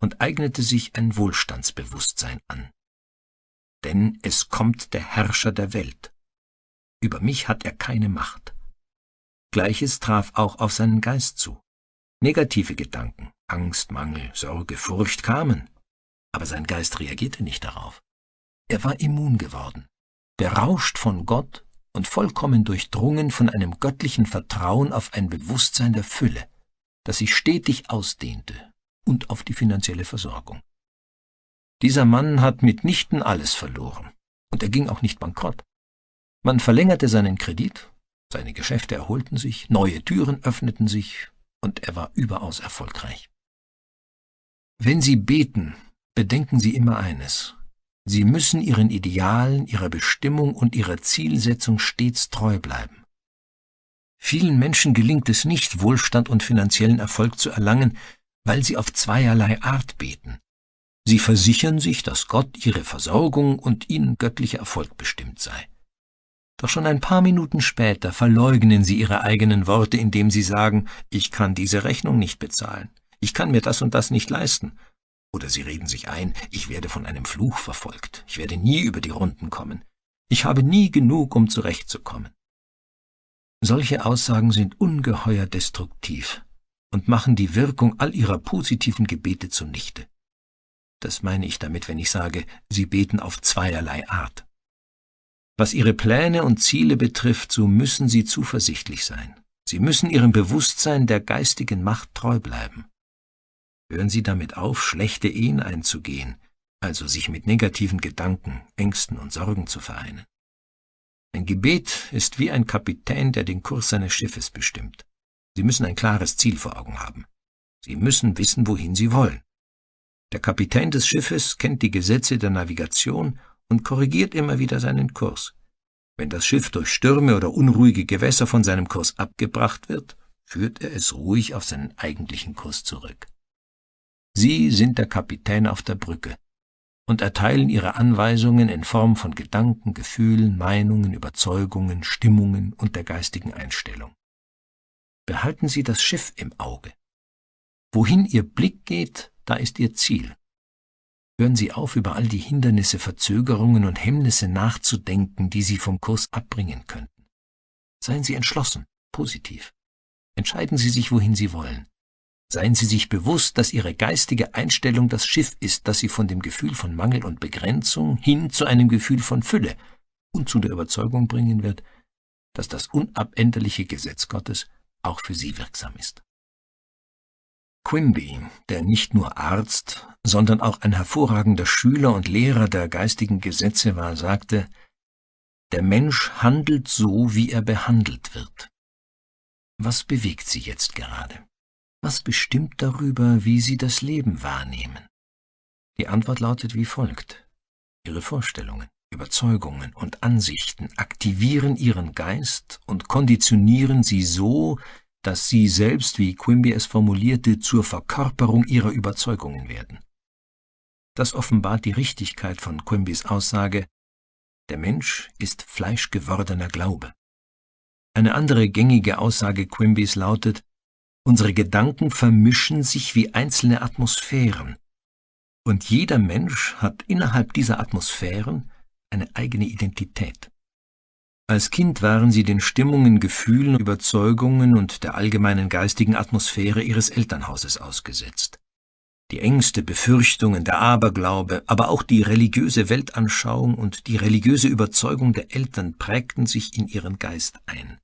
und eignete sich ein Wohlstandsbewusstsein an. Denn es kommt der Herrscher der Welt. Über mich hat er keine Macht. Gleiches traf auch auf seinen Geist zu. Negative Gedanken, Angst, Mangel, Sorge, Furcht kamen, aber sein Geist reagierte nicht darauf. Er war immun geworden, berauscht von Gott und vollkommen durchdrungen von einem göttlichen Vertrauen auf ein Bewusstsein der Fülle, das sich stetig ausdehnte und auf die finanzielle Versorgung. Dieser Mann hat mitnichten alles verloren und er ging auch nicht bankrott. Man verlängerte seinen Kredit, seine Geschäfte erholten sich, neue Türen öffneten sich und er war überaus erfolgreich. Wenn Sie beten, bedenken Sie immer eines. Sie müssen ihren Idealen, ihrer Bestimmung und ihrer Zielsetzung stets treu bleiben. Vielen Menschen gelingt es nicht, Wohlstand und finanziellen Erfolg zu erlangen, weil sie auf zweierlei Art beten. Sie versichern sich, dass Gott ihre Versorgung und ihnen göttlicher Erfolg bestimmt sei. Doch schon ein paar Minuten später verleugnen sie ihre eigenen Worte, indem sie sagen, ich kann diese Rechnung nicht bezahlen, ich kann mir das und das nicht leisten, oder sie reden sich ein, ich werde von einem Fluch verfolgt, ich werde nie über die Runden kommen, ich habe nie genug, um zurechtzukommen. Solche Aussagen sind ungeheuer destruktiv und machen die Wirkung all ihrer positiven Gebete zunichte. Das meine ich damit, wenn ich sage, sie beten auf zweierlei Art. Was ihre Pläne und Ziele betrifft, so müssen sie zuversichtlich sein. Sie müssen ihrem Bewusstsein der geistigen Macht treu bleiben. Hören Sie damit auf, schlechte Ehen einzugehen, also sich mit negativen Gedanken, Ängsten und Sorgen zu vereinen. Ein Gebet ist wie ein Kapitän, der den Kurs seines Schiffes bestimmt. Sie müssen ein klares Ziel vor Augen haben. Sie müssen wissen, wohin Sie wollen. Der Kapitän des Schiffes kennt die Gesetze der Navigation und korrigiert immer wieder seinen Kurs. Wenn das Schiff durch Stürme oder unruhige Gewässer von seinem Kurs abgebracht wird, führt er es ruhig auf seinen eigentlichen Kurs zurück. Sie sind der Kapitän auf der Brücke und erteilen ihre Anweisungen in Form von Gedanken, Gefühlen, Meinungen, Überzeugungen, Stimmungen und der geistigen Einstellung. Behalten Sie das Schiff im Auge. Wohin Ihr Blick geht, da ist Ihr Ziel. Hören Sie auf, über all die Hindernisse, Verzögerungen und Hemmnisse nachzudenken, die Sie vom Kurs abbringen könnten. Seien Sie entschlossen, positiv. Entscheiden Sie sich, wohin Sie wollen. Seien Sie sich bewusst, dass Ihre geistige Einstellung das Schiff ist, das Sie von dem Gefühl von Mangel und Begrenzung hin zu einem Gefühl von Fülle und zu der Überzeugung bringen wird, dass das unabänderliche Gesetz Gottes auch für Sie wirksam ist. Quimby, der nicht nur Arzt, sondern auch ein hervorragender Schüler und Lehrer der geistigen Gesetze war, sagte, der Mensch handelt so, wie er behandelt wird. Was bewegt Sie jetzt gerade? was bestimmt darüber, wie sie das Leben wahrnehmen? Die Antwort lautet wie folgt. Ihre Vorstellungen, Überzeugungen und Ansichten aktivieren ihren Geist und konditionieren sie so, dass sie selbst, wie Quimby es formulierte, zur Verkörperung ihrer Überzeugungen werden. Das offenbart die Richtigkeit von Quimbys Aussage, der Mensch ist fleischgewordener Glaube. Eine andere gängige Aussage Quimbys lautet, Unsere Gedanken vermischen sich wie einzelne Atmosphären, und jeder Mensch hat innerhalb dieser Atmosphären eine eigene Identität. Als Kind waren sie den Stimmungen, Gefühlen, Überzeugungen und der allgemeinen geistigen Atmosphäre ihres Elternhauses ausgesetzt. Die Ängste, Befürchtungen, der Aberglaube, aber auch die religiöse Weltanschauung und die religiöse Überzeugung der Eltern prägten sich in ihren Geist ein.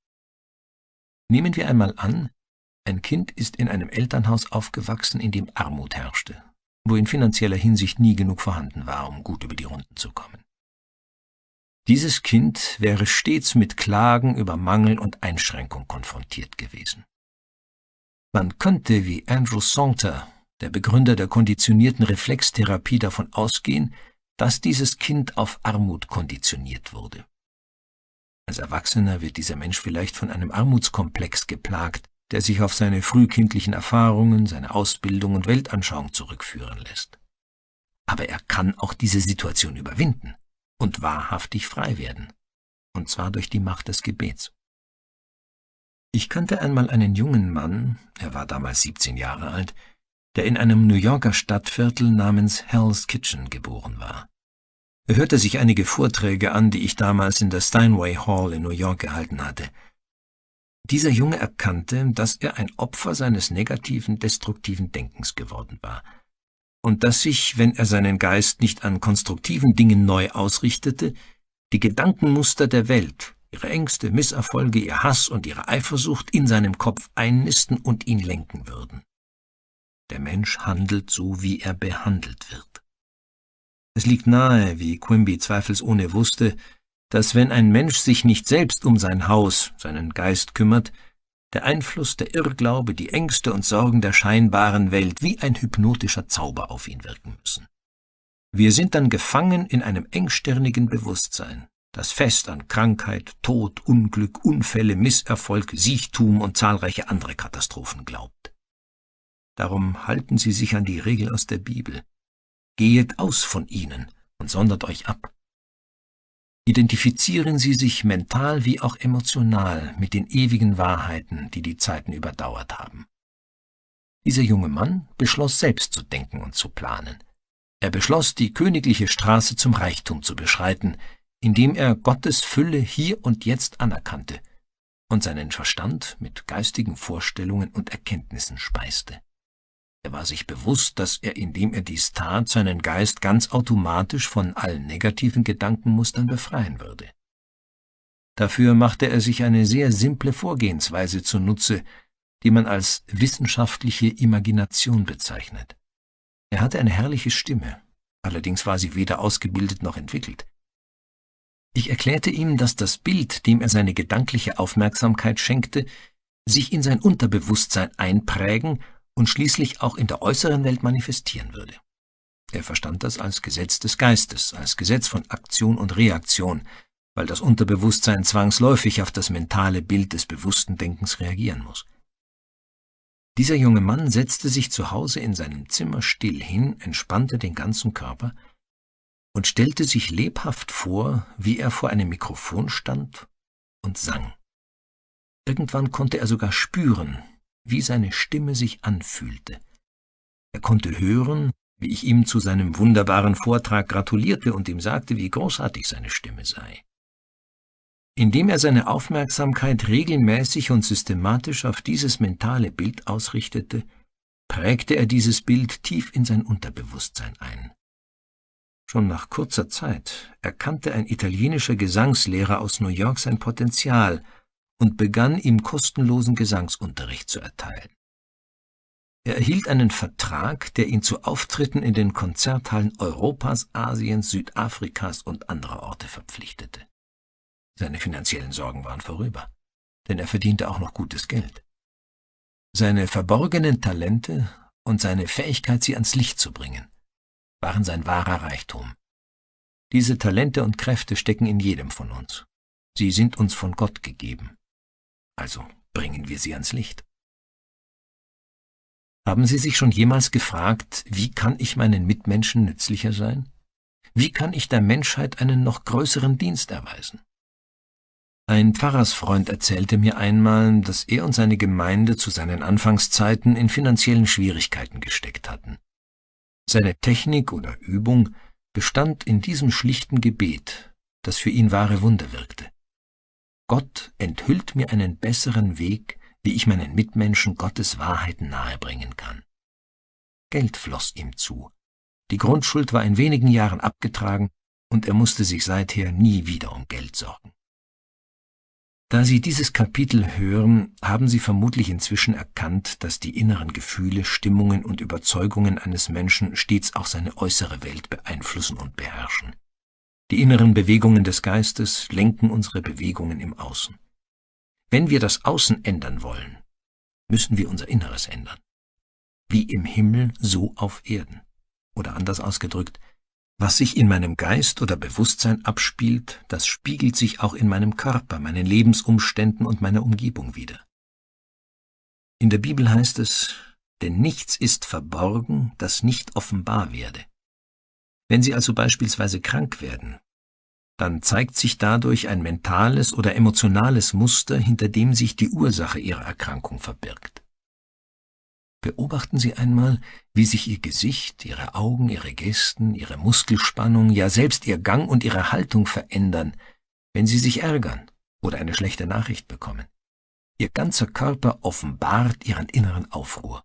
Nehmen wir einmal an, ein Kind ist in einem Elternhaus aufgewachsen, in dem Armut herrschte, wo in finanzieller Hinsicht nie genug vorhanden war, um gut über die Runden zu kommen. Dieses Kind wäre stets mit Klagen über Mangel und Einschränkung konfrontiert gewesen. Man könnte wie Andrew Saunter, der Begründer der konditionierten Reflextherapie, davon ausgehen, dass dieses Kind auf Armut konditioniert wurde. Als Erwachsener wird dieser Mensch vielleicht von einem Armutskomplex geplagt, der sich auf seine frühkindlichen Erfahrungen, seine Ausbildung und Weltanschauung zurückführen lässt. Aber er kann auch diese Situation überwinden und wahrhaftig frei werden, und zwar durch die Macht des Gebets. Ich kannte einmal einen jungen Mann, er war damals 17 Jahre alt, der in einem New Yorker Stadtviertel namens Hell's Kitchen geboren war. Er hörte sich einige Vorträge an, die ich damals in der Steinway Hall in New York gehalten hatte. Dieser Junge erkannte, dass er ein Opfer seines negativen, destruktiven Denkens geworden war und dass sich, wenn er seinen Geist nicht an konstruktiven Dingen neu ausrichtete, die Gedankenmuster der Welt, ihre Ängste, Misserfolge, ihr Hass und ihre Eifersucht in seinem Kopf einnisten und ihn lenken würden. Der Mensch handelt so, wie er behandelt wird. Es liegt nahe, wie Quimby zweifelsohne wusste, dass wenn ein Mensch sich nicht selbst um sein Haus, seinen Geist kümmert, der Einfluss, der Irrglaube, die Ängste und Sorgen der scheinbaren Welt wie ein hypnotischer Zauber auf ihn wirken müssen. Wir sind dann gefangen in einem engstirnigen Bewusstsein, das fest an Krankheit, Tod, Unglück, Unfälle, Misserfolg, Siechtum und zahlreiche andere Katastrophen glaubt. Darum halten Sie sich an die Regel aus der Bibel. Gehet aus von ihnen und sondert euch ab identifizieren sie sich mental wie auch emotional mit den ewigen Wahrheiten, die die Zeiten überdauert haben. Dieser junge Mann beschloss selbst zu denken und zu planen. Er beschloss, die königliche Straße zum Reichtum zu beschreiten, indem er Gottes Fülle hier und jetzt anerkannte und seinen Verstand mit geistigen Vorstellungen und Erkenntnissen speiste. Er war sich bewusst, dass er, indem er dies tat, seinen Geist ganz automatisch von allen negativen Gedankenmustern befreien würde. Dafür machte er sich eine sehr simple Vorgehensweise zunutze, die man als wissenschaftliche Imagination bezeichnet. Er hatte eine herrliche Stimme, allerdings war sie weder ausgebildet noch entwickelt. Ich erklärte ihm, dass das Bild, dem er seine gedankliche Aufmerksamkeit schenkte, sich in sein Unterbewusstsein einprägen und schließlich auch in der äußeren Welt manifestieren würde. Er verstand das als Gesetz des Geistes, als Gesetz von Aktion und Reaktion, weil das Unterbewusstsein zwangsläufig auf das mentale Bild des bewussten Denkens reagieren muss. Dieser junge Mann setzte sich zu Hause in seinem Zimmer still hin, entspannte den ganzen Körper und stellte sich lebhaft vor, wie er vor einem Mikrofon stand und sang. Irgendwann konnte er sogar spüren, wie seine Stimme sich anfühlte. Er konnte hören, wie ich ihm zu seinem wunderbaren Vortrag gratulierte und ihm sagte, wie großartig seine Stimme sei. Indem er seine Aufmerksamkeit regelmäßig und systematisch auf dieses mentale Bild ausrichtete, prägte er dieses Bild tief in sein Unterbewusstsein ein. Schon nach kurzer Zeit erkannte ein italienischer Gesangslehrer aus New York sein Potenzial und begann ihm kostenlosen Gesangsunterricht zu erteilen. Er erhielt einen Vertrag, der ihn zu Auftritten in den Konzerthallen Europas, Asiens, Südafrikas und anderer Orte verpflichtete. Seine finanziellen Sorgen waren vorüber, denn er verdiente auch noch gutes Geld. Seine verborgenen Talente und seine Fähigkeit, sie ans Licht zu bringen, waren sein wahrer Reichtum. Diese Talente und Kräfte stecken in jedem von uns. Sie sind uns von Gott gegeben also bringen wir sie ans Licht. Haben Sie sich schon jemals gefragt, wie kann ich meinen Mitmenschen nützlicher sein? Wie kann ich der Menschheit einen noch größeren Dienst erweisen? Ein Pfarrersfreund erzählte mir einmal, dass er und seine Gemeinde zu seinen Anfangszeiten in finanziellen Schwierigkeiten gesteckt hatten. Seine Technik oder Übung bestand in diesem schlichten Gebet, das für ihn wahre Wunder wirkte. Gott enthüllt mir einen besseren Weg, wie ich meinen Mitmenschen Gottes Wahrheiten nahebringen kann. Geld floss ihm zu. Die Grundschuld war in wenigen Jahren abgetragen und er musste sich seither nie wieder um Geld sorgen. Da Sie dieses Kapitel hören, haben Sie vermutlich inzwischen erkannt, dass die inneren Gefühle, Stimmungen und Überzeugungen eines Menschen stets auch seine äußere Welt beeinflussen und beherrschen. Die inneren Bewegungen des Geistes lenken unsere Bewegungen im Außen. Wenn wir das Außen ändern wollen, müssen wir unser Inneres ändern. Wie im Himmel, so auf Erden. Oder anders ausgedrückt, was sich in meinem Geist oder Bewusstsein abspielt, das spiegelt sich auch in meinem Körper, meinen Lebensumständen und meiner Umgebung wieder. In der Bibel heißt es, denn nichts ist verborgen, das nicht offenbar werde, wenn Sie also beispielsweise krank werden, dann zeigt sich dadurch ein mentales oder emotionales Muster, hinter dem sich die Ursache Ihrer Erkrankung verbirgt. Beobachten Sie einmal, wie sich Ihr Gesicht, Ihre Augen, Ihre Gesten, Ihre Muskelspannung, ja selbst Ihr Gang und Ihre Haltung verändern, wenn Sie sich ärgern oder eine schlechte Nachricht bekommen. Ihr ganzer Körper offenbart Ihren inneren Aufruhr.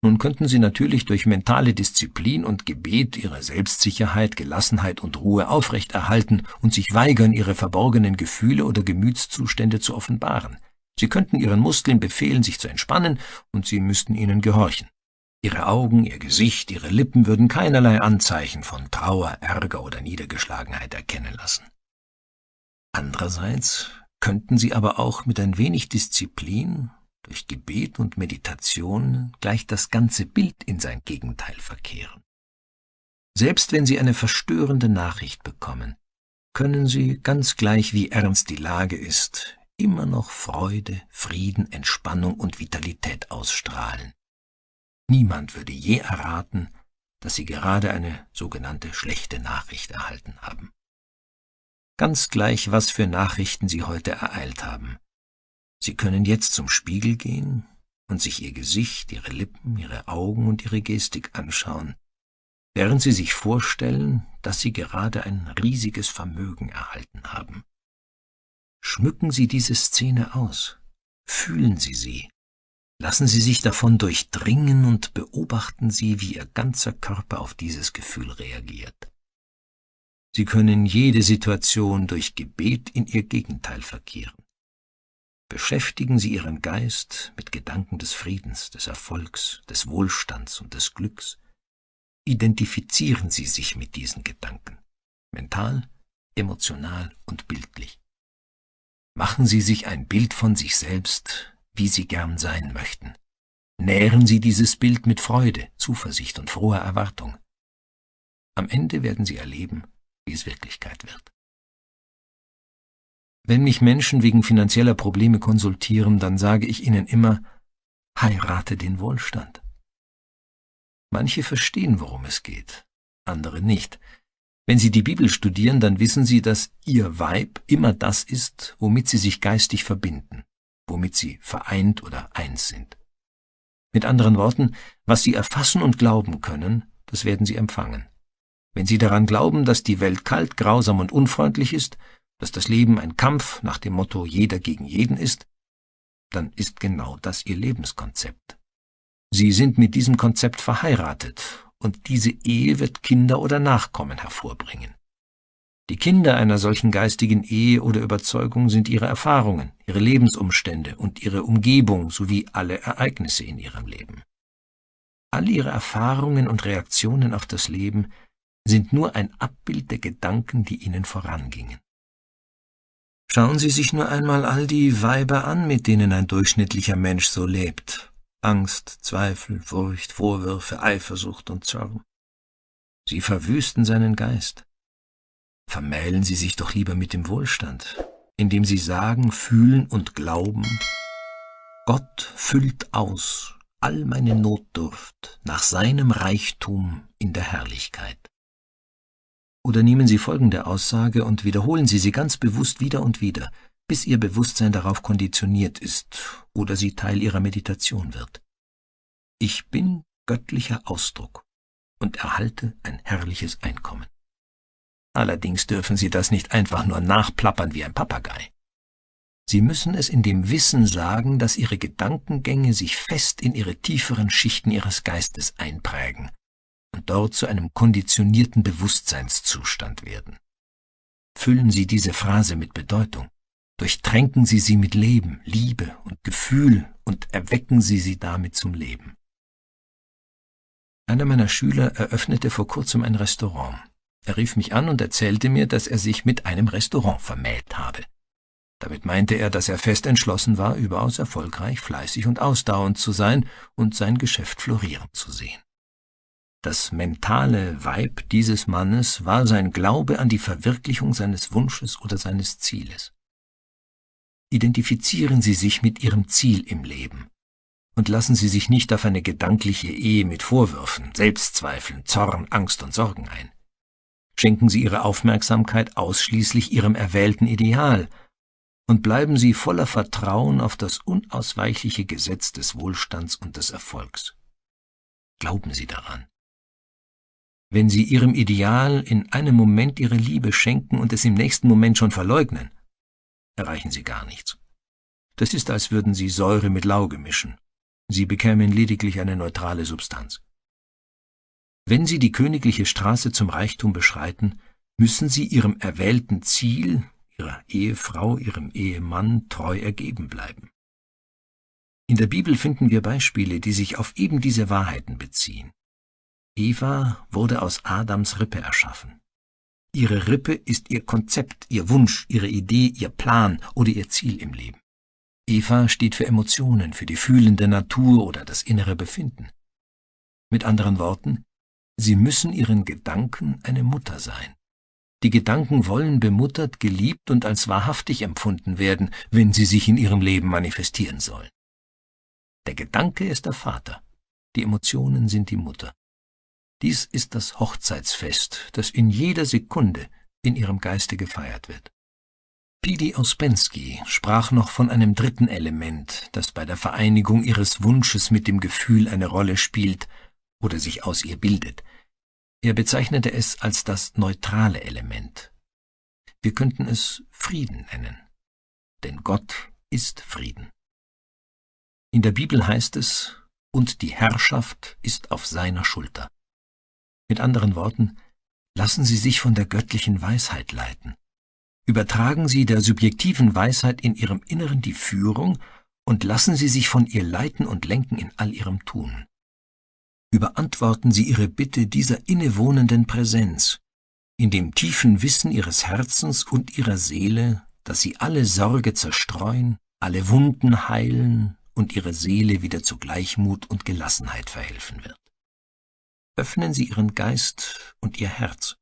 Nun könnten sie natürlich durch mentale Disziplin und Gebet ihre Selbstsicherheit, Gelassenheit und Ruhe aufrechterhalten und sich weigern, ihre verborgenen Gefühle oder Gemütszustände zu offenbaren. Sie könnten ihren Muskeln befehlen, sich zu entspannen, und sie müssten ihnen gehorchen. Ihre Augen, ihr Gesicht, ihre Lippen würden keinerlei Anzeichen von Trauer, Ärger oder Niedergeschlagenheit erkennen lassen. Andererseits könnten sie aber auch mit ein wenig Disziplin durch Gebet und Meditation gleich das ganze Bild in sein Gegenteil verkehren. Selbst wenn Sie eine verstörende Nachricht bekommen, können Sie, ganz gleich wie ernst die Lage ist, immer noch Freude, Frieden, Entspannung und Vitalität ausstrahlen. Niemand würde je erraten, dass Sie gerade eine sogenannte schlechte Nachricht erhalten haben. Ganz gleich, was für Nachrichten Sie heute ereilt haben, Sie können jetzt zum Spiegel gehen und sich ihr Gesicht, ihre Lippen, ihre Augen und ihre Gestik anschauen, während sie sich vorstellen, dass sie gerade ein riesiges Vermögen erhalten haben. Schmücken Sie diese Szene aus, fühlen Sie sie, lassen Sie sich davon durchdringen und beobachten Sie, wie Ihr ganzer Körper auf dieses Gefühl reagiert. Sie können jede Situation durch Gebet in ihr Gegenteil verkehren beschäftigen Sie Ihren Geist mit Gedanken des Friedens, des Erfolgs, des Wohlstands und des Glücks. Identifizieren Sie sich mit diesen Gedanken, mental, emotional und bildlich. Machen Sie sich ein Bild von sich selbst, wie Sie gern sein möchten. Nähren Sie dieses Bild mit Freude, Zuversicht und froher Erwartung. Am Ende werden Sie erleben, wie es Wirklichkeit wird. Wenn mich Menschen wegen finanzieller Probleme konsultieren, dann sage ich ihnen immer, heirate den Wohlstand. Manche verstehen, worum es geht, andere nicht. Wenn sie die Bibel studieren, dann wissen sie, dass ihr Weib immer das ist, womit sie sich geistig verbinden, womit sie vereint oder eins sind. Mit anderen Worten, was sie erfassen und glauben können, das werden sie empfangen. Wenn sie daran glauben, dass die Welt kalt, grausam und unfreundlich ist, dass das Leben ein Kampf nach dem Motto jeder gegen jeden ist, dann ist genau das ihr Lebenskonzept. Sie sind mit diesem Konzept verheiratet, und diese Ehe wird Kinder oder Nachkommen hervorbringen. Die Kinder einer solchen geistigen Ehe oder Überzeugung sind ihre Erfahrungen, ihre Lebensumstände und ihre Umgebung sowie alle Ereignisse in ihrem Leben. All ihre Erfahrungen und Reaktionen auf das Leben sind nur ein Abbild der Gedanken, die ihnen vorangingen. Schauen Sie sich nur einmal all die Weiber an, mit denen ein durchschnittlicher Mensch so lebt. Angst, Zweifel, Furcht, Vorwürfe, Eifersucht und Zorn. Sie verwüsten seinen Geist. Vermählen Sie sich doch lieber mit dem Wohlstand, indem Sie sagen, fühlen und glauben, Gott füllt aus all meine Notdurft nach seinem Reichtum in der Herrlichkeit. Oder nehmen Sie folgende Aussage und wiederholen Sie sie ganz bewusst wieder und wieder, bis Ihr Bewusstsein darauf konditioniert ist oder sie Teil Ihrer Meditation wird. Ich bin göttlicher Ausdruck und erhalte ein herrliches Einkommen. Allerdings dürfen Sie das nicht einfach nur nachplappern wie ein Papagei. Sie müssen es in dem Wissen sagen, dass Ihre Gedankengänge sich fest in Ihre tieferen Schichten Ihres Geistes einprägen und dort zu einem konditionierten Bewusstseinszustand werden. Füllen Sie diese Phrase mit Bedeutung, durchtränken Sie sie mit Leben, Liebe und Gefühl und erwecken Sie sie damit zum Leben. Einer meiner Schüler eröffnete vor kurzem ein Restaurant. Er rief mich an und erzählte mir, dass er sich mit einem Restaurant vermählt habe. Damit meinte er, dass er fest entschlossen war, überaus erfolgreich, fleißig und ausdauernd zu sein und sein Geschäft florieren zu sehen. Das mentale Weib dieses Mannes war sein Glaube an die Verwirklichung seines Wunsches oder seines Zieles. Identifizieren Sie sich mit Ihrem Ziel im Leben und lassen Sie sich nicht auf eine gedankliche Ehe mit Vorwürfen, Selbstzweifeln, Zorn, Angst und Sorgen ein. Schenken Sie Ihre Aufmerksamkeit ausschließlich Ihrem erwählten Ideal und bleiben Sie voller Vertrauen auf das unausweichliche Gesetz des Wohlstands und des Erfolgs. Glauben Sie daran wenn sie ihrem Ideal in einem Moment ihre Liebe schenken und es im nächsten Moment schon verleugnen, erreichen sie gar nichts. Das ist, als würden sie Säure mit Lauge mischen. Sie bekämen lediglich eine neutrale Substanz. Wenn sie die königliche Straße zum Reichtum beschreiten, müssen sie ihrem erwählten Ziel, ihrer Ehefrau, ihrem Ehemann treu ergeben bleiben. In der Bibel finden wir Beispiele, die sich auf eben diese Wahrheiten beziehen. Eva wurde aus Adams Rippe erschaffen. Ihre Rippe ist ihr Konzept, ihr Wunsch, ihre Idee, ihr Plan oder ihr Ziel im Leben. Eva steht für Emotionen, für die fühlende Natur oder das innere Befinden. Mit anderen Worten, sie müssen ihren Gedanken eine Mutter sein. Die Gedanken wollen bemuttert, geliebt und als wahrhaftig empfunden werden, wenn sie sich in ihrem Leben manifestieren sollen. Der Gedanke ist der Vater, die Emotionen sind die Mutter. Dies ist das Hochzeitsfest, das in jeder Sekunde in ihrem Geiste gefeiert wird. Pili Ospensky sprach noch von einem dritten Element, das bei der Vereinigung ihres Wunsches mit dem Gefühl eine Rolle spielt oder sich aus ihr bildet. Er bezeichnete es als das neutrale Element. Wir könnten es Frieden nennen, denn Gott ist Frieden. In der Bibel heißt es, und die Herrschaft ist auf seiner Schulter. Mit anderen Worten, lassen Sie sich von der göttlichen Weisheit leiten. Übertragen Sie der subjektiven Weisheit in Ihrem Inneren die Führung und lassen Sie sich von ihr leiten und lenken in all Ihrem Tun. Überantworten Sie Ihre Bitte dieser innewohnenden Präsenz, in dem tiefen Wissen Ihres Herzens und Ihrer Seele, dass Sie alle Sorge zerstreuen, alle Wunden heilen und Ihre Seele wieder zu Gleichmut und Gelassenheit verhelfen wird öffnen Sie Ihren Geist und Ihr Herz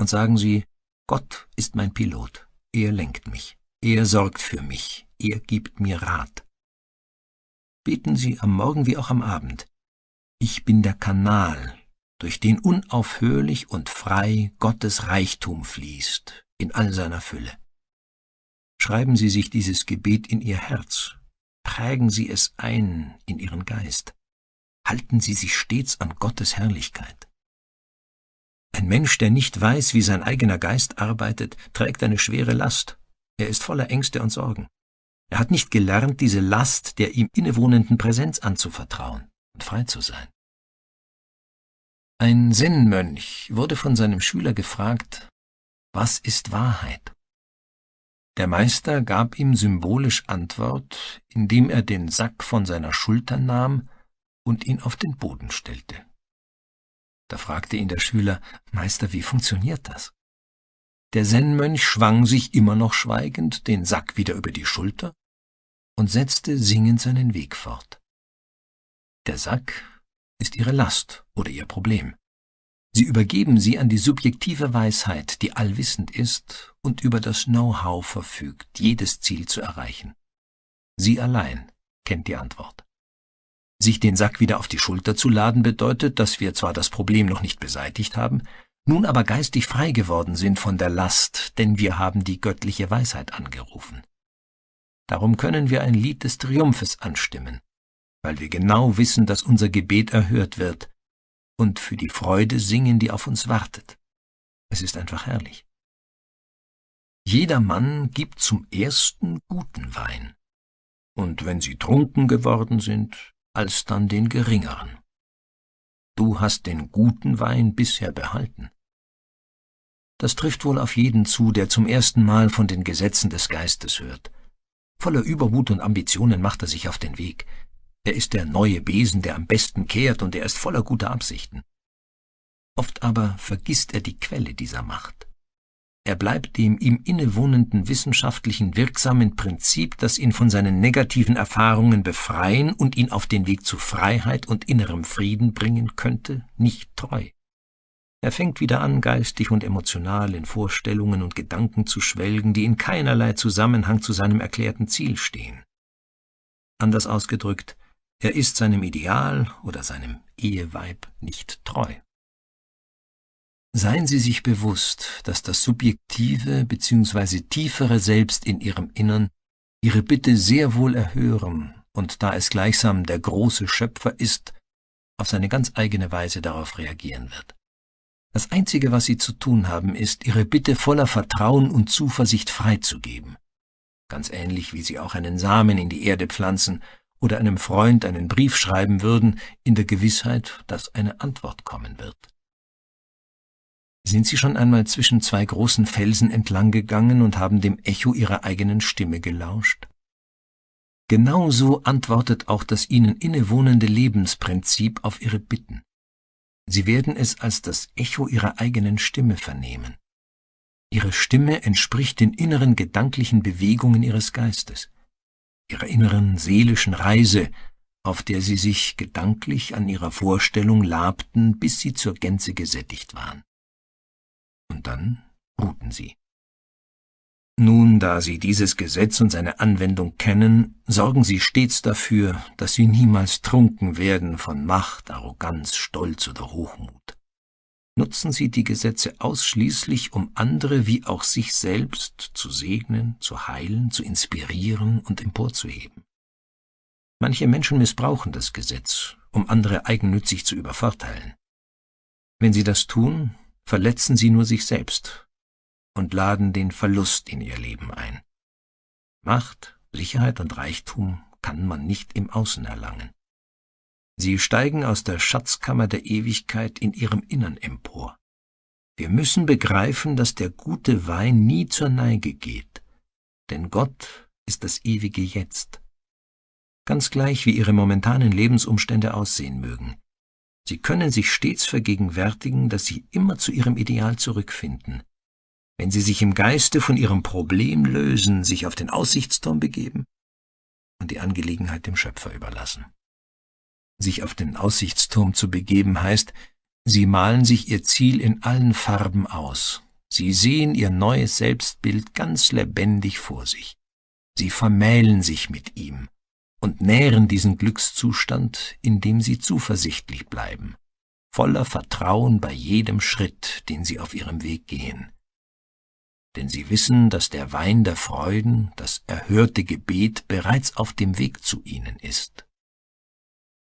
und sagen Sie, Gott ist mein Pilot, er lenkt mich, er sorgt für mich, er gibt mir Rat. Beten Sie am Morgen wie auch am Abend. Ich bin der Kanal, durch den unaufhörlich und frei Gottes Reichtum fließt in all seiner Fülle. Schreiben Sie sich dieses Gebet in Ihr Herz, prägen Sie es ein in Ihren Geist halten sie sich stets an Gottes Herrlichkeit. Ein Mensch, der nicht weiß, wie sein eigener Geist arbeitet, trägt eine schwere Last. Er ist voller Ängste und Sorgen. Er hat nicht gelernt, diese Last der ihm innewohnenden Präsenz anzuvertrauen und frei zu sein. Ein Sinnmönch wurde von seinem Schüler gefragt, was ist Wahrheit? Der Meister gab ihm symbolisch Antwort, indem er den Sack von seiner Schulter nahm und ihn auf den Boden stellte. Da fragte ihn der Schüler, Meister, wie funktioniert das? Der Zen-Mönch schwang sich immer noch schweigend den Sack wieder über die Schulter und setzte singend seinen Weg fort. Der Sack ist ihre Last oder ihr Problem. Sie übergeben sie an die subjektive Weisheit, die allwissend ist und über das Know-how verfügt, jedes Ziel zu erreichen. Sie allein kennt die Antwort. Sich den Sack wieder auf die Schulter zu laden bedeutet, dass wir zwar das Problem noch nicht beseitigt haben, nun aber geistig frei geworden sind von der Last, denn wir haben die göttliche Weisheit angerufen. Darum können wir ein Lied des Triumphes anstimmen, weil wir genau wissen, dass unser Gebet erhört wird und für die Freude singen, die auf uns wartet. Es ist einfach herrlich. Jeder Mann gibt zum ersten guten Wein, und wenn sie trunken geworden sind, alstern den geringeren. Du hast den guten Wein bisher behalten. Das trifft wohl auf jeden zu, der zum ersten Mal von den Gesetzen des Geistes hört. Voller Übermut und Ambitionen macht er sich auf den Weg. Er ist der neue Besen, der am besten kehrt, und er ist voller guter Absichten. Oft aber vergisst er die Quelle dieser Macht. Er bleibt dem ihm innewohnenden wissenschaftlichen wirksamen Prinzip, das ihn von seinen negativen Erfahrungen befreien und ihn auf den Weg zu Freiheit und innerem Frieden bringen könnte, nicht treu. Er fängt wieder an, geistig und emotional in Vorstellungen und Gedanken zu schwelgen, die in keinerlei Zusammenhang zu seinem erklärten Ziel stehen. Anders ausgedrückt, er ist seinem Ideal oder seinem Eheweib nicht treu. Seien Sie sich bewusst, dass das subjektive bzw. tiefere Selbst in Ihrem Innern Ihre Bitte sehr wohl erhören und da es gleichsam der große Schöpfer ist, auf seine ganz eigene Weise darauf reagieren wird. Das Einzige, was Sie zu tun haben, ist, Ihre Bitte voller Vertrauen und Zuversicht freizugeben. Ganz ähnlich wie Sie auch einen Samen in die Erde pflanzen oder einem Freund einen Brief schreiben würden, in der Gewissheit, dass eine Antwort kommen wird. Sind Sie schon einmal zwischen zwei großen Felsen entlanggegangen und haben dem Echo Ihrer eigenen Stimme gelauscht? Genauso antwortet auch das Ihnen innewohnende Lebensprinzip auf Ihre Bitten. Sie werden es als das Echo Ihrer eigenen Stimme vernehmen. Ihre Stimme entspricht den inneren gedanklichen Bewegungen Ihres Geistes, Ihrer inneren seelischen Reise, auf der Sie sich gedanklich an Ihrer Vorstellung labten, bis Sie zur Gänze gesättigt waren und dann ruhten sie. Nun, da Sie dieses Gesetz und seine Anwendung kennen, sorgen Sie stets dafür, dass Sie niemals trunken werden von Macht, Arroganz, Stolz oder Hochmut. Nutzen Sie die Gesetze ausschließlich, um andere wie auch sich selbst zu segnen, zu heilen, zu inspirieren und emporzuheben. Manche Menschen missbrauchen das Gesetz, um andere eigennützig zu übervorteilen. Wenn sie das tun, verletzen sie nur sich selbst und laden den Verlust in ihr Leben ein. Macht, Sicherheit und Reichtum kann man nicht im Außen erlangen. Sie steigen aus der Schatzkammer der Ewigkeit in ihrem Innern empor. Wir müssen begreifen, dass der gute Wein nie zur Neige geht, denn Gott ist das ewige Jetzt. Ganz gleich, wie ihre momentanen Lebensumstände aussehen mögen, Sie können sich stets vergegenwärtigen, dass Sie immer zu Ihrem Ideal zurückfinden. Wenn Sie sich im Geiste von Ihrem Problem lösen, sich auf den Aussichtsturm begeben und die Angelegenheit dem Schöpfer überlassen. Sich auf den Aussichtsturm zu begeben heißt, Sie malen sich Ihr Ziel in allen Farben aus. Sie sehen Ihr neues Selbstbild ganz lebendig vor sich. Sie vermählen sich mit ihm und nähren diesen Glückszustand, indem sie zuversichtlich bleiben, voller Vertrauen bei jedem Schritt, den sie auf ihrem Weg gehen. Denn sie wissen, dass der Wein der Freuden, das erhörte Gebet bereits auf dem Weg zu ihnen ist.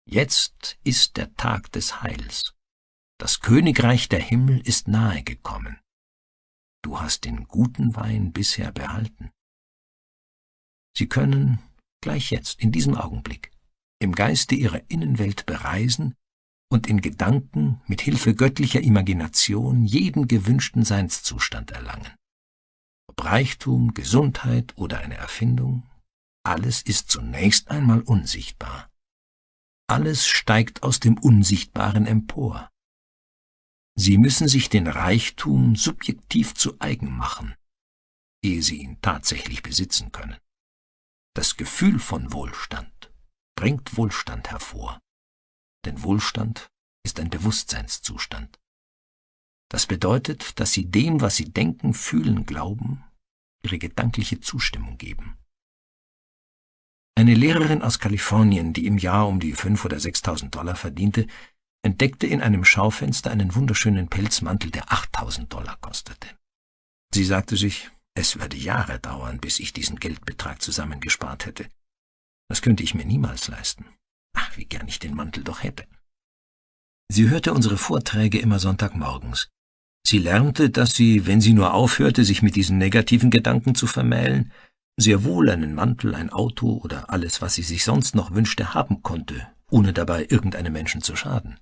Jetzt ist der Tag des Heils. Das Königreich der Himmel ist nahe gekommen. Du hast den guten Wein bisher behalten. Sie können gleich jetzt, in diesem Augenblick, im Geiste ihrer Innenwelt bereisen und in Gedanken mit Hilfe göttlicher Imagination jeden gewünschten Seinszustand erlangen. Ob Reichtum, Gesundheit oder eine Erfindung, alles ist zunächst einmal unsichtbar. Alles steigt aus dem Unsichtbaren empor. Sie müssen sich den Reichtum subjektiv zu eigen machen, ehe Sie ihn tatsächlich besitzen können. Das Gefühl von Wohlstand bringt Wohlstand hervor, denn Wohlstand ist ein Bewusstseinszustand. Das bedeutet, dass sie dem, was sie denken, fühlen, glauben, ihre gedankliche Zustimmung geben. Eine Lehrerin aus Kalifornien, die im Jahr um die 5.000 oder 6.000 Dollar verdiente, entdeckte in einem Schaufenster einen wunderschönen Pelzmantel, der 8.000 Dollar kostete. Sie sagte sich, es würde Jahre dauern, bis ich diesen Geldbetrag zusammengespart hätte. Das könnte ich mir niemals leisten. Ach, wie gern ich den Mantel doch hätte. Sie hörte unsere Vorträge immer Sonntagmorgens. Sie lernte, dass sie, wenn sie nur aufhörte, sich mit diesen negativen Gedanken zu vermählen, sehr wohl einen Mantel, ein Auto oder alles, was sie sich sonst noch wünschte, haben konnte, ohne dabei irgendeinem Menschen zu schaden.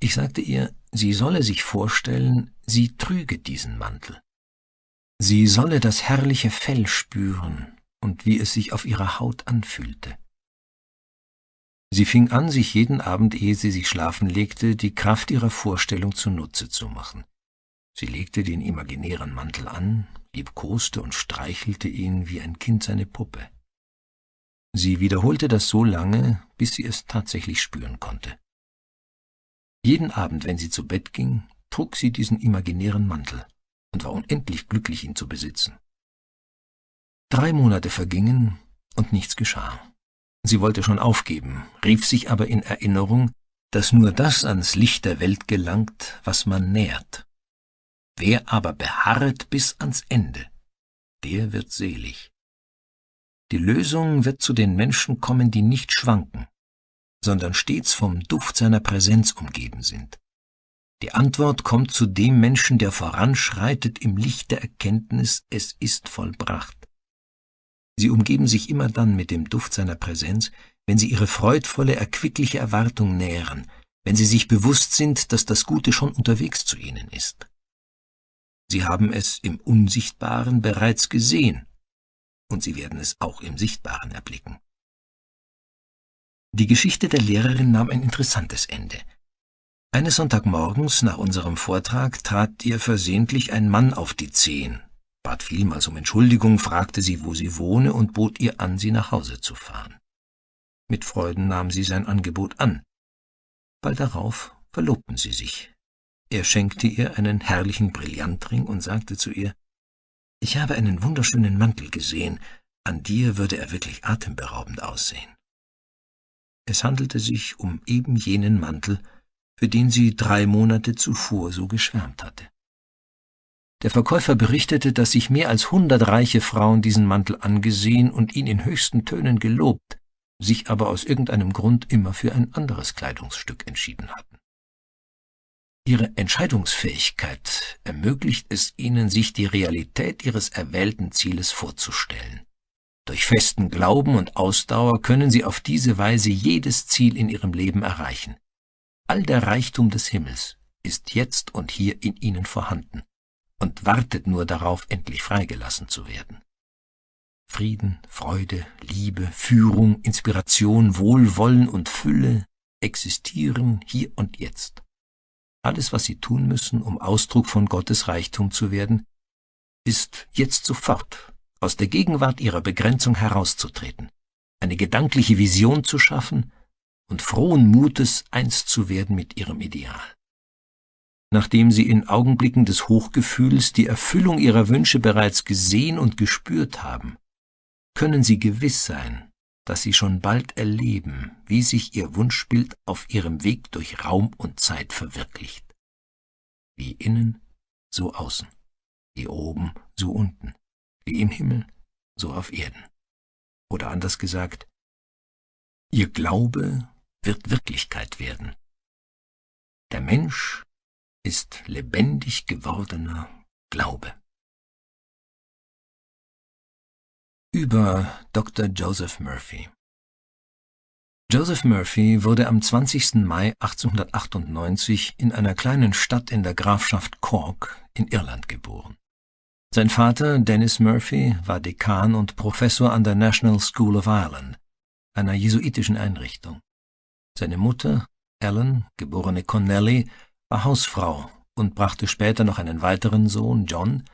Ich sagte ihr, sie solle sich vorstellen, sie trüge diesen Mantel. Sie solle das herrliche Fell spüren und wie es sich auf ihrer Haut anfühlte. Sie fing an, sich jeden Abend, ehe sie sich schlafen legte, die Kraft ihrer Vorstellung zunutze zu machen. Sie legte den imaginären Mantel an, liebkoste und streichelte ihn wie ein Kind seine Puppe. Sie wiederholte das so lange, bis sie es tatsächlich spüren konnte. Jeden Abend, wenn sie zu Bett ging, trug sie diesen imaginären Mantel und war unendlich glücklich, ihn zu besitzen. Drei Monate vergingen und nichts geschah. Sie wollte schon aufgeben, rief sich aber in Erinnerung, dass nur das ans Licht der Welt gelangt, was man nährt. Wer aber beharret bis ans Ende, der wird selig. Die Lösung wird zu den Menschen kommen, die nicht schwanken, sondern stets vom Duft seiner Präsenz umgeben sind. Die Antwort kommt zu dem Menschen, der voranschreitet im Licht der Erkenntnis, es ist vollbracht. Sie umgeben sich immer dann mit dem Duft seiner Präsenz, wenn sie ihre freudvolle, erquickliche Erwartung nähren, wenn sie sich bewusst sind, dass das Gute schon unterwegs zu ihnen ist. Sie haben es im Unsichtbaren bereits gesehen, und sie werden es auch im Sichtbaren erblicken. Die Geschichte der Lehrerin nahm ein interessantes Ende. Eines Sonntagmorgens nach unserem Vortrag trat ihr versehentlich ein Mann auf die Zehen, bat vielmals um Entschuldigung, fragte sie, wo sie wohne und bot ihr an, sie nach Hause zu fahren. Mit Freuden nahm sie sein Angebot an. Bald darauf verlobten sie sich. Er schenkte ihr einen herrlichen Brillantring und sagte zu ihr, »Ich habe einen wunderschönen Mantel gesehen, an dir würde er wirklich atemberaubend aussehen.« Es handelte sich um eben jenen Mantel, für den sie drei Monate zuvor so geschwärmt hatte. Der Verkäufer berichtete, dass sich mehr als hundert reiche Frauen diesen Mantel angesehen und ihn in höchsten Tönen gelobt, sich aber aus irgendeinem Grund immer für ein anderes Kleidungsstück entschieden hatten. Ihre Entscheidungsfähigkeit ermöglicht es ihnen, sich die Realität ihres erwählten Zieles vorzustellen. Durch festen Glauben und Ausdauer können sie auf diese Weise jedes Ziel in ihrem Leben erreichen. All der Reichtum des Himmels ist jetzt und hier in ihnen vorhanden und wartet nur darauf, endlich freigelassen zu werden. Frieden, Freude, Liebe, Führung, Inspiration, Wohlwollen und Fülle existieren hier und jetzt. Alles, was sie tun müssen, um Ausdruck von Gottes Reichtum zu werden, ist jetzt sofort aus der Gegenwart ihrer Begrenzung herauszutreten, eine gedankliche Vision zu schaffen und frohen Mutes, eins zu werden mit ihrem Ideal. Nachdem sie in Augenblicken des Hochgefühls die Erfüllung ihrer Wünsche bereits gesehen und gespürt haben, können sie gewiss sein, dass sie schon bald erleben, wie sich ihr Wunschbild auf ihrem Weg durch Raum und Zeit verwirklicht. Wie innen, so außen, wie oben, so unten, wie im Himmel, so auf Erden. Oder anders gesagt, ihr Glaube wird Wirklichkeit werden. Der Mensch ist lebendig gewordener Glaube. Über Dr. Joseph Murphy Joseph Murphy wurde am 20. Mai 1898 in einer kleinen Stadt in der Grafschaft Cork in Irland geboren. Sein Vater, Dennis Murphy, war Dekan und Professor an der National School of Ireland, einer jesuitischen Einrichtung. Seine Mutter, Ellen, geborene Connelly, war Hausfrau und brachte später noch einen weiteren Sohn, John,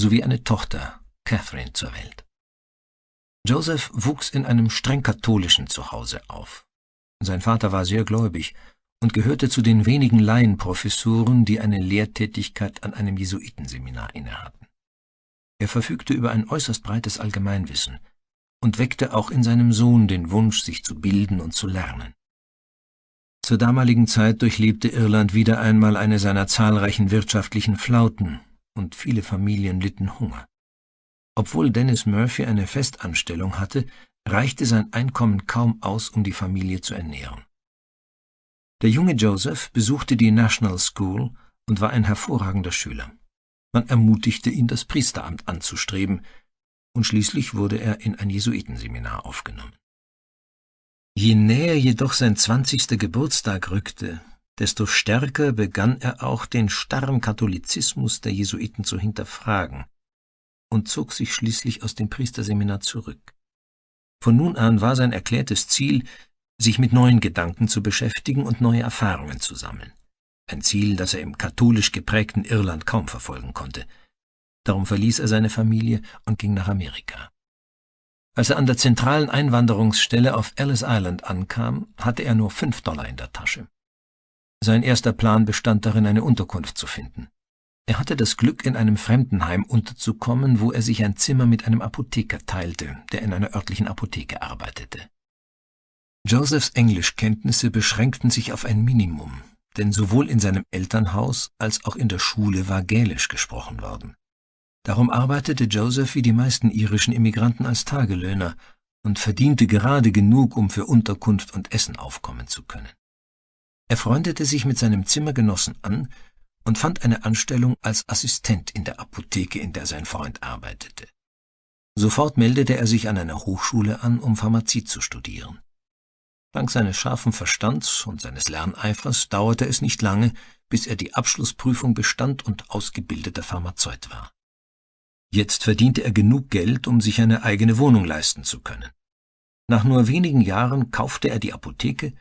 sowie eine Tochter, Catherine, zur Welt. Joseph wuchs in einem streng katholischen Zuhause auf. Sein Vater war sehr gläubig und gehörte zu den wenigen Laienprofessuren, die eine Lehrtätigkeit an einem Jesuitenseminar innehatten. Er verfügte über ein äußerst breites Allgemeinwissen und weckte auch in seinem Sohn den Wunsch, sich zu bilden und zu lernen. Zur damaligen Zeit durchlebte Irland wieder einmal eine seiner zahlreichen wirtschaftlichen Flauten und viele Familien litten Hunger. Obwohl Dennis Murphy eine Festanstellung hatte, reichte sein Einkommen kaum aus, um die Familie zu ernähren. Der junge Joseph besuchte die National School und war ein hervorragender Schüler. Man ermutigte ihn, das Priesteramt anzustreben, und schließlich wurde er in ein Jesuitenseminar aufgenommen. Je näher jedoch sein zwanzigster Geburtstag rückte, desto stärker begann er auch den starren Katholizismus der Jesuiten zu hinterfragen und zog sich schließlich aus dem Priesterseminar zurück. Von nun an war sein erklärtes Ziel, sich mit neuen Gedanken zu beschäftigen und neue Erfahrungen zu sammeln. Ein Ziel, das er im katholisch geprägten Irland kaum verfolgen konnte. Darum verließ er seine Familie und ging nach Amerika. Als er an der zentralen Einwanderungsstelle auf Ellis Island ankam, hatte er nur fünf Dollar in der Tasche. Sein erster Plan bestand darin, eine Unterkunft zu finden. Er hatte das Glück, in einem Fremdenheim unterzukommen, wo er sich ein Zimmer mit einem Apotheker teilte, der in einer örtlichen Apotheke arbeitete. Josephs Englischkenntnisse beschränkten sich auf ein Minimum, denn sowohl in seinem Elternhaus als auch in der Schule war Gälisch gesprochen worden. Darum arbeitete Joseph wie die meisten irischen Immigranten als Tagelöhner und verdiente gerade genug, um für Unterkunft und Essen aufkommen zu können. Er freundete sich mit seinem Zimmergenossen an und fand eine Anstellung als Assistent in der Apotheke, in der sein Freund arbeitete. Sofort meldete er sich an einer Hochschule an, um Pharmazie zu studieren. Dank seines scharfen Verstands und seines Lerneifers dauerte es nicht lange, bis er die Abschlussprüfung bestand und ausgebildeter Pharmazeut war. Jetzt verdiente er genug Geld, um sich eine eigene Wohnung leisten zu können. Nach nur wenigen Jahren kaufte er die Apotheke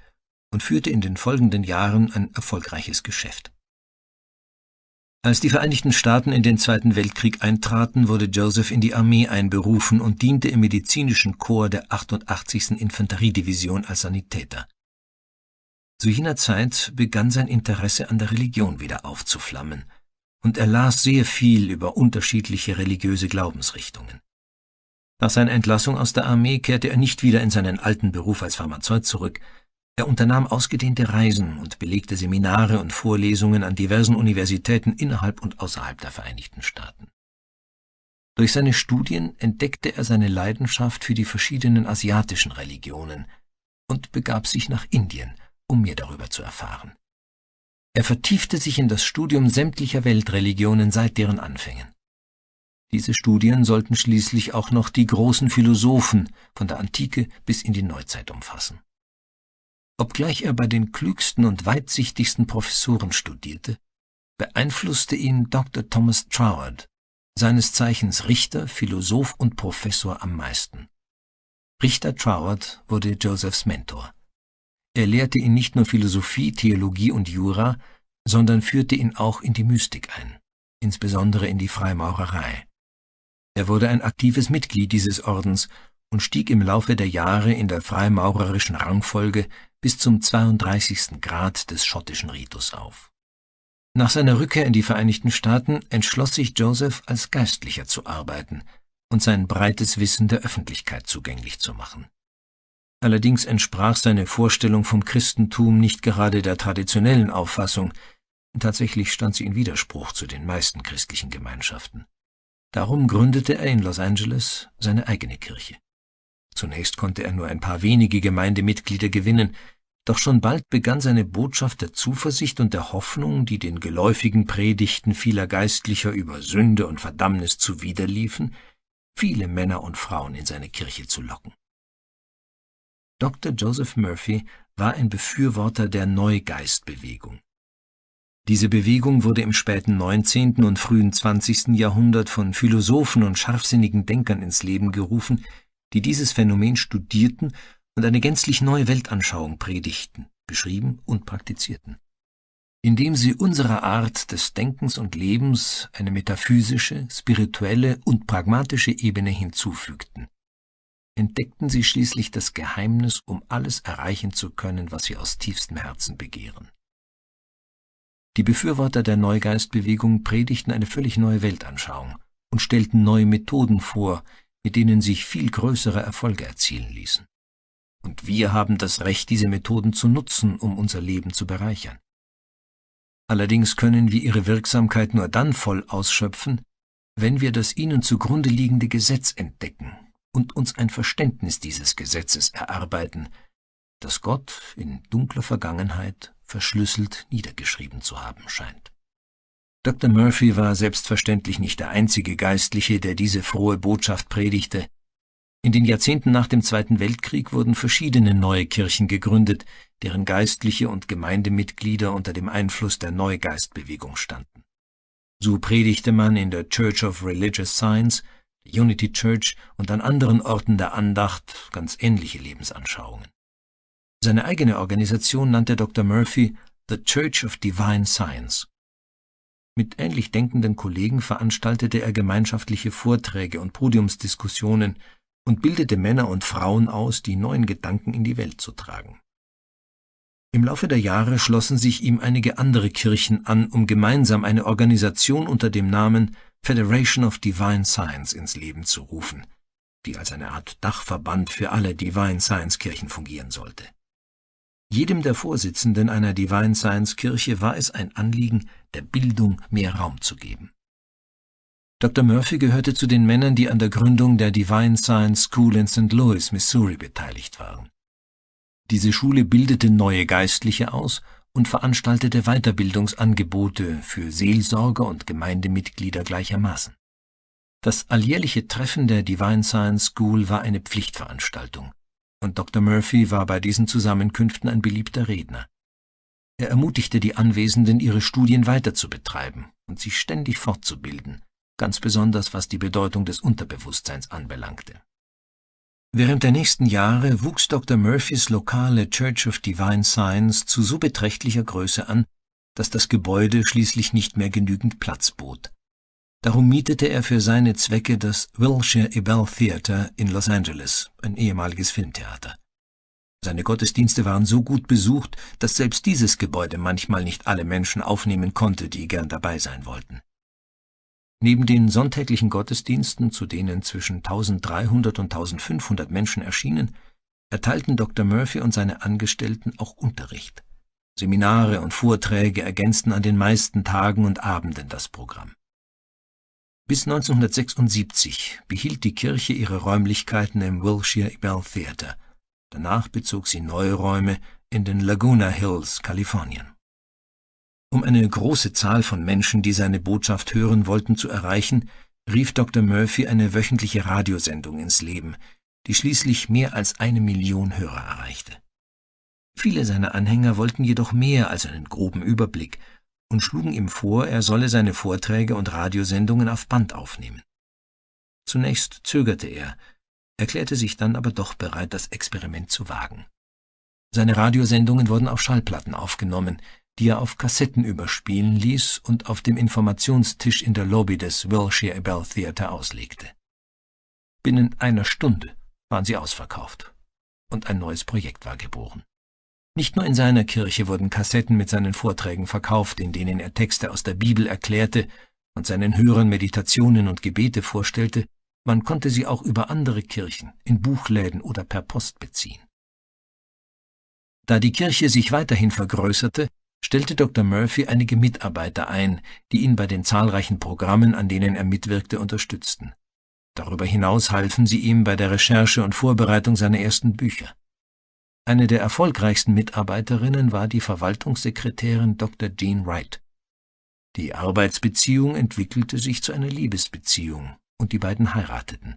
und führte in den folgenden Jahren ein erfolgreiches Geschäft. Als die Vereinigten Staaten in den Zweiten Weltkrieg eintraten, wurde Joseph in die Armee einberufen und diente im medizinischen Korps der 88. Infanteriedivision als Sanitäter. Zu jener Zeit begann sein Interesse an der Religion wieder aufzuflammen – und er las sehr viel über unterschiedliche religiöse Glaubensrichtungen. Nach seiner Entlassung aus der Armee kehrte er nicht wieder in seinen alten Beruf als Pharmazeut zurück. Er unternahm ausgedehnte Reisen und belegte Seminare und Vorlesungen an diversen Universitäten innerhalb und außerhalb der Vereinigten Staaten. Durch seine Studien entdeckte er seine Leidenschaft für die verschiedenen asiatischen Religionen und begab sich nach Indien, um mehr darüber zu erfahren. Er vertiefte sich in das Studium sämtlicher Weltreligionen seit deren Anfängen. Diese Studien sollten schließlich auch noch die großen Philosophen von der Antike bis in die Neuzeit umfassen. Obgleich er bei den klügsten und weitsichtigsten Professoren studierte, beeinflusste ihn Dr. Thomas Troward, seines Zeichens Richter, Philosoph und Professor am meisten. Richter Troward wurde Josephs Mentor. Er lehrte ihn nicht nur Philosophie, Theologie und Jura, sondern führte ihn auch in die Mystik ein, insbesondere in die Freimaurerei. Er wurde ein aktives Mitglied dieses Ordens und stieg im Laufe der Jahre in der freimaurerischen Rangfolge bis zum 32. Grad des schottischen Ritus auf. Nach seiner Rückkehr in die Vereinigten Staaten entschloss sich Joseph, als Geistlicher zu arbeiten und sein breites Wissen der Öffentlichkeit zugänglich zu machen. Allerdings entsprach seine Vorstellung vom Christentum nicht gerade der traditionellen Auffassung, tatsächlich stand sie in Widerspruch zu den meisten christlichen Gemeinschaften. Darum gründete er in Los Angeles seine eigene Kirche. Zunächst konnte er nur ein paar wenige Gemeindemitglieder gewinnen, doch schon bald begann seine Botschaft der Zuversicht und der Hoffnung, die den geläufigen Predigten vieler Geistlicher über Sünde und Verdammnis zuwiderliefen, viele Männer und Frauen in seine Kirche zu locken. Dr. Joseph Murphy war ein Befürworter der Neugeistbewegung. Diese Bewegung wurde im späten 19. und frühen 20. Jahrhundert von Philosophen und scharfsinnigen Denkern ins Leben gerufen, die dieses Phänomen studierten und eine gänzlich neue Weltanschauung predigten, beschrieben und praktizierten. Indem sie unserer Art des Denkens und Lebens eine metaphysische, spirituelle und pragmatische Ebene hinzufügten, entdeckten sie schließlich das Geheimnis, um alles erreichen zu können, was sie aus tiefstem Herzen begehren. Die Befürworter der Neugeistbewegung predigten eine völlig neue Weltanschauung und stellten neue Methoden vor, mit denen sich viel größere Erfolge erzielen ließen. Und wir haben das Recht, diese Methoden zu nutzen, um unser Leben zu bereichern. Allerdings können wir ihre Wirksamkeit nur dann voll ausschöpfen, wenn wir das ihnen zugrunde liegende Gesetz entdecken und uns ein Verständnis dieses Gesetzes erarbeiten, das Gott in dunkler Vergangenheit verschlüsselt niedergeschrieben zu haben scheint. Dr. Murphy war selbstverständlich nicht der einzige Geistliche, der diese frohe Botschaft predigte. In den Jahrzehnten nach dem Zweiten Weltkrieg wurden verschiedene neue Kirchen gegründet, deren Geistliche und Gemeindemitglieder unter dem Einfluss der Neugeistbewegung standen. So predigte man in der Church of Religious Science der Unity Church und an anderen Orten der Andacht ganz ähnliche Lebensanschauungen. Seine eigene Organisation nannte Dr. Murphy The Church of Divine Science. Mit ähnlich denkenden Kollegen veranstaltete er gemeinschaftliche Vorträge und Podiumsdiskussionen und bildete Männer und Frauen aus, die neuen Gedanken in die Welt zu tragen. Im Laufe der Jahre schlossen sich ihm einige andere Kirchen an, um gemeinsam eine Organisation unter dem Namen Federation of Divine Science ins Leben zu rufen, die als eine Art Dachverband für alle Divine Science Kirchen fungieren sollte. Jedem der Vorsitzenden einer Divine Science Kirche war es ein Anliegen, der Bildung mehr Raum zu geben. Dr. Murphy gehörte zu den Männern, die an der Gründung der Divine Science School in St. Louis, Missouri beteiligt waren. Diese Schule bildete neue Geistliche aus und veranstaltete Weiterbildungsangebote für Seelsorger und Gemeindemitglieder gleichermaßen. Das alljährliche Treffen der Divine Science School war eine Pflichtveranstaltung, und Dr. Murphy war bei diesen Zusammenkünften ein beliebter Redner. Er ermutigte die Anwesenden, ihre Studien weiter zu betreiben und sich ständig fortzubilden, ganz besonders was die Bedeutung des Unterbewusstseins anbelangte Während der nächsten Jahre wuchs Dr. Murphys lokale Church of Divine Science zu so beträchtlicher Größe an, dass das Gebäude schließlich nicht mehr genügend Platz bot. Darum mietete er für seine Zwecke das Wilshire Ebell Theater in Los Angeles, ein ehemaliges Filmtheater. Seine Gottesdienste waren so gut besucht, dass selbst dieses Gebäude manchmal nicht alle Menschen aufnehmen konnte, die gern dabei sein wollten. Neben den sonntäglichen Gottesdiensten, zu denen zwischen 1300 und 1500 Menschen erschienen, erteilten Dr. Murphy und seine Angestellten auch Unterricht. Seminare und Vorträge ergänzten an den meisten Tagen und Abenden das Programm. Bis 1976 behielt die Kirche ihre Räumlichkeiten im Wilshire Bell Theater. Danach bezog sie neue Räume in den Laguna Hills, Kalifornien um eine große Zahl von Menschen, die seine Botschaft hören wollten, zu erreichen, rief Dr. Murphy eine wöchentliche Radiosendung ins Leben, die schließlich mehr als eine Million Hörer erreichte. Viele seiner Anhänger wollten jedoch mehr als einen groben Überblick und schlugen ihm vor, er solle seine Vorträge und Radiosendungen auf Band aufnehmen. Zunächst zögerte er, erklärte sich dann aber doch bereit, das Experiment zu wagen. Seine Radiosendungen wurden auf Schallplatten aufgenommen, die er auf Kassetten überspielen ließ und auf dem Informationstisch in der Lobby des Wilshire Bell Theater auslegte. Binnen einer Stunde waren sie ausverkauft und ein neues Projekt war geboren. Nicht nur in seiner Kirche wurden Kassetten mit seinen Vorträgen verkauft, in denen er Texte aus der Bibel erklärte und seinen Hörern Meditationen und Gebete vorstellte, man konnte sie auch über andere Kirchen, in Buchläden oder per Post beziehen. Da die Kirche sich weiterhin vergrößerte, stellte Dr. Murphy einige Mitarbeiter ein, die ihn bei den zahlreichen Programmen, an denen er mitwirkte, unterstützten. Darüber hinaus halfen sie ihm bei der Recherche und Vorbereitung seiner ersten Bücher. Eine der erfolgreichsten Mitarbeiterinnen war die Verwaltungssekretärin Dr. Jean Wright. Die Arbeitsbeziehung entwickelte sich zu einer Liebesbeziehung und die beiden heirateten.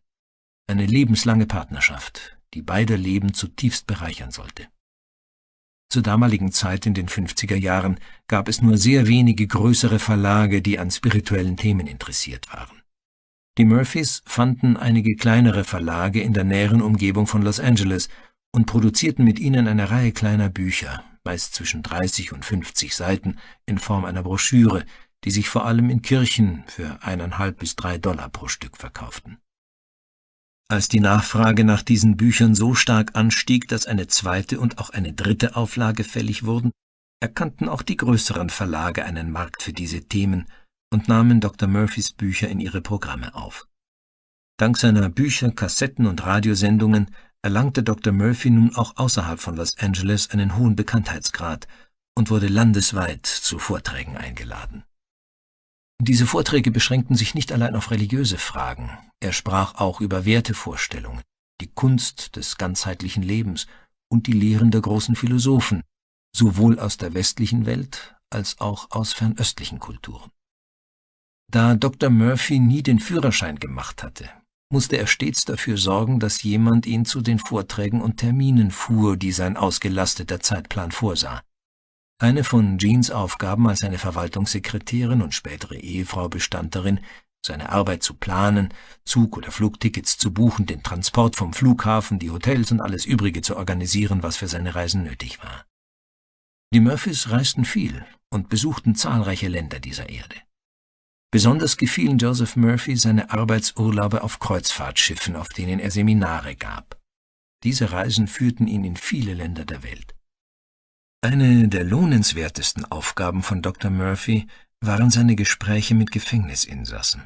Eine lebenslange Partnerschaft, die beider Leben zutiefst bereichern sollte. Zur damaligen Zeit in den 50er Jahren gab es nur sehr wenige größere Verlage, die an spirituellen Themen interessiert waren. Die Murphys fanden einige kleinere Verlage in der näheren Umgebung von Los Angeles und produzierten mit ihnen eine Reihe kleiner Bücher, meist zwischen 30 und 50 Seiten, in Form einer Broschüre, die sich vor allem in Kirchen für eineinhalb bis drei Dollar pro Stück verkauften. Als die Nachfrage nach diesen Büchern so stark anstieg, dass eine zweite und auch eine dritte Auflage fällig wurden, erkannten auch die größeren Verlage einen Markt für diese Themen und nahmen Dr. Murphys Bücher in ihre Programme auf. Dank seiner Bücher, Kassetten und Radiosendungen erlangte Dr. Murphy nun auch außerhalb von Los Angeles einen hohen Bekanntheitsgrad und wurde landesweit zu Vorträgen eingeladen. Diese Vorträge beschränkten sich nicht allein auf religiöse Fragen, er sprach auch über Wertevorstellungen, die Kunst des ganzheitlichen Lebens und die Lehren der großen Philosophen, sowohl aus der westlichen Welt als auch aus fernöstlichen Kulturen. Da Dr. Murphy nie den Führerschein gemacht hatte, musste er stets dafür sorgen, dass jemand ihn zu den Vorträgen und Terminen fuhr, die sein ausgelasteter Zeitplan vorsah. Eine von Jeans Aufgaben als seine Verwaltungssekretärin und spätere Ehefrau bestand darin, seine Arbeit zu planen, Zug- oder Flugtickets zu buchen, den Transport vom Flughafen, die Hotels und alles Übrige zu organisieren, was für seine Reisen nötig war. Die Murphys reisten viel und besuchten zahlreiche Länder dieser Erde. Besonders gefielen Joseph Murphy seine Arbeitsurlaube auf Kreuzfahrtschiffen, auf denen er Seminare gab. Diese Reisen führten ihn in viele Länder der Welt. Eine der lohnenswertesten Aufgaben von Dr. Murphy waren seine Gespräche mit Gefängnisinsassen.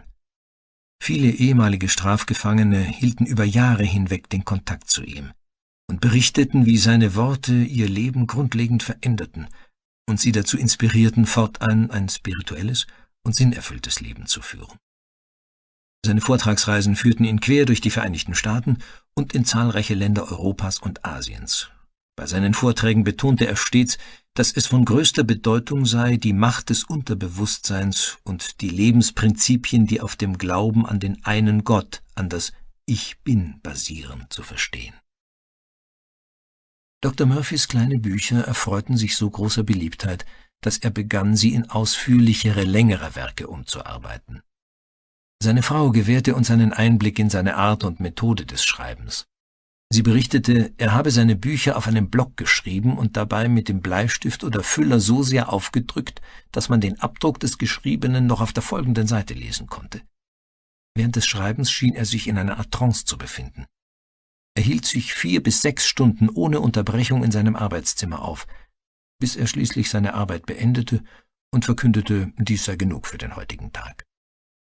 Viele ehemalige Strafgefangene hielten über Jahre hinweg den Kontakt zu ihm und berichteten, wie seine Worte ihr Leben grundlegend veränderten und sie dazu inspirierten, fortan ein spirituelles und sinnerfülltes Leben zu führen. Seine Vortragsreisen führten ihn quer durch die Vereinigten Staaten und in zahlreiche Länder Europas und Asiens, bei seinen Vorträgen betonte er stets, dass es von größter Bedeutung sei, die Macht des Unterbewusstseins und die Lebensprinzipien, die auf dem Glauben an den einen Gott, an das Ich Bin basieren, zu verstehen. Dr. Murphys kleine Bücher erfreuten sich so großer Beliebtheit, dass er begann, sie in ausführlichere, längere Werke umzuarbeiten. Seine Frau gewährte uns einen Einblick in seine Art und Methode des Schreibens. Sie berichtete, er habe seine Bücher auf einem Block geschrieben und dabei mit dem Bleistift oder Füller so sehr aufgedrückt, dass man den Abdruck des Geschriebenen noch auf der folgenden Seite lesen konnte. Während des Schreibens schien er sich in einer Art Trance zu befinden. Er hielt sich vier bis sechs Stunden ohne Unterbrechung in seinem Arbeitszimmer auf, bis er schließlich seine Arbeit beendete und verkündete, dies sei genug für den heutigen Tag.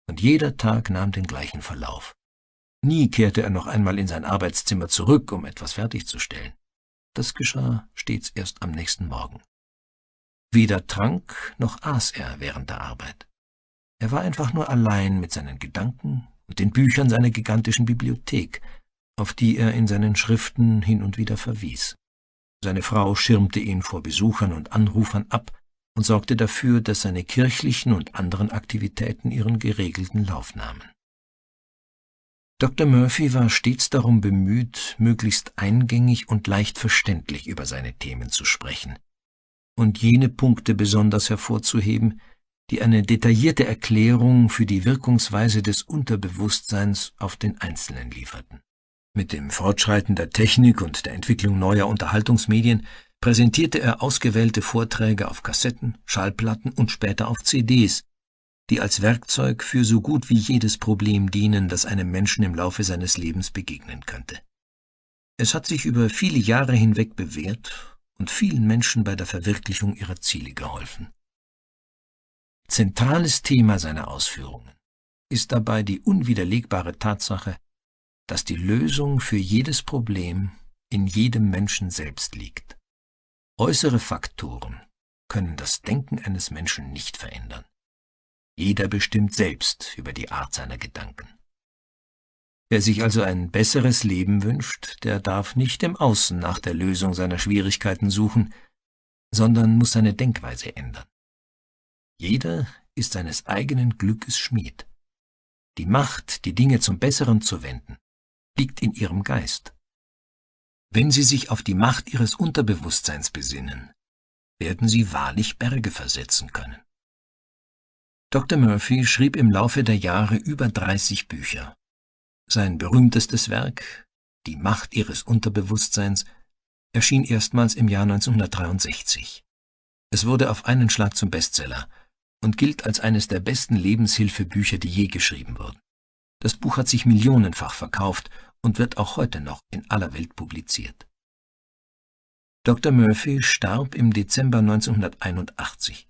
Und jeder Tag nahm den gleichen Verlauf. Nie kehrte er noch einmal in sein Arbeitszimmer zurück, um etwas fertigzustellen. Das geschah stets erst am nächsten Morgen. Weder trank noch aß er während der Arbeit. Er war einfach nur allein mit seinen Gedanken und den Büchern seiner gigantischen Bibliothek, auf die er in seinen Schriften hin und wieder verwies. Seine Frau schirmte ihn vor Besuchern und Anrufern ab und sorgte dafür, dass seine kirchlichen und anderen Aktivitäten ihren geregelten Lauf nahmen. Dr. Murphy war stets darum bemüht, möglichst eingängig und leicht verständlich über seine Themen zu sprechen und jene Punkte besonders hervorzuheben, die eine detaillierte Erklärung für die Wirkungsweise des Unterbewusstseins auf den Einzelnen lieferten. Mit dem Fortschreiten der Technik und der Entwicklung neuer Unterhaltungsmedien präsentierte er ausgewählte Vorträge auf Kassetten, Schallplatten und später auf CDs, die als Werkzeug für so gut wie jedes Problem dienen, das einem Menschen im Laufe seines Lebens begegnen könnte. Es hat sich über viele Jahre hinweg bewährt und vielen Menschen bei der Verwirklichung ihrer Ziele geholfen. Zentrales Thema seiner Ausführungen ist dabei die unwiderlegbare Tatsache, dass die Lösung für jedes Problem in jedem Menschen selbst liegt. Äußere Faktoren können das Denken eines Menschen nicht verändern. Jeder bestimmt selbst über die Art seiner Gedanken. Wer sich also ein besseres Leben wünscht, der darf nicht im Außen nach der Lösung seiner Schwierigkeiten suchen, sondern muss seine Denkweise ändern. Jeder ist seines eigenen Glückes Schmied. Die Macht, die Dinge zum Besseren zu wenden, liegt in ihrem Geist. Wenn sie sich auf die Macht ihres Unterbewusstseins besinnen, werden sie wahrlich Berge versetzen können. Dr. Murphy schrieb im Laufe der Jahre über 30 Bücher. Sein berühmtestes Werk, Die Macht ihres Unterbewusstseins, erschien erstmals im Jahr 1963. Es wurde auf einen Schlag zum Bestseller und gilt als eines der besten Lebenshilfebücher, die je geschrieben wurden. Das Buch hat sich millionenfach verkauft und wird auch heute noch in aller Welt publiziert. Dr. Murphy starb im Dezember 1981.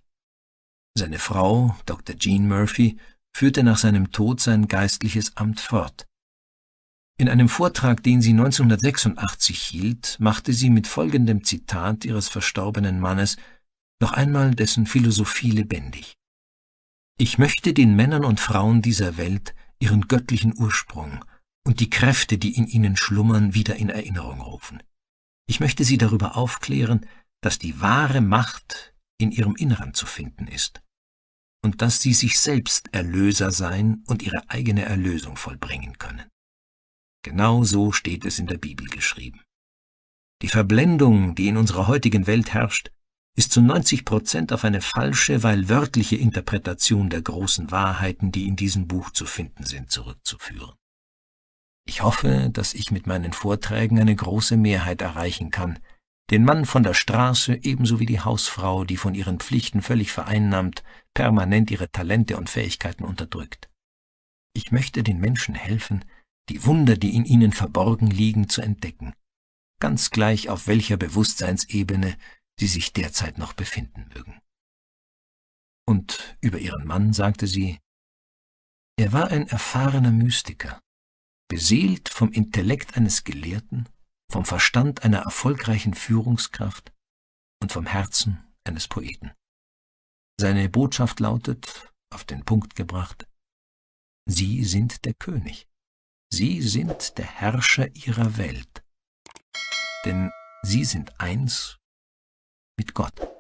Seine Frau, Dr. Jean Murphy, führte nach seinem Tod sein geistliches Amt fort. In einem Vortrag, den sie 1986 hielt, machte sie mit folgendem Zitat ihres verstorbenen Mannes noch einmal dessen Philosophie lebendig. Ich möchte den Männern und Frauen dieser Welt ihren göttlichen Ursprung und die Kräfte, die in ihnen schlummern, wieder in Erinnerung rufen. Ich möchte sie darüber aufklären, dass die wahre Macht in ihrem Inneren zu finden ist, und dass sie sich selbst Erlöser sein und ihre eigene Erlösung vollbringen können. Genau so steht es in der Bibel geschrieben. Die Verblendung, die in unserer heutigen Welt herrscht, ist zu 90 Prozent auf eine falsche, weil wörtliche Interpretation der großen Wahrheiten, die in diesem Buch zu finden sind, zurückzuführen. Ich hoffe, dass ich mit meinen Vorträgen eine große Mehrheit erreichen kann, den Mann von der Straße ebenso wie die Hausfrau, die von ihren Pflichten völlig vereinnahmt, permanent ihre Talente und Fähigkeiten unterdrückt. Ich möchte den Menschen helfen, die Wunder, die in ihnen verborgen liegen, zu entdecken, ganz gleich auf welcher Bewusstseinsebene sie sich derzeit noch befinden mögen. Und über ihren Mann sagte sie, er war ein erfahrener Mystiker, beseelt vom Intellekt eines Gelehrten vom Verstand einer erfolgreichen Führungskraft und vom Herzen eines Poeten. Seine Botschaft lautet, auf den Punkt gebracht, Sie sind der König, Sie sind der Herrscher Ihrer Welt, denn Sie sind eins mit Gott.